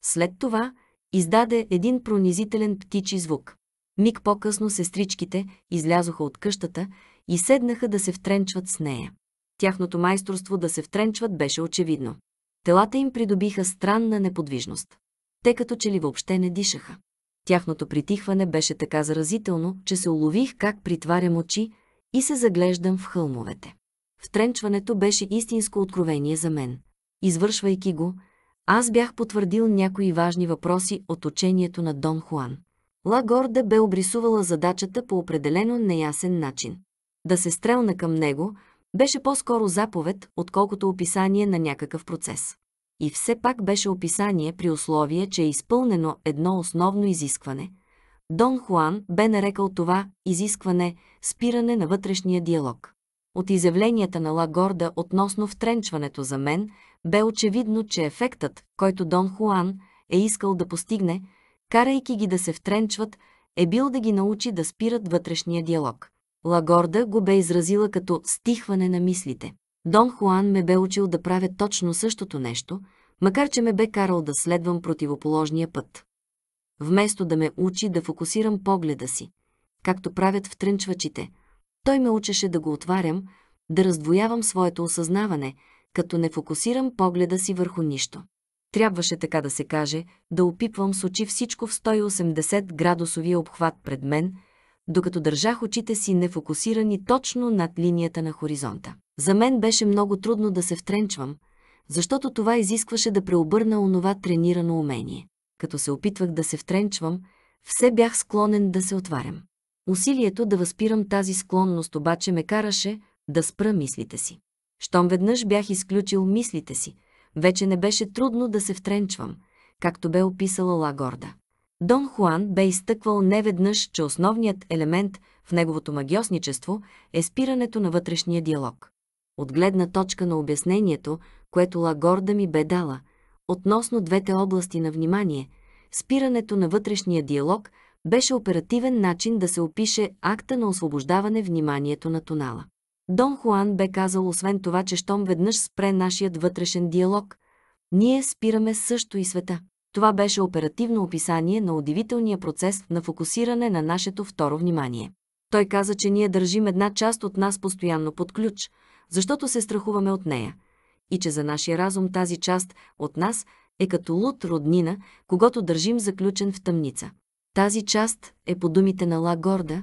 След това издаде един пронизителен птичи звук. Миг по-късно сестричките излязоха от къщата и седнаха да се втренчват с нея. Тяхното майсторство да се втренчват беше очевидно. Телата им придобиха странна неподвижност. Те като че ли въобще не дишаха. Тяхното притихване беше така заразително, че се улових как притварям очи и се заглеждам в хълмовете. Втренчването беше истинско откровение за мен. Извършвайки го, аз бях потвърдил някои важни въпроси от учението на Дон Хуан. Горде бе обрисувала задачата по определено неясен начин. Да се стрелна към него беше по-скоро заповед, отколкото описание на някакъв процес. И все пак беше описание при условие, че е изпълнено едно основно изискване. Дон Хуан бе нарекал това изискване спиране на вътрешния диалог. От изявленията на Лагорда относно втренчването за мен бе очевидно, че ефектът, който Дон Хуан е искал да постигне, карайки ги да се втренчват, е бил да ги научи да спират вътрешния диалог. Лагорда го бе изразила като стихване на мислите. Дон Хуан ме бе учил да правя точно същото нещо, макар че ме бе карал да следвам противоположния път. Вместо да ме учи да фокусирам погледа си, както правят втрънчвачите, той ме учеше да го отварям, да раздвоявам своето осъзнаване, като не фокусирам погледа си върху нищо. Трябваше така да се каже, да опипвам с очи всичко в 180 градусовия обхват пред мен – докато държах очите си нефокусирани точно над линията на хоризонта. За мен беше много трудно да се втренчвам, защото това изискваше да преобърна онова тренирано умение. Като се опитвах да се втренчвам, все бях склонен да се отварям. Усилието да възпирам тази склонност обаче ме караше да спра мислите си. Щом веднъж бях изключил мислите си, вече не беше трудно да се втренчвам, както бе описала Лагорда. Дон Хуан бе изтъквал неведнъж, че основният елемент в неговото магиосничество е спирането на вътрешния диалог. От гледна точка на обяснението, което Лагорда ми бе дала, относно двете области на внимание, спирането на вътрешния диалог беше оперативен начин да се опише акта на освобождаване вниманието на тонала. Дон Хуан бе казал освен това, че щом веднъж спре нашият вътрешен диалог, ние спираме също и света. Това беше оперативно описание на удивителния процес на фокусиране на нашето второ внимание. Той каза, че ние държим една част от нас постоянно под ключ, защото се страхуваме от нея, и че за нашия разум тази част от нас е като луд роднина, когато държим заключен в тъмница. Тази част е по думите на Лагорда,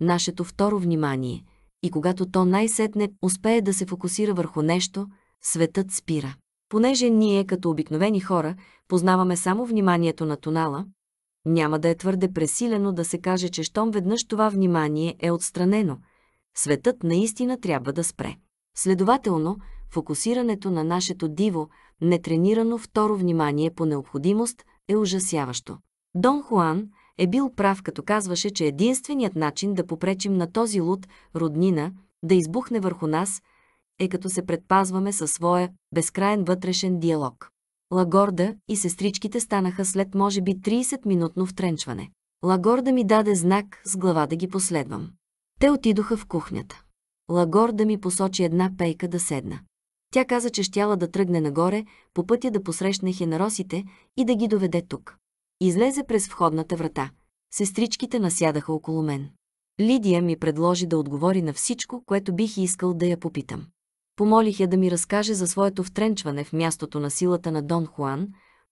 нашето второ внимание, и когато то най-сетне успее да се фокусира върху нещо, светът спира. Понеже ние, като обикновени хора, познаваме само вниманието на тунала, няма да е твърде пресилено да се каже, че щом веднъж това внимание е отстранено, светът наистина трябва да спре. Следователно, фокусирането на нашето диво, нетренирано второ внимание по необходимост е ужасяващо. Дон Хуан е бил прав, като казваше, че единственият начин да попречим на този луд, роднина, да избухне върху нас – е като се предпазваме със своя безкрайен вътрешен диалог. Лагорда и сестричките станаха след може би 30-минутно втренчване. Лагорда ми даде знак с глава да ги последвам. Те отидоха в кухнята. Лагорда ми посочи една пейка да седна. Тя каза, че щяла да тръгне нагоре, по пътя да посрещне хенаросите и да ги доведе тук. Излезе през входната врата. Сестричките насядаха около мен. Лидия ми предложи да отговори на всичко, което бих искал да я попитам. Помолих я да ми разкаже за своето втренчване в мястото на силата на Дон Хуан,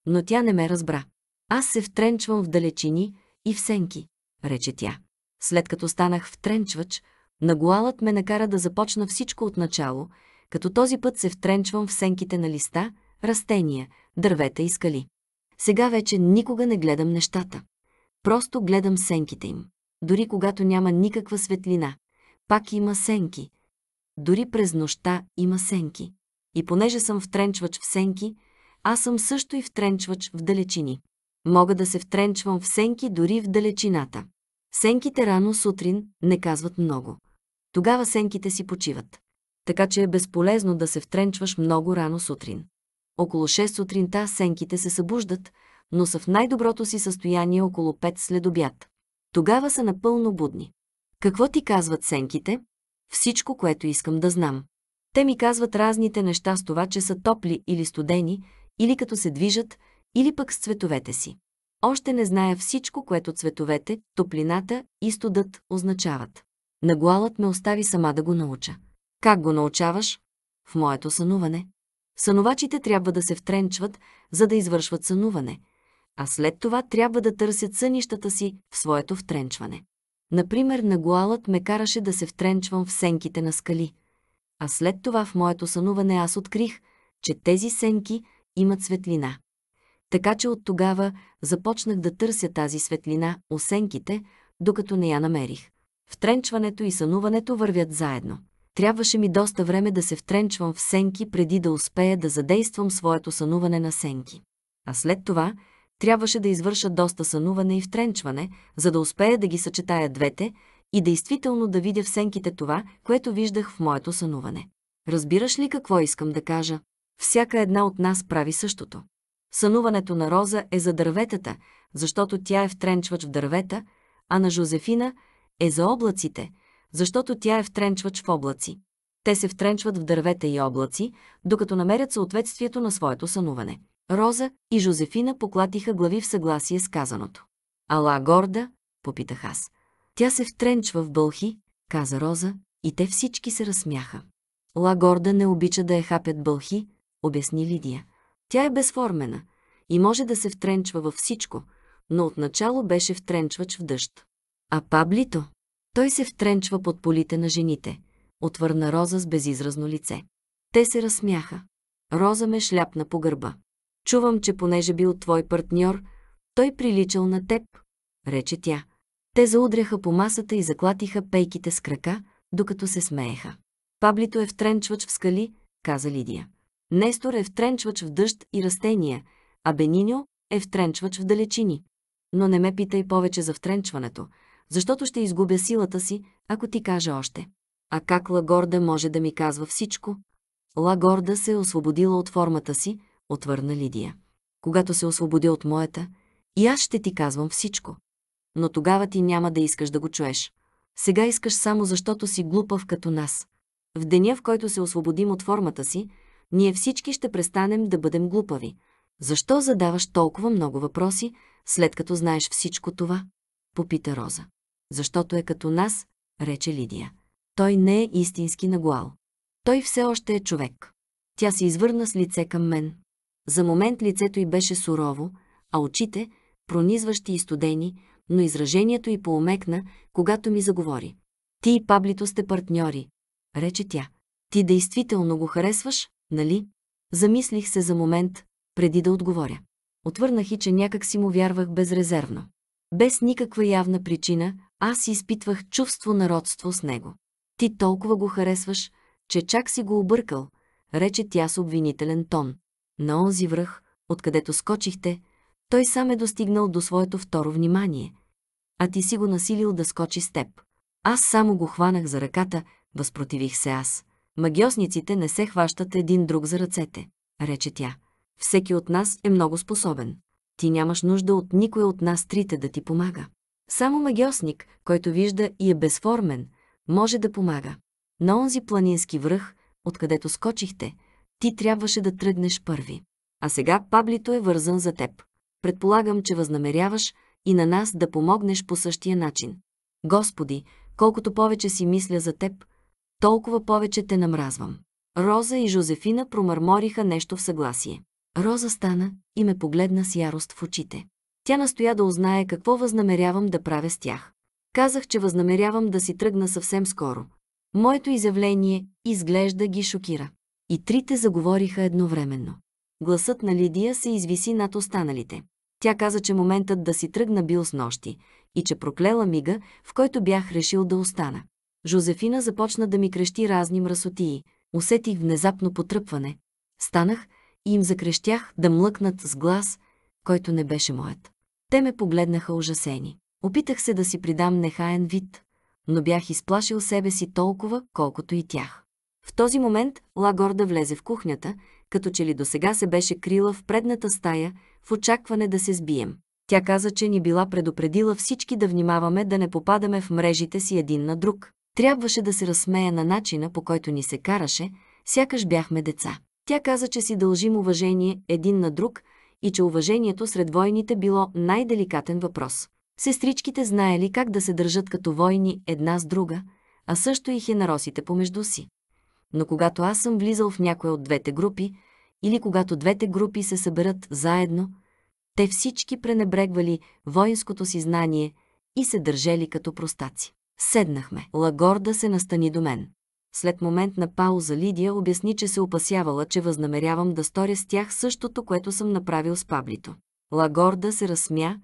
но тя не ме разбра. Аз се втренчвам в далечини и в сенки, рече тя. След като станах втренчвач, нагуалът ме накара да започна всичко от начало, като този път се втренчвам в сенките на листа, растения, дървета и скали. Сега вече никога не гледам нещата. Просто гледам сенките им. Дори когато няма никаква светлина. Пак има сенки – дори през нощта има сенки. И понеже съм втренчвач в сенки, аз съм също и втренчвач в далечини. Мога да се втренчвам в сенки дори в далечината. Сенките рано сутрин не казват много. Тогава сенките си почиват. Така че е безполезно да се втренчваш много рано сутрин. Около 6 сутринта сенките се събуждат, но са в най-доброто си състояние около 5 след обяд. Тогава са напълно будни. Какво ти казват сенките? всичко, което искам да знам. Те ми казват разните неща с това, че са топли или студени, или като се движат, или пък с цветовете си. Още не зная всичко, което цветовете, топлината и студът означават. Нагуалът ме остави сама да го науча. Как го научаваш? В моето сънуване. Сънувачите трябва да се втренчват, за да извършват сънуване, а след това трябва да търсят сънищата си в своето втренчване. Например, нагуалът ме караше да се втренчвам в сенките на скали. А след това в моето сънуване аз открих, че тези сенки имат светлина. Така че от тогава започнах да търся тази светлина, сенките, докато не я намерих. Втренчването и сънуването вървят заедно. Трябваше ми доста време да се втренчвам в сенки преди да успея да задействам своето сънуване на сенки. А след това – трябваше да извърша доста сънуване и втренчване, за да успея да ги съчетая двете и действително да видя в сенките това, което виждах в моето сънуване. Разбираш ли какво искам да кажа? Всяка една от нас прави същото. Сънуването на Роза е за дърветата, защото тя е втренчвач в дървета, а на Жозефина е за облаците, защото тя е втренчвач в облаци. Те се втренчват в дървета и облаци, докато намерят съответствието на своето сънуване. Роза и Жозефина поклатиха глави в съгласие с казаното. Ала горда, попитах аз. Тя се втренчва в бълхи, каза Роза, и те всички се разсмяха. Ла горда не обича да я хапят бълхи, обясни Лидия. Тя е безформена и може да се втренчва във всичко, но отначало беше втренчвач в дъжд. А Паблито? Той се втренчва под полите на жените, отвърна Роза с безизразно лице. Те се разсмяха. Роза ме шляпна по гърба. Чувам, че понеже бил твой партньор, той приличал на теб, рече тя. Те заудряха по масата и заклатиха пейките с крака, докато се смееха. Паблито е втренчвач в скали, каза Лидия. Нестор е втренчвач в дъжд и растения, а Бениньо е втренчвач в далечини. Но не ме питай повече за втренчването, защото ще изгубя силата си, ако ти кажа още. А как Лагорда може да ми казва всичко? Лагорда се е освободила от формата си, отвърна Лидия. Когато се освободя от моята, и аз ще ти казвам всичко. Но тогава ти няма да искаш да го чуеш. Сега искаш само защото си глупав като нас. В деня, в който се освободим от формата си, ние всички ще престанем да бъдем глупави. Защо задаваш толкова много въпроси, след като знаеш всичко това? Попита Роза. Защото е като нас, рече Лидия. Той не е истински нагуал. Той все още е човек. Тя се извърна с лице към мен. За момент лицето й беше сурово, а очите, пронизващи и студени, но изражението й поумекна, когато ми заговори. Ти и Паблито сте партньори, рече тя. Ти действително го харесваш, нали? Замислих се за момент, преди да отговоря. Отвърнах и, че някак си му вярвах безрезервно. Без никаква явна причина, аз изпитвах чувство на родство с него. Ти толкова го харесваш, че чак си го объркал, рече тя с обвинителен тон. На онзи връх, откъдето скочихте, той сам е достигнал до своето второ внимание, а ти си го насилил да скочи с теб. Аз само го хванах за ръката, възпротивих се аз. Магиосниците не се хващат един друг за ръцете, рече тя. Всеки от нас е много способен. Ти нямаш нужда от никой от нас трите да ти помага. Само магиосник, който вижда и е безформен, може да помага. На онзи планински връх, откъдето скочихте, ти трябваше да тръгнеш първи. А сега Паблито е вързан за теб. Предполагам, че възнамеряваш и на нас да помогнеш по същия начин. Господи, колкото повече си мисля за теб, толкова повече те намразвам. Роза и Жозефина промърмориха нещо в съгласие. Роза стана и ме погледна с ярост в очите. Тя настоя да узнае какво възнамерявам да правя с тях. Казах, че възнамерявам да си тръгна съвсем скоро. Моето изявление изглежда ги шокира. И трите заговориха едновременно. Гласът на Лидия се извиси над останалите. Тя каза, че моментът да си тръгна бил с нощи и че проклела мига, в който бях решил да остана. Жозефина започна да ми крещи разни мръсотии. Усетих внезапно потръпване. Станах и им закрещях да млъкнат с глас, който не беше моят. Те ме погледнаха ужасени. Опитах се да си придам нехаен вид, но бях изплашил себе си толкова, колкото и тях. В този момент Лагорда влезе в кухнята, като че ли досега се беше крила в предната стая, в очакване да се сбием. Тя каза, че ни била предупредила всички да внимаваме да не попадаме в мрежите си един на друг. Трябваше да се разсмея на начина, по който ни се караше, сякаш бяхме деца. Тя каза, че си дължим уважение един на друг и че уважението сред войните било най-деликатен въпрос. Сестричките знаели как да се държат като войни една с друга, а също и хенаросите помежду си но когато аз съм влизал в някоя от двете групи, или когато двете групи се съберат заедно, те всички пренебрегвали воинското си знание и се държели като простаци. Седнахме. Лагорда се настани до мен. След момент на пауза Лидия обясни, че се опасявала, че възнамерявам да сторя с тях същото, което съм направил с Паблито. Лагорда се разсмя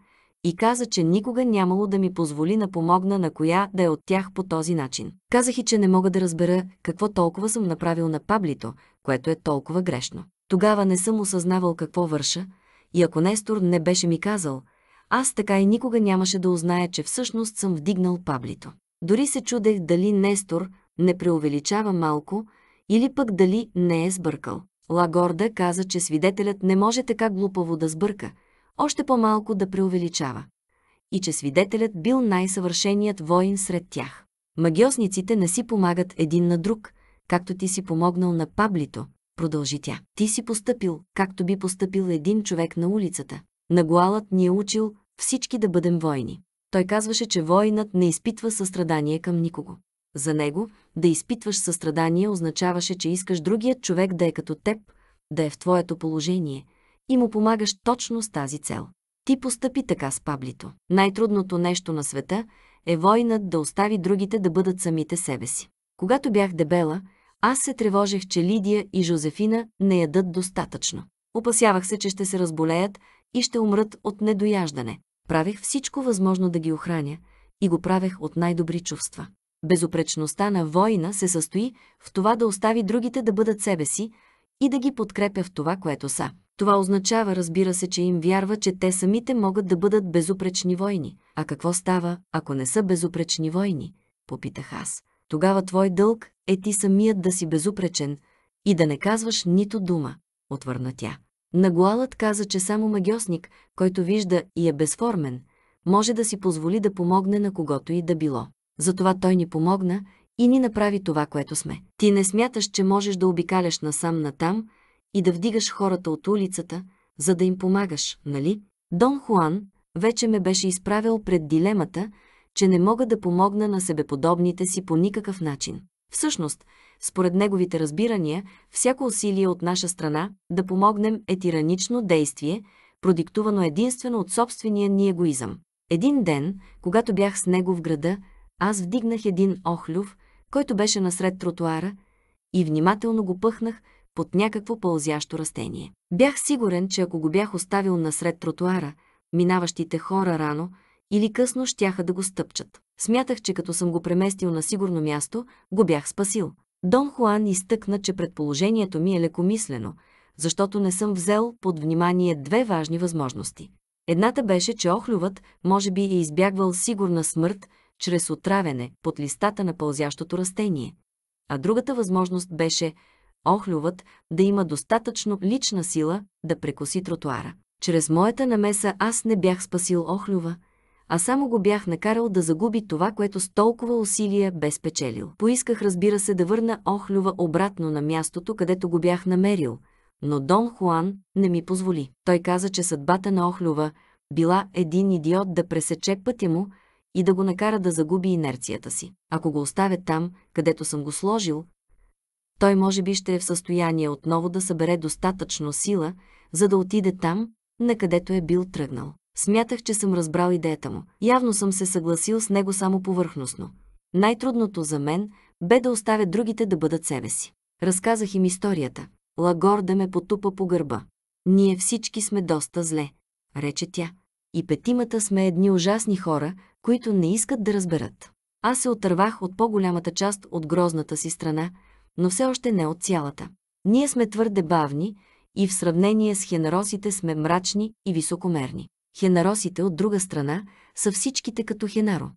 и каза, че никога нямало да ми позволи да помогна на коя да е от тях по този начин. Казах и, че не мога да разбера какво толкова съм направил на Паблито, което е толкова грешно. Тогава не съм осъзнавал какво върша и ако Нестор не беше ми казал, аз така и никога нямаше да узная, че всъщност съм вдигнал Паблито. Дори се чудех дали Нестор не преувеличава малко или пък дали не е сбъркал. Лагорда каза, че свидетелят не може така глупаво да сбърка – още по-малко да преувеличава. И че свидетелят бил най-съвършеният воин сред тях. Магиосниците не си помагат един на друг, както ти си помогнал на Паблито, продължи тя. Ти си постъпил, както би постъпил един човек на улицата. Нагуалът ни е учил всички да бъдем войни. Той казваше, че воинът не изпитва състрадание към никого. За него да изпитваш състрадание означаваше, че искаш другият човек да е като теб, да е в твоето положение – и му помагаш точно с тази цел. Ти постъпи така с Паблито. Най-трудното нещо на света е войнат да остави другите да бъдат самите себе си. Когато бях дебела, аз се тревожех, че Лидия и Жозефина не ядат достатъчно. Опасявах се, че ще се разболеят и ще умрат от недояждане. Правех всичко възможно да ги охраня и го правех от най-добри чувства. Безопречността на война се състои в това да остави другите да бъдат себе си, и да ги подкрепя в това, което са. Това означава, разбира се, че им вярва, че те самите могат да бъдат безупречни войни. А какво става, ако не са безупречни войни? Попитах аз. Тогава твой дълг е ти самият да си безупречен и да не казваш нито дума, отвърна тя. Нагуалът каза, че само магиосник, който вижда и е безформен, може да си позволи да помогне на когото и да било. Затова той ни помогна и ни направи това, което сме. Ти не смяташ, че можеш да обикаляш насам-натам и да вдигаш хората от улицата, за да им помагаш, нали? Дон Хуан вече ме беше изправил пред дилемата, че не мога да помогна на себеподобните си по никакъв начин. Всъщност, според неговите разбирания, всяко усилие от наша страна да помогнем е тиранично действие, продиктувано единствено от собствения ни егоизъм. Един ден, когато бях с него в града, аз вдигнах един охлюв, който беше насред тротуара, и внимателно го пъхнах под някакво пълзящо растение. Бях сигурен, че ако го бях оставил насред тротуара, минаващите хора рано или късно щяха да го стъпчат. Смятах, че като съм го преместил на сигурно място, го бях спасил. Дон Хуан изтъкна, че предположението ми е лекомислено, защото не съм взел под внимание две важни възможности. Едната беше, че Охлювът може би е избягвал сигурна смърт чрез отравяне под листата на пълзящото растение. А другата възможност беше охлювът да има достатъчно лична сила да прекоси тротуара. Чрез моята намеса аз не бях спасил охлюва, а само го бях накарал да загуби това, което с толкова усилия бе спечелил. Поисках, разбира се, да върна охлюва обратно на мястото, където го бях намерил, но Дон Хуан не ми позволи. Той каза, че съдбата на охлюва била един идиот да пресече пътя му, и да го накара да загуби инерцията си. Ако го оставя там, където съм го сложил, той може би ще е в състояние отново да събере достатъчно сила, за да отиде там, на където е бил тръгнал. Смятах, че съм разбрал идеята му. Явно съм се съгласил с него само повърхностно. Най-трудното за мен бе да оставя другите да бъдат себе си. Разказах им историята. Лагор да ме потупа по гърба. Ние всички сме доста зле, рече тя. И петимата сме едни ужасни хора, които не искат да разберат. Аз се отървах от по-голямата част от грозната си страна, но все още не от цялата. Ние сме твърде бавни и в сравнение с хенаросите сме мрачни и високомерни. Хенаросите, от друга страна, са всичките като хенаро.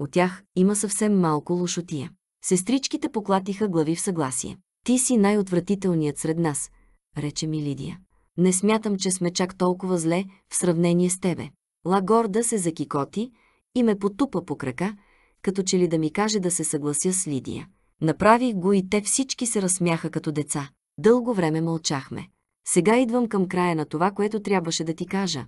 От тях има съвсем малко лошотия. Сестричките поклатиха глави в съгласие. Ти си най-отвратителният сред нас, рече ми Лидия. Не смятам, че сме чак толкова зле в сравнение с тебе. Лагорда се закикоти, и ме потупа по крака, като че ли да ми каже да се съглася с Лидия. Направих го и те всички се разсмяха като деца. Дълго време мълчахме. Сега идвам към края на това, което трябваше да ти кажа.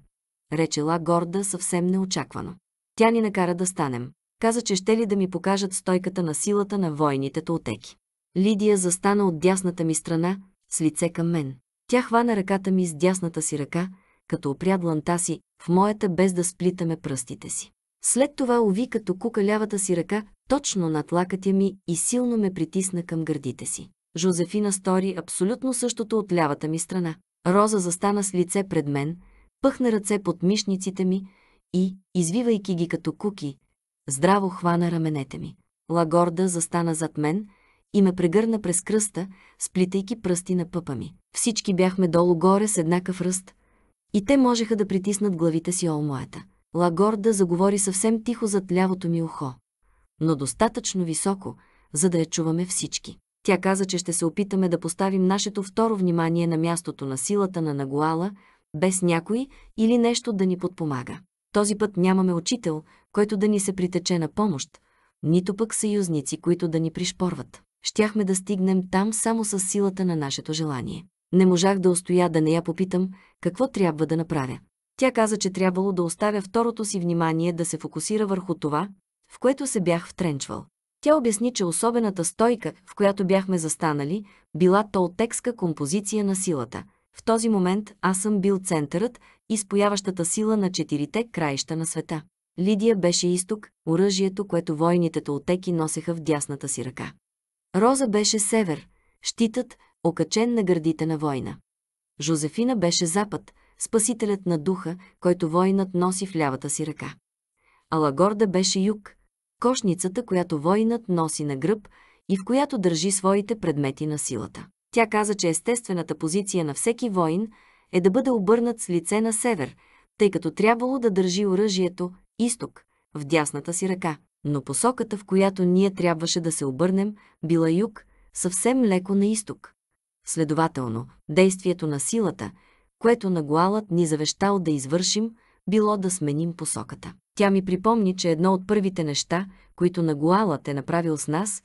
Речела горда съвсем неочаквано. Тя ни накара да станем. Каза, че ще ли да ми покажат стойката на силата на войните толтеки. Лидия застана от дясната ми страна, с лице към мен. Тя хвана ръката ми с дясната си ръка, като опря дланта си в моята без да сплитаме пръстите си. След това уви като кука лявата си ръка точно над лакътя ми и силно ме притисна към гърдите си. Жозефина стори абсолютно същото от лявата ми страна. Роза застана с лице пред мен, пъхна ръце под мишниците ми и, извивайки ги като куки, здраво хвана раменете ми. Лагорда застана зад мен и ме прегърна през кръста, сплитайки пръсти на пъпа ми. Всички бяхме долу-горе с еднакъв ръст и те можеха да притиснат главите си ол моята. Лагорда заговори съвсем тихо зад лявото ми ухо, но достатъчно високо, за да я чуваме всички. Тя каза, че ще се опитаме да поставим нашето второ внимание на мястото на силата на Нагуала, без някой или нещо да ни подпомага. Този път нямаме учител, който да ни се притече на помощ, нито пък съюзници, които да ни пришпорват. Щяхме да стигнем там само с силата на нашето желание. Не можах да устоя да не я попитам какво трябва да направя. Тя каза, че трябвало да оставя второто си внимание да се фокусира върху това, в което се бях втренчвал. Тя обясни, че особената стойка, в която бяхме застанали, била толтекска композиция на силата. В този момент аз съм бил центърът, изпояващата сила на четирите краища на света. Лидия беше изток, оръжието, което войните толтеки носеха в дясната си ръка. Роза беше север, щитът, окачен на гърдите на война. Жозефина беше запад, спасителят на духа, който воинът носи в лявата си ръка. Алагорда беше юг, кошницата, която воинът носи на гръб и в която държи своите предмети на силата. Тя каза, че естествената позиция на всеки воин е да бъде обърнат с лице на север, тъй като трябвало да държи оръжието изток, в дясната си ръка. Но посоката, в която ние трябваше да се обърнем, била юг, съвсем леко на изток. Следователно, действието на силата – което нагуалът ни завещал да извършим, било да сменим посоката. Тя ми припомни, че едно от първите неща, които нагуалът е направил с нас,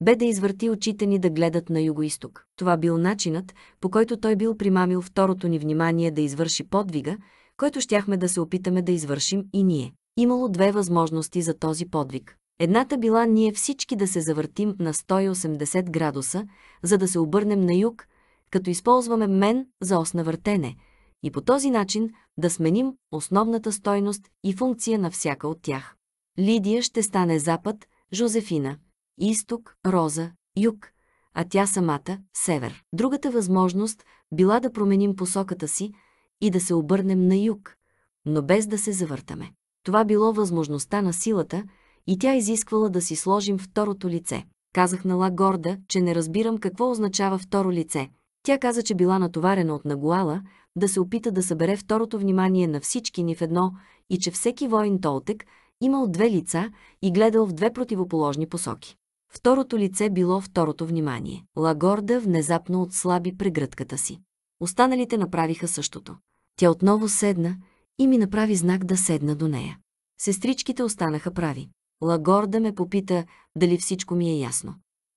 бе да извърти очите ни да гледат на юго-исток. Това бил начинът, по който той бил примамил второто ни внимание да извърши подвига, който щяхме да се опитаме да извършим и ние. Имало две възможности за този подвиг. Едната била ние всички да се завъртим на 180 градуса, за да се обърнем на юг, като използваме мен за ос на въртене и по този начин да сменим основната стойност и функция на всяка от тях. Лидия ще стане запад, Жозефина, изток, Роза, юг, а тя самата – север. Другата възможност била да променим посоката си и да се обърнем на юг, но без да се завъртаме. Това било възможността на силата и тя изисквала да си сложим второто лице. Казах на Ла горда, че не разбирам какво означава второ лице – тя каза, че била натоварена от Нагуала да се опита да събере второто внимание на всички ни в едно и че всеки воин Толтек имал две лица и гледал в две противоположни посоки. Второто лице било второто внимание. Лагорда внезапно отслаби прегръдката си. Останалите направиха същото. Тя отново седна и ми направи знак да седна до нея. Сестричките останаха прави. Лагорда ме попита дали всичко ми е ясно.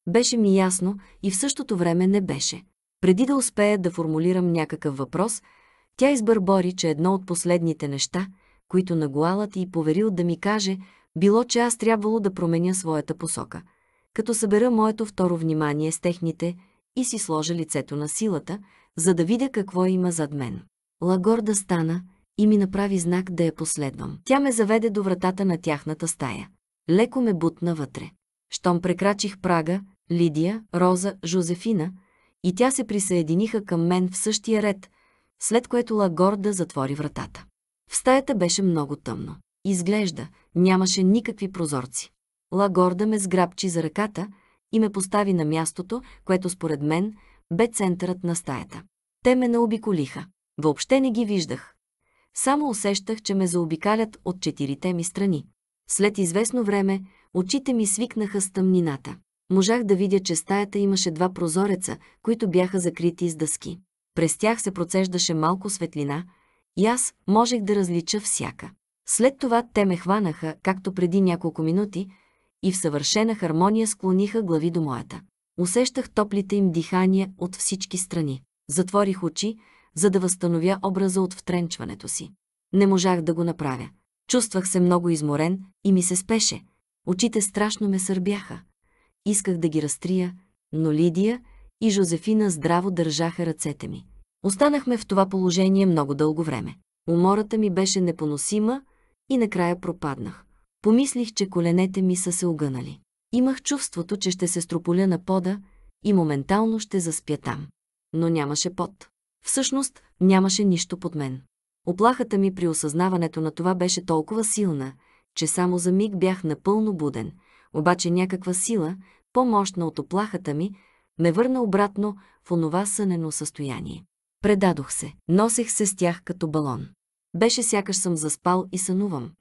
Беше ми ясно и в същото време не беше. Преди да успея да формулирам някакъв въпрос, тя избърбори, че едно от последните неща, които Нагуалът и поверил да ми каже, било, че аз трябвало да променя своята посока. Като събера моето второ внимание с техните и си сложа лицето на силата, за да видя какво има зад мен. Лагорда стана и ми направи знак да я последвам. Тя ме заведе до вратата на тяхната стая. Леко ме бутна вътре. Щом прекрачих прага, Лидия, Роза, Жозефина – и тя се присъединиха към мен в същия ред, след което Лагорда затвори вратата. В стаята беше много тъмно. Изглежда, нямаше никакви прозорци. Лагорда ме сграбчи за ръката и ме постави на мястото, което според мен бе центърът на стаята. Те ме наобиколиха. Въобще не ги виждах. Само усещах, че ме заобикалят от четирите ми страни. След известно време, очите ми свикнаха с тъмнината можах да видя, че стаята имаше два прозореца, които бяха закрити с дъски. През тях се процеждаше малко светлина и аз можех да различа всяка. След това те ме хванаха, както преди няколко минути, и в съвършена хармония склониха глави до моята. Усещах топлите им дихания от всички страни. Затворих очи, за да възстановя образа от втренчването си. Не можах да го направя. Чувствах се много изморен и ми се спеше. Очите страшно ме сърбяха. Исках да ги разтрия, но Лидия и Жозефина здраво държаха ръцете ми. Останахме в това положение много дълго време. Умората ми беше непоносима и накрая пропаднах. Помислих, че коленете ми са се огънали. Имах чувството, че ще се строполя на пода и моментално ще заспя там. Но нямаше пот. Всъщност нямаше нищо под мен. Оплахата ми при осъзнаването на това беше толкова силна, че само за миг бях напълно буден, обаче някаква сила, по-мощна от оплахата ми, ме върна обратно в онова сънено състояние. Предадох се, носех се с тях като балон. Беше сякаш съм заспал и сънувам.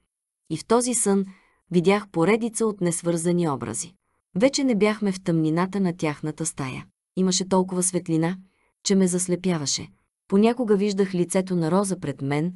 И в този сън видях поредица от несвързани образи. Вече не бяхме в тъмнината на тяхната стая. Имаше толкова светлина, че ме заслепяваше. Понякога виждах лицето на Роза пред мен,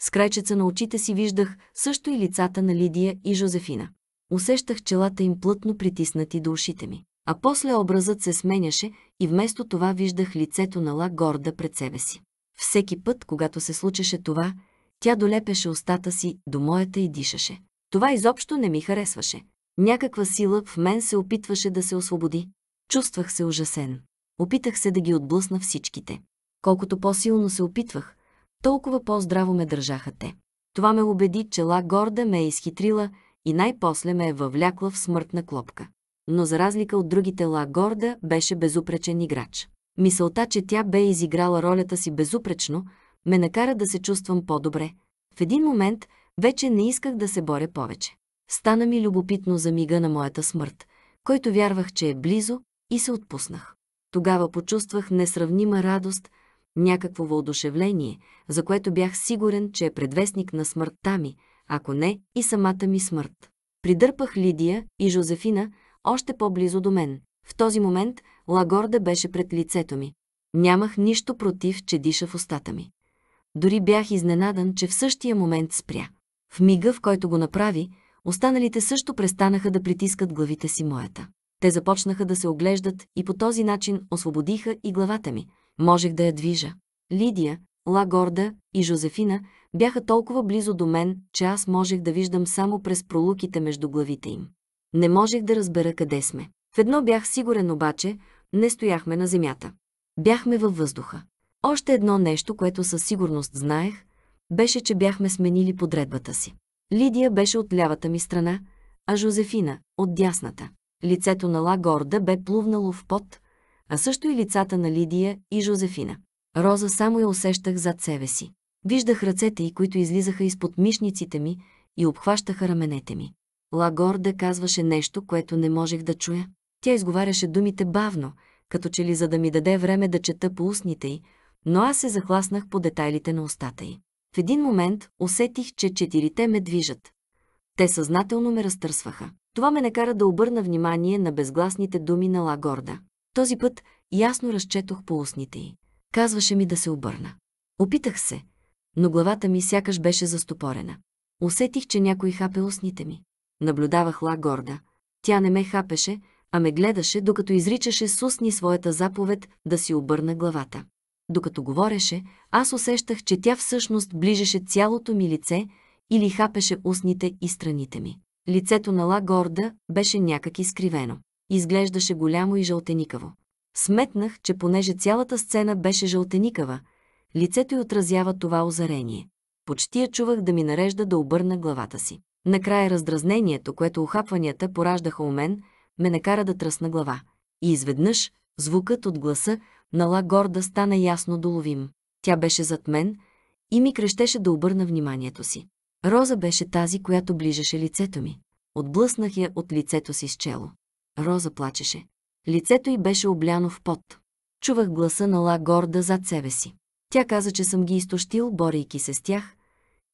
с крайчеца на очите си виждах също и лицата на Лидия и Жозефина. Усещах челата им плътно притиснати до ушите ми. А после образът се сменяше и вместо това виждах лицето на Ла горда пред себе си. Всеки път, когато се случеше това, тя долепеше устата си до моята и дишаше. Това изобщо не ми харесваше. Някаква сила в мен се опитваше да се освободи. Чувствах се ужасен. Опитах се да ги отблъсна всичките. Колкото по-силно се опитвах, толкова по-здраво ме държаха те. Това ме убеди, че Ла горда ме е изхитрила и най-после ме е въвлякла в смъртна клопка. Но за разлика от другите Ла Горда беше безупречен играч. Мисълта, че тя бе изиграла ролята си безупречно, ме накара да се чувствам по-добре. В един момент вече не исках да се боря повече. Стана ми любопитно за мига на моята смърт, който вярвах, че е близо, и се отпуснах. Тогава почувствах несравнима радост, някакво въодушевление, за което бях сигурен, че е предвестник на смъртта ми – ако не и самата ми смърт. Придърпах Лидия и Жозефина още по-близо до мен. В този момент Лагорда беше пред лицето ми. Нямах нищо против, че диша в устата ми. Дори бях изненадан, че в същия момент спря. В мига, в който го направи, останалите също престанаха да притискат главите си моята. Те започнаха да се оглеждат и по този начин освободиха и главата ми. Можех да я движа. Лидия, Лагорда и Жозефина бяха толкова близо до мен, че аз можех да виждам само през пролуките между главите им. Не можех да разбера къде сме. В едно бях сигурен обаче, не стояхме на земята. Бяхме във въздуха. Още едно нещо, което със сигурност знаех, беше, че бяхме сменили подредбата си. Лидия беше от лявата ми страна, а Жозефина – от дясната. Лицето на Ла Горда бе плувнало в пот, а също и лицата на Лидия и Жозефина. Роза само я усещах зад себе си. Виждах ръцете й, които излизаха изпод мишниците ми и обхващаха раменете ми. Лагорда казваше нещо, което не можех да чуя. Тя изговаряше думите бавно, като че ли за да ми даде време да чета по устните й, но аз се захласнах по детайлите на устата й. В един момент усетих, че четирите ме движат. Те съзнателно ме разтърсваха. Това ме накара да обърна внимание на безгласните думи на Лагорда. Този път ясно разчетох по устните й. Казваше ми да се обърна. Опитах се, но главата ми сякаш беше застопорена. Усетих, че някой хапе устните ми. Наблюдавах Ла горда. Тя не ме хапеше, а ме гледаше, докато изричаше с устни своята заповед да си обърна главата. Докато говореше, аз усещах, че тя всъщност ближеше цялото ми лице или хапеше устните и страните ми. Лицето на Ла горда беше някак изкривено. Изглеждаше голямо и жълтеникаво. Сметнах, че понеже цялата сцена беше жълтеникава, Лицето й отразява това озарение. Почти я чувах да ми нарежда да обърна главата си. Накрая раздразнението, което ухапванията пораждаха у мен, ме накара да тръсна глава. И изведнъж звукът от гласа на Ла Горда стана ясно доловим. Тя беше зад мен и ми крещеше да обърна вниманието си. Роза беше тази, която ближеше лицето ми. Отблъснах я от лицето си с чело. Роза плачеше. Лицето й беше обляно в пот. Чувах гласа на Ла Горда зад себе си. Тя каза, че съм ги изтощил, борейки се с тях,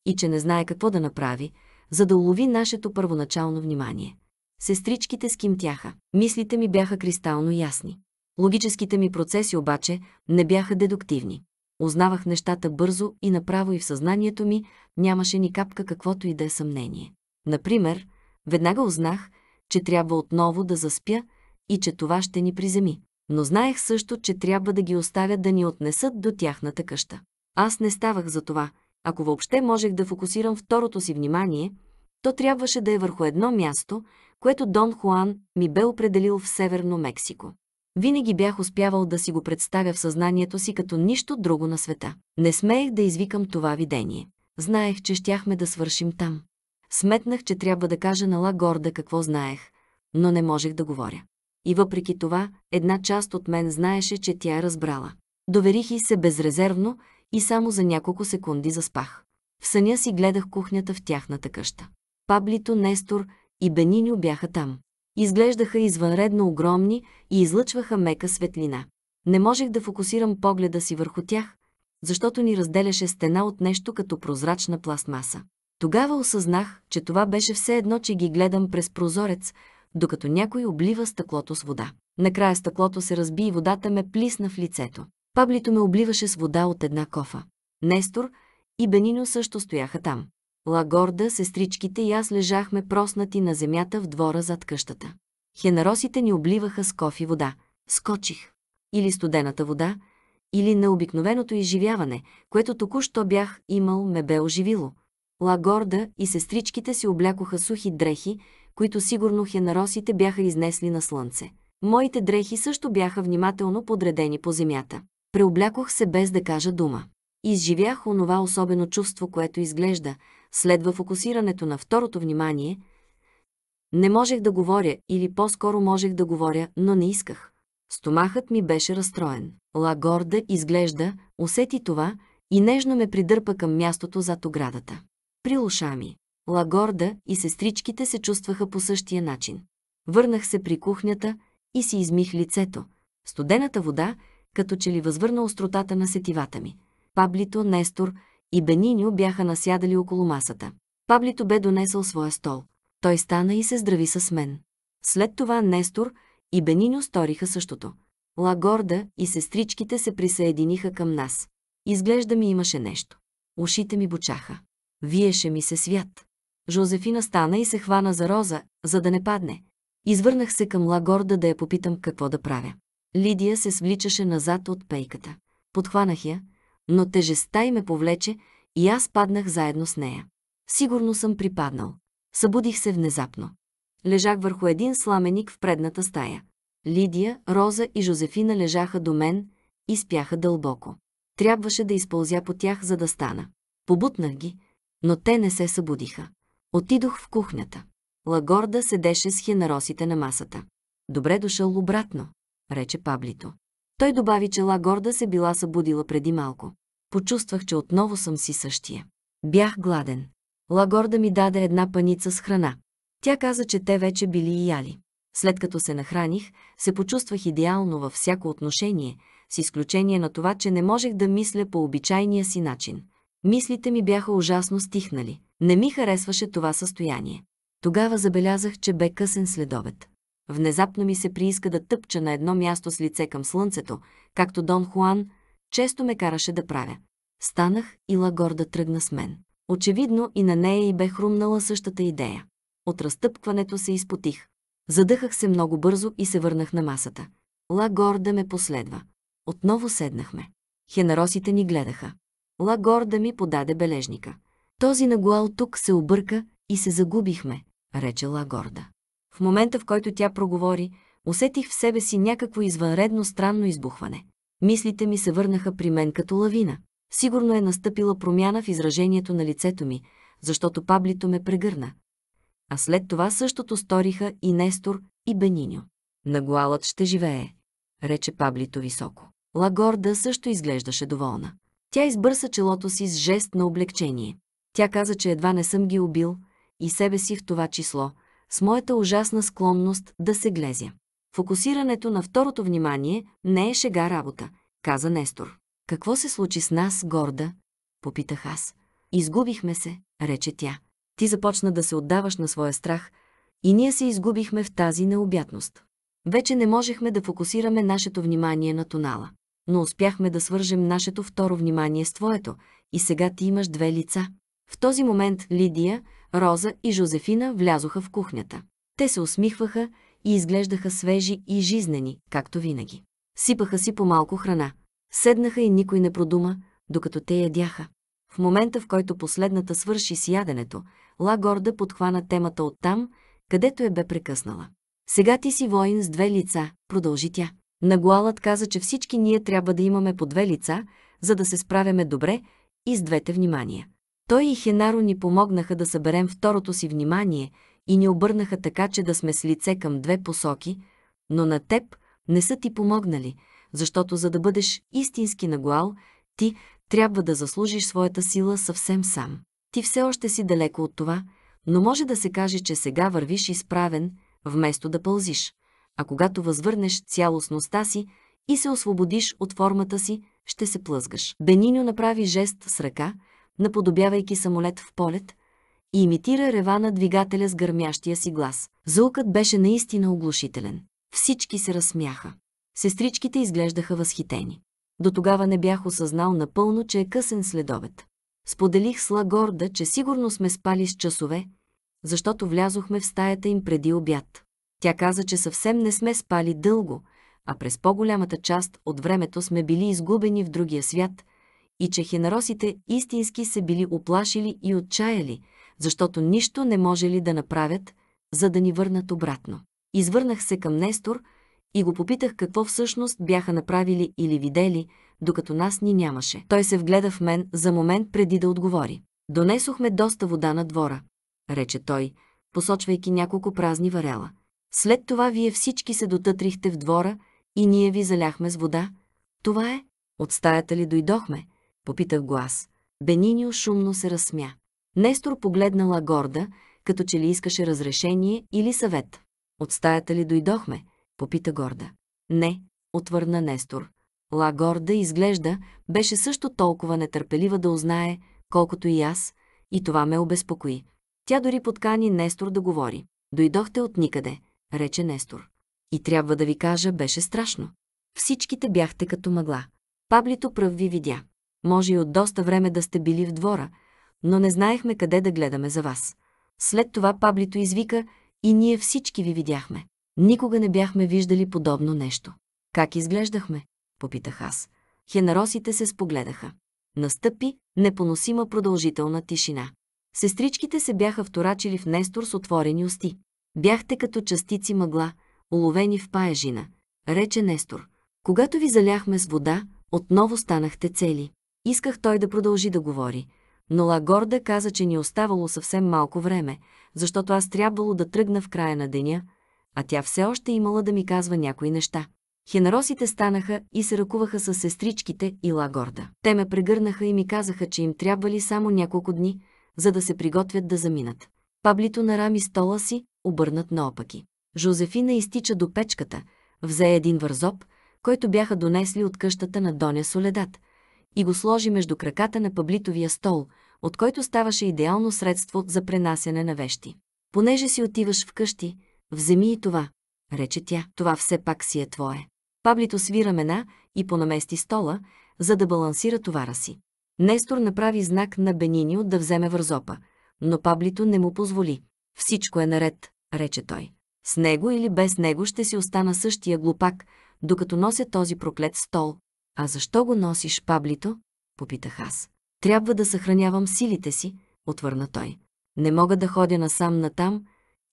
и че не знае какво да направи, за да улови нашето първоначално внимание. Сестричките скимтяха. Мислите ми бяха кристално ясни. Логическите ми процеси обаче не бяха дедуктивни. Узнавах нещата бързо и направо и в съзнанието ми нямаше ни капка каквото и да е съмнение. Например, веднага узнах, че трябва отново да заспя и че това ще ни приземи но знаех също, че трябва да ги оставя да ни отнесат до тяхната къща. Аз не ставах за това. Ако въобще можех да фокусирам второто си внимание, то трябваше да е върху едно място, което Дон Хуан ми бе определил в Северно Мексико. Винаги бях успявал да си го представя в съзнанието си като нищо друго на света. Не смеех да извикам това видение. Знаех, че щяхме да свършим там. Сметнах, че трябва да кажа на Ла Горда какво знаех, но не можех да говоря и въпреки това една част от мен знаеше, че тя е разбрала. Доверих и се безрезервно и само за няколко секунди заспах. В съня си гледах кухнята в тяхната къща. Паблито, Нестор и Бениньо бяха там. Изглеждаха извънредно огромни и излъчваха мека светлина. Не можех да фокусирам погледа си върху тях, защото ни разделяше стена от нещо като прозрачна пластмаса. Тогава осъзнах, че това беше все едно, че ги гледам през прозорец, докато някой облива стъклото с вода. Накрая стъклото се разби и водата ме плисна в лицето. Паблито ме обливаше с вода от една кофа. Нестор и Бенино също стояха там. Лагорда, сестричките и аз лежахме проснати на земята в двора зад къщата. Хенаросите ни обливаха с кофи вода. Скочих. Или студената вода, или на обикновеното изживяване, което току-що бях имал, ме бе оживило. Лагорда и сестричките си облякоха сухи дрехи, които сигурно хенаросите бяха изнесли на слънце. Моите дрехи също бяха внимателно подредени по земята. Преоблякох се без да кажа дума. Изживях онова особено чувство, което изглежда, следва фокусирането на второто внимание. Не можех да говоря или по-скоро можех да говоря, но не исках. Стомахът ми беше разстроен. Лагорда изглежда, усети това и нежно ме придърпа към мястото зад оградата. При ми. Лагорда и сестричките се чувстваха по същия начин. Върнах се при кухнята и си измих лицето. Студената вода, като че ли възвърна остротата на сетивата ми. Паблито, Нестор и Бениньо бяха насядали около масата. Паблито бе донесъл своя стол. Той стана и се здрави с мен. След това Нестор и Бениньо сториха същото. Лагорда и сестричките се присъединиха към нас. Изглежда ми имаше нещо. Ушите ми бучаха. Виеше ми се свят. Жозефина стана и се хвана за Роза, за да не падне. Извърнах се към Лагорда да я попитам какво да правя. Лидия се свличаше назад от пейката. Подхванах я, но тежестта й ме повлече и аз паднах заедно с нея. Сигурно съм припаднал. Събудих се внезапно. Лежах върху един сламеник в предната стая. Лидия, Роза и Жозефина лежаха до мен и спяха дълбоко. Трябваше да изпълзя по тях, за да стана. Побутнах ги, но те не се събудиха. Отидох в кухнята. Лагорда седеше с хенаросите на масата. Добре дошъл обратно, рече Паблито. Той добави, че Лагорда се била събудила преди малко. Почувствах, че отново съм си същия. Бях гладен. Лагорда ми даде една паница с храна. Тя каза, че те вече били и яли. След като се нахраних, се почувствах идеално във всяко отношение, с изключение на това, че не можех да мисля по обичайния си начин. Мислите ми бяха ужасно стихнали. Не ми харесваше това състояние. Тогава забелязах, че бе късен следобед. Внезапно ми се прииска да тъпча на едно място с лице към слънцето, както Дон Хуан често ме караше да правя. Станах и Лагорда тръгна с мен. Очевидно и на нея и бе хрумнала същата идея. От разтъпкването се изпотих. Задъхах се много бързо и се върнах на масата. Лагорда ме последва. Отново седнахме. Хенаросите ни гледаха. Лагор да ми подаде бележника. Този нагуал тук се обърка и се загубихме, рече Лагорда. В момента, в който тя проговори, усетих в себе си някакво извънредно странно избухване. Мислите ми се върнаха при мен като лавина. Сигурно е настъпила промяна в изражението на лицето ми, защото паблито ме прегърна. А след това същото сториха и Нестор, и Бениньо. Нагуалът ще живее, рече паблито високо. Лагорда също изглеждаше доволна. Тя избърса челото си с жест на облегчение. Тя каза, че едва не съм ги убил, и себе си в това число, с моята ужасна склонност да се глезя. Фокусирането на второто внимание не е шега работа, каза Нестор. Какво се случи с нас, горда? Попитах аз. Изгубихме се, рече тя. Ти започна да се отдаваш на своя страх и ние се изгубихме в тази необятност. Вече не можехме да фокусираме нашето внимание на тунала но успяхме да свържем нашето второ внимание с твоето и сега ти имаш две лица. В този момент Лидия, Роза и Жозефина влязоха в кухнята. Те се усмихваха и изглеждаха свежи и жизнени, както винаги. Сипаха си по малко храна. Седнаха и никой не продума, докато те ядяха. В момента, в който последната свърши с яденето, Ла Горда подхвана темата оттам, където я бе прекъснала. Сега ти си воин с две лица, продължи тя. Нагуалът каза, че всички ние трябва да имаме по две лица, за да се справяме добре и с двете внимания. Той и Хенаро ни помогнаха да съберем второто си внимание и ни обърнаха така, че да сме с лице към две посоки, но на теб не са ти помогнали, защото за да бъдеш истински нагуал, ти трябва да заслужиш своята сила съвсем сам. Ти все още си далеко от това, но може да се каже, че сега вървиш изправен, вместо да пълзиш а когато възвърнеш цялостността си и се освободиш от формата си, ще се плъзгаш. Бениньо направи жест с ръка, наподобявайки самолет в полет, и имитира рева на двигателя с гърмящия си глас. Звукът беше наистина оглушителен. Всички се разсмяха. Сестричките изглеждаха възхитени. До тогава не бях осъзнал напълно, че е късен следобед. Споделих с Лагорда, че сигурно сме спали с часове, защото влязохме в стаята им преди обяд. Тя каза, че съвсем не сме спали дълго, а през по-голямата част от времето сме били изгубени в другия свят и че хенаросите истински се били оплашили и отчаяли, защото нищо не можели да направят, за да ни върнат обратно. Извърнах се към Нестор и го попитах какво всъщност бяха направили или видели, докато нас ни нямаше. Той се вгледа в мен за момент преди да отговори. Донесохме доста вода на двора, рече той, посочвайки няколко празни варела. След това вие всички се дотътрихте в двора и ние ви заляхме с вода. Това е. От стаята ли дойдохме? Попитах глас. Бенинио шумно се разсмя. Нестор погледнала горда, като че ли искаше разрешение или съвет. От стаята ли дойдохме? Попита горда. Не, отвърна Нестор. Ла горда изглежда, беше също толкова нетърпелива да узнае, колкото и аз, и това ме обезпокои. Тя дори подкани Нестор да говори. Дойдохте от никъде рече Нестор. И трябва да ви кажа, беше страшно. Всичките бяхте като мъгла. Паблито пръв ви видя. Може и от доста време да сте били в двора, но не знаехме къде да гледаме за вас. След това Паблито извика и ние всички ви видяхме. Никога не бяхме виждали подобно нещо. Как изглеждахме? Попитах аз. Хенаросите се спогледаха. Настъпи непоносима продължителна тишина. Сестричките се бяха вторачили в Нестор с отворени усти. Бяхте като частици мъгла, уловени в паежина, рече Нестор. Когато ви заляхме с вода, отново станахте цели. Исках той да продължи да говори, но Лагорда каза, че ни е оставало съвсем малко време, защото аз трябвало да тръгна в края на деня, а тя все още имала да ми казва някои неща. Хенаросите станаха и се ръкуваха с сестричките и Лагорда. Те ме прегърнаха и ми казаха, че им трябвали само няколко дни, за да се приготвят да заминат. Паблито нарами стола си, обърнат наопаки. Жозефина изтича до печката, взе един вързоп, който бяха донесли от къщата на Доня Соледат, и го сложи между краката на паблитовия стол, от който ставаше идеално средство за пренасене на вещи. Понеже си отиваш вкъщи, вземи и това, рече тя. Това все пак си е твое. Паблито свира мена и понамести стола, за да балансира товара си. Нестор направи знак на Бенинио да вземе вързопа – но Паблито не му позволи. Всичко е наред, рече той. С него или без него ще си остана същия глупак, докато нося този проклет стол. А защо го носиш, Паблито? Попитах аз. Трябва да съхранявам силите си, отвърна той. Не мога да ходя насам натам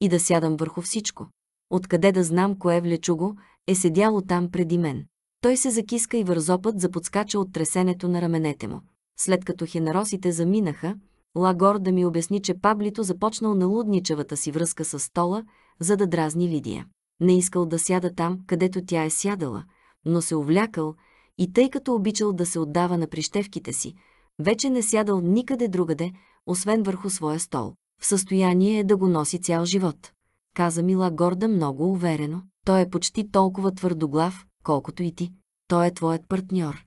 и да сядам върху всичко. Откъде да знам кое влечуго е седяло там преди мен. Той се закиска и вързопът заподскача от тресенето на раменете му. След като хенаросите заминаха, Лагор да ми обясни, че Паблито започнал налудничевата си връзка с стола, за да дразни Лидия. Не искал да сяда там, където тя е сядала, но се увлякал и тъй като обичал да се отдава на прищевките си, вече не сядал никъде другаде, освен върху своя стол. В състояние е да го носи цял живот. Каза Мила Горда много уверено. Той е почти толкова твърдоглав, колкото и ти. Той е твоят партньор.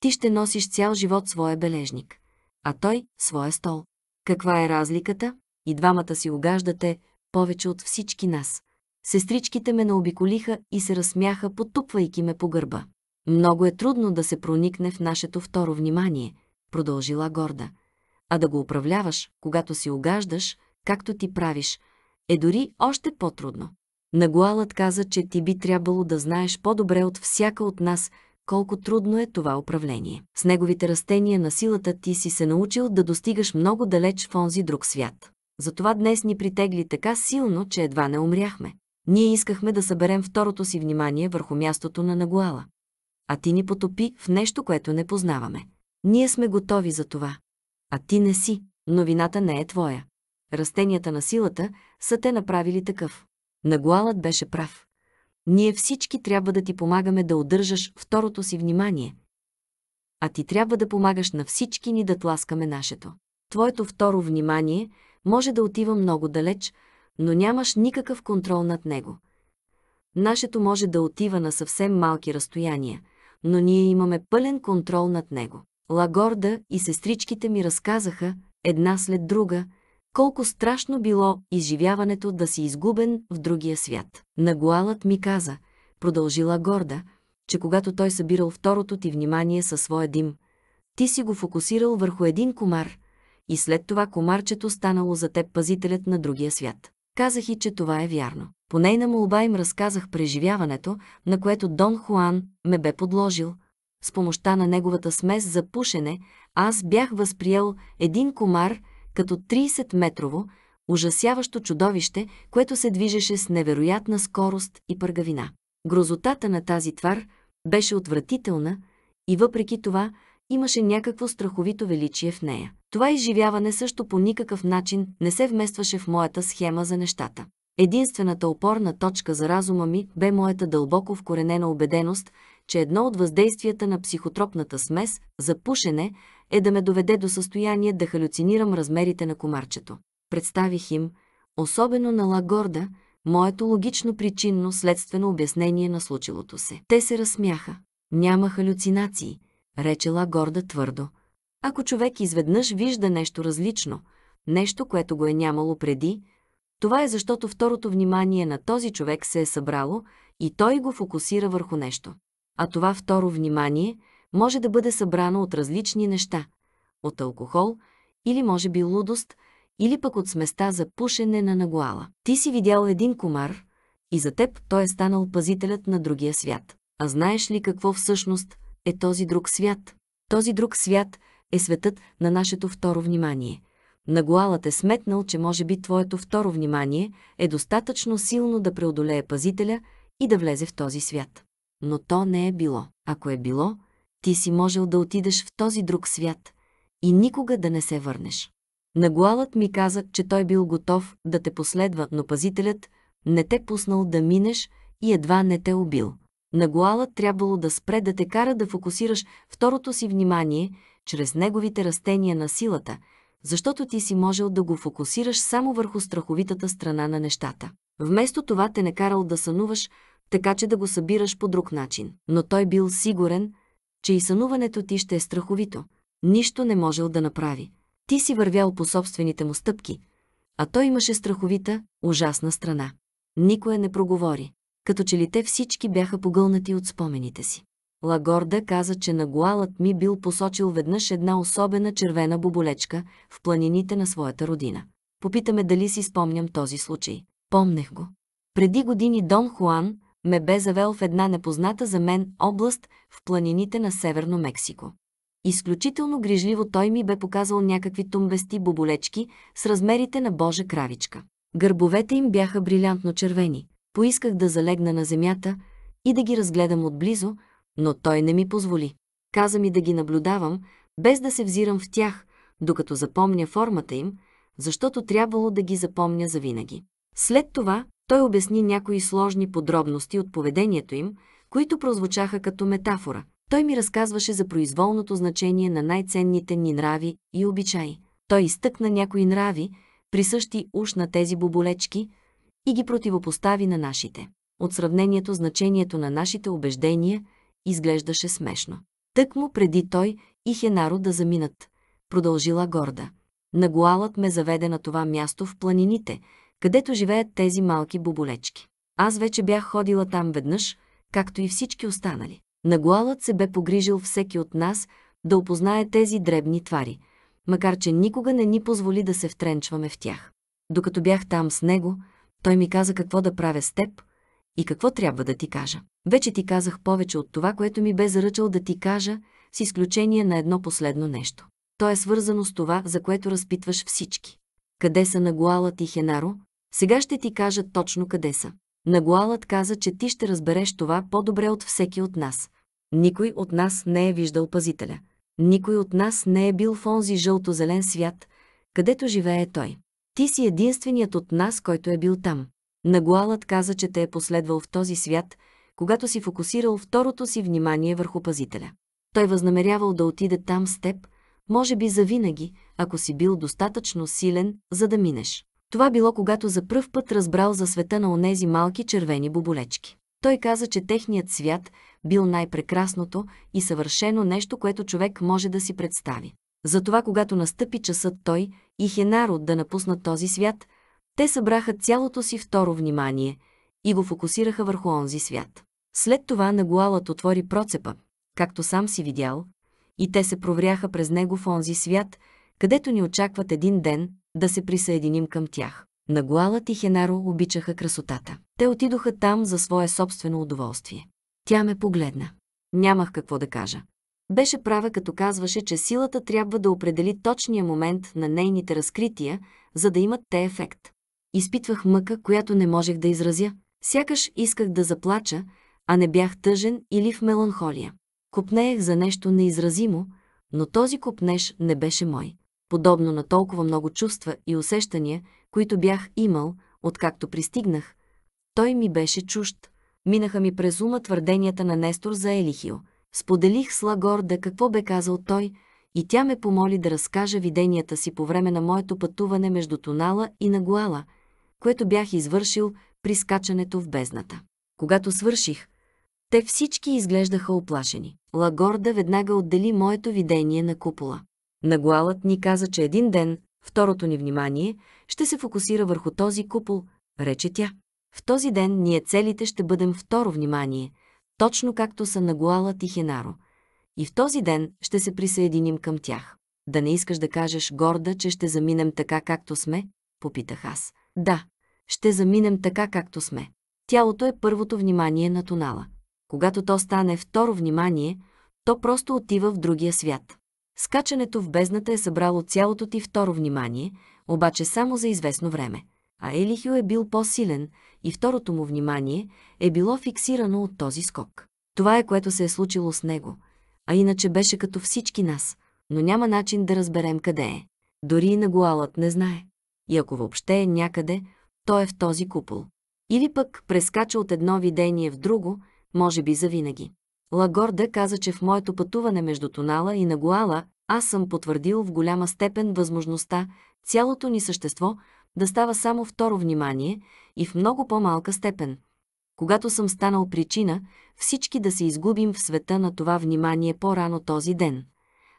Ти ще носиш цял живот своя бележник а той – своя стол. Каква е разликата? И двамата си угаждате повече от всички нас. Сестричките ме наобиколиха и се разсмяха, потупвайки ме по гърба. Много е трудно да се проникне в нашето второ внимание, продължила горда. А да го управляваш, когато си угаждаш, както ти правиш, е дори още по-трудно. Нагуалът каза, че ти би трябвало да знаеш по-добре от всяка от нас колко трудно е това управление. С неговите растения на силата ти си се научил да достигаш много далеч в онзи друг свят. Затова днес ни притегли така силно, че едва не умряхме. Ние искахме да съберем второто си внимание върху мястото на Нагуала. А ти ни потопи в нещо, което не познаваме. Ние сме готови за това. А ти не си, Новината не е твоя. Растенията на силата са те направили такъв. Нагуалът беше прав. Ние всички трябва да ти помагаме да удържаш второто си внимание. А ти трябва да помагаш на всички ни да тласкаме нашето. Твоето второ внимание може да отива много далеч, но нямаш никакъв контрол над него. Нашето може да отива на съвсем малки разстояния, но ние имаме пълен контрол над него. Лагорда и сестричките ми разказаха, една след друга, колко страшно било изживяването да си изгубен в другия свят. Нагуалът ми каза, продължила горда, че когато той събирал второто ти внимание със своя дим, ти си го фокусирал върху един комар и след това комарчето станало за теб пазителят на другия свят. Казах и, че това е вярно. По нейна молба им разказах преживяването, на което Дон Хуан ме бе подложил. С помощта на неговата смес за пушене, аз бях възприел един комар – като 30-метрово, ужасяващо чудовище, което се движеше с невероятна скорост и пъргавина. Грозотата на тази твар беше отвратителна и въпреки това имаше някакво страховито величие в нея. Това изживяване също по никакъв начин не се вместваше в моята схема за нещата. Единствената опорна точка за разума ми бе моята дълбоко вкоренена убеденост, че едно от въздействията на психотропната смес за пушене е да ме доведе до състояние да халюцинирам размерите на комарчето. Представих им, особено на Лагорда, моето логично причинно следствено обяснение на случилото се. Те се разсмяха. Няма халюцинации, рече Лагорда твърдо. Ако човек изведнъж вижда нещо различно, нещо, което го е нямало преди, това е защото второто внимание на този човек се е събрало и той го фокусира върху нещо а това второ внимание може да бъде събрано от различни неща – от алкохол или може би лудост, или пък от сместа за пушене на Нагуала. Ти си видял един комар и за теб той е станал пазителят на другия свят. А знаеш ли какво всъщност е този друг свят? Този друг свят е светът на нашето второ внимание – Нагуалът е сметнал, че може би твоето второ внимание е достатъчно силно да преодолее пазителя и да влезе в този свят но то не е било. Ако е било, ти си можел да отидеш в този друг свят и никога да не се върнеш. Нагуалът ми каза, че той бил готов да те последва, но пазителят не те пуснал да минеш и едва не те убил. Нагуалът трябвало да спре да те кара да фокусираш второто си внимание чрез неговите растения на силата, защото ти си можел да го фокусираш само върху страховитата страна на нещата. Вместо това те накарал да сънуваш така че да го събираш по друг начин. Но той бил сигурен, че и сънуването ти ще е страховито. Нищо не можел да направи. Ти си вървял по собствените му стъпки, а той имаше страховита, ужасна страна. Никой не проговори, като че ли те всички бяха погълнати от спомените си. Лагорда каза, че на Гуалът ми бил посочил веднъж една особена червена боболечка в планините на своята родина. Попитаме дали си спомням този случай. Помнех го. Преди години Дон Хуан, ме бе завел в една непозната за мен област в планините на Северно Мексико. Изключително грижливо той ми бе показал някакви тумбести боболечки с размерите на Божа кравичка. Гърбовете им бяха брилянтно червени. Поисках да залегна на земята и да ги разгледам отблизо, но той не ми позволи. Каза ми да ги наблюдавам, без да се взирам в тях, докато запомня формата им, защото трябвало да ги запомня завинаги. След това той обясни някои сложни подробности от поведението им, които прозвучаха като метафора. Той ми разказваше за произволното значение на най-ценните ни нрави и обичаи. Той изтъкна някои нрави, присъщи уш на тези боболечки, и ги противопостави на нашите. От сравнението значението на нашите убеждения изглеждаше смешно. Тък му преди той и Хенаро да заминат, продължила горда. Нагуалът ме заведе на това място в планините – където живеят тези малки боболечки. Аз вече бях ходила там веднъж, както и всички останали. Нагуалът се бе погрижил всеки от нас да опознае тези дребни твари, макар че никога не ни позволи да се втренчваме в тях. Докато бях там с него, той ми каза какво да правя с теб и какво трябва да ти кажа. Вече ти казах повече от това, което ми бе заръчал да ти кажа, с изключение на едно последно нещо. То е свързано с това, за което разпитваш всички. Къде са Нагуалът и Хенаро, сега ще ти кажа точно къде са. Нагуалът каза, че ти ще разбереш това по-добре от всеки от нас. Никой от нас не е виждал пазителя. Никой от нас не е бил в онзи жълто-зелен свят, където живее той. Ти си единственият от нас, който е бил там. Нагуалът каза, че те е последвал в този свят, когато си фокусирал второто си внимание върху пазителя. Той възнамерявал да отиде там с теб, може би завинаги, ако си бил достатъчно силен, за да минеш. Това било когато за пръв път разбрал за света на онези малки червени боболечки. Той каза, че техният свят бил най-прекрасното и съвършено нещо, което човек може да си представи. Затова, когато настъпи часът той и Хенаро да напуснат този свят, те събраха цялото си второ внимание и го фокусираха върху онзи свят. След това Нагуалът отвори процепа, както сам си видял, и те се провряха през него в онзи свят – където ни очакват един ден да се присъединим към тях. Нагуалът и Хенаро обичаха красотата. Те отидоха там за свое собствено удоволствие. Тя ме погледна. Нямах какво да кажа. Беше права, като казваше, че силата трябва да определи точния момент на нейните разкрития, за да имат те ефект. Изпитвах мъка, която не можех да изразя. Сякаш исках да заплача, а не бях тъжен или в меланхолия. Купнеех за нещо неизразимо, но този купнеж не беше мой подобно на толкова много чувства и усещания, които бях имал, откакто пристигнах. Той ми беше чужд. Минаха ми през ума твърденията на Нестор за Елихио. Споделих с Лагорда какво бе казал той и тя ме помоли да разкажа виденията си по време на моето пътуване между Тонала и Нагуала, което бях извършил при скачането в бездната. Когато свърших, те всички изглеждаха оплашени. Лагорда веднага отдели моето видение на купола. Нагуалът ни каза, че един ден, второто ни внимание, ще се фокусира върху този купол, рече тя. В този ден ние целите ще бъдем второ внимание, точно както са Нагуалът и Хенаро. И в този ден ще се присъединим към тях. Да не искаш да кажеш горда, че ще заминем така, както сме? Попитах аз. Да, ще заминем така, както сме. Тялото е първото внимание на тонала. Когато то стане второ внимание, то просто отива в другия свят. Скачането в бездната е събрало цялото ти второ внимание, обаче само за известно време. А Елихю е бил по-силен и второто му внимание е било фиксирано от този скок. Това е което се е случило с него, а иначе беше като всички нас, но няма начин да разберем къде е. Дори и Нагуалът не знае. И ако въобще е някъде, то е в този купол. Или пък прескача от едно видение в друго, може би завинаги. Лагорда каза, че в моето пътуване между Тонала и Нагуала аз съм потвърдил в голяма степен възможността цялото ни същество да става само второ внимание и в много по-малка степен. Когато съм станал причина всички да се изгубим в света на това внимание по-рано този ден,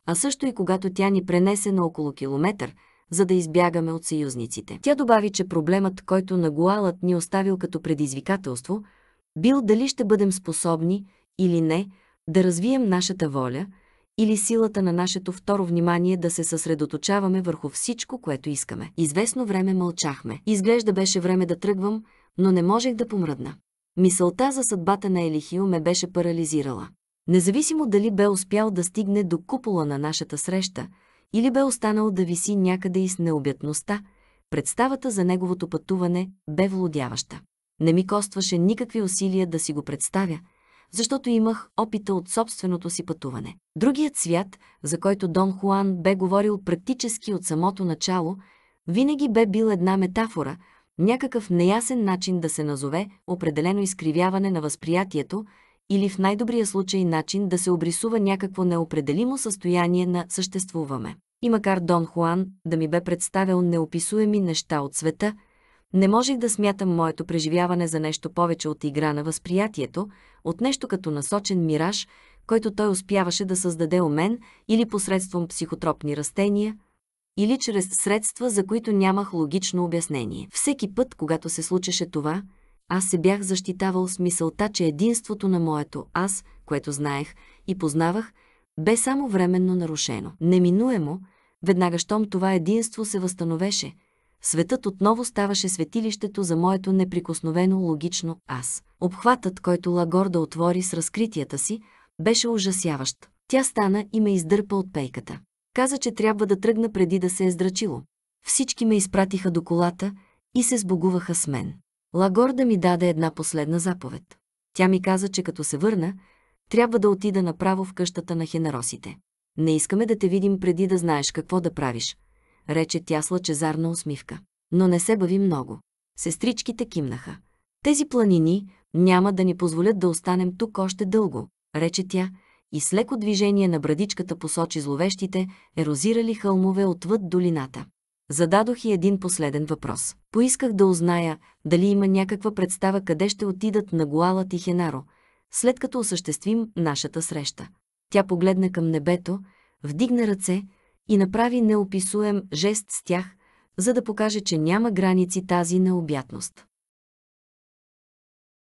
а също и когато тя ни пренесе на около километър – за да избягаме от съюзниците. Тя добави, че проблемът, който Нагуалът ни оставил като предизвикателство, бил дали ще бъдем способни или не, да развием нашата воля или силата на нашето второ внимание да се съсредоточаваме върху всичко, което искаме. Известно време мълчахме. Изглежда беше време да тръгвам, но не можех да помръдна. Мисълта за съдбата на Елихио ме беше парализирала. Независимо дали бе успял да стигне до купола на нашата среща, или бе останал да виси някъде и с необятността, представата за неговото пътуване бе влодяваща. Не ми костваше никакви усилия да си го представя – защото имах опита от собственото си пътуване. Другият свят, за който Дон Хуан бе говорил практически от самото начало, винаги бе бил една метафора, някакъв неясен начин да се назове определено изкривяване на възприятието или в най-добрия случай начин да се обрисува някакво неопределимо състояние на съществуваме. И макар Дон Хуан да ми бе представил неописуеми неща от света, не можех да смятам моето преживяване за нещо повече от игра на възприятието, от нещо като насочен мираж, който той успяваше да създаде у мен или посредством психотропни растения, или чрез средства, за които нямах логично обяснение. Всеки път, когато се случеше това, аз се бях защитавал с мисълта, че единството на моето аз, което знаех и познавах, бе само временно нарушено. Неминуемо, веднага щом това единство се възстановеше, светът отново ставаше светилището за моето неприкосновено логично аз. Обхватът, който Лагорда отвори с разкритията си, беше ужасяващ. Тя стана и ме издърпа от пейката. Каза, че трябва да тръгна преди да се е здрачило. Всички ме изпратиха до колата и се сбогуваха с мен. Лагорда ми даде една последна заповед. Тя ми каза, че като се върна, трябва да отида направо в къщата на хенеросите. Не искаме да те видим преди да знаеш какво да правиш, рече тя с лъчезарна усмивка. Но не се бави много. Сестричките кимнаха. Тези планини няма да ни позволят да останем тук още дълго, рече тя, и с леко движение на брадичката посочи зловещите, ерозирали хълмове отвъд долината. Зададох и един последен въпрос. Поисках да узная дали има някаква представа къде ще отидат на Гуала и Хенаро, след като осъществим нашата среща. Тя погледна към небето, вдигна ръце и направи неописуем жест с тях, за да покаже, че няма граници тази необятност.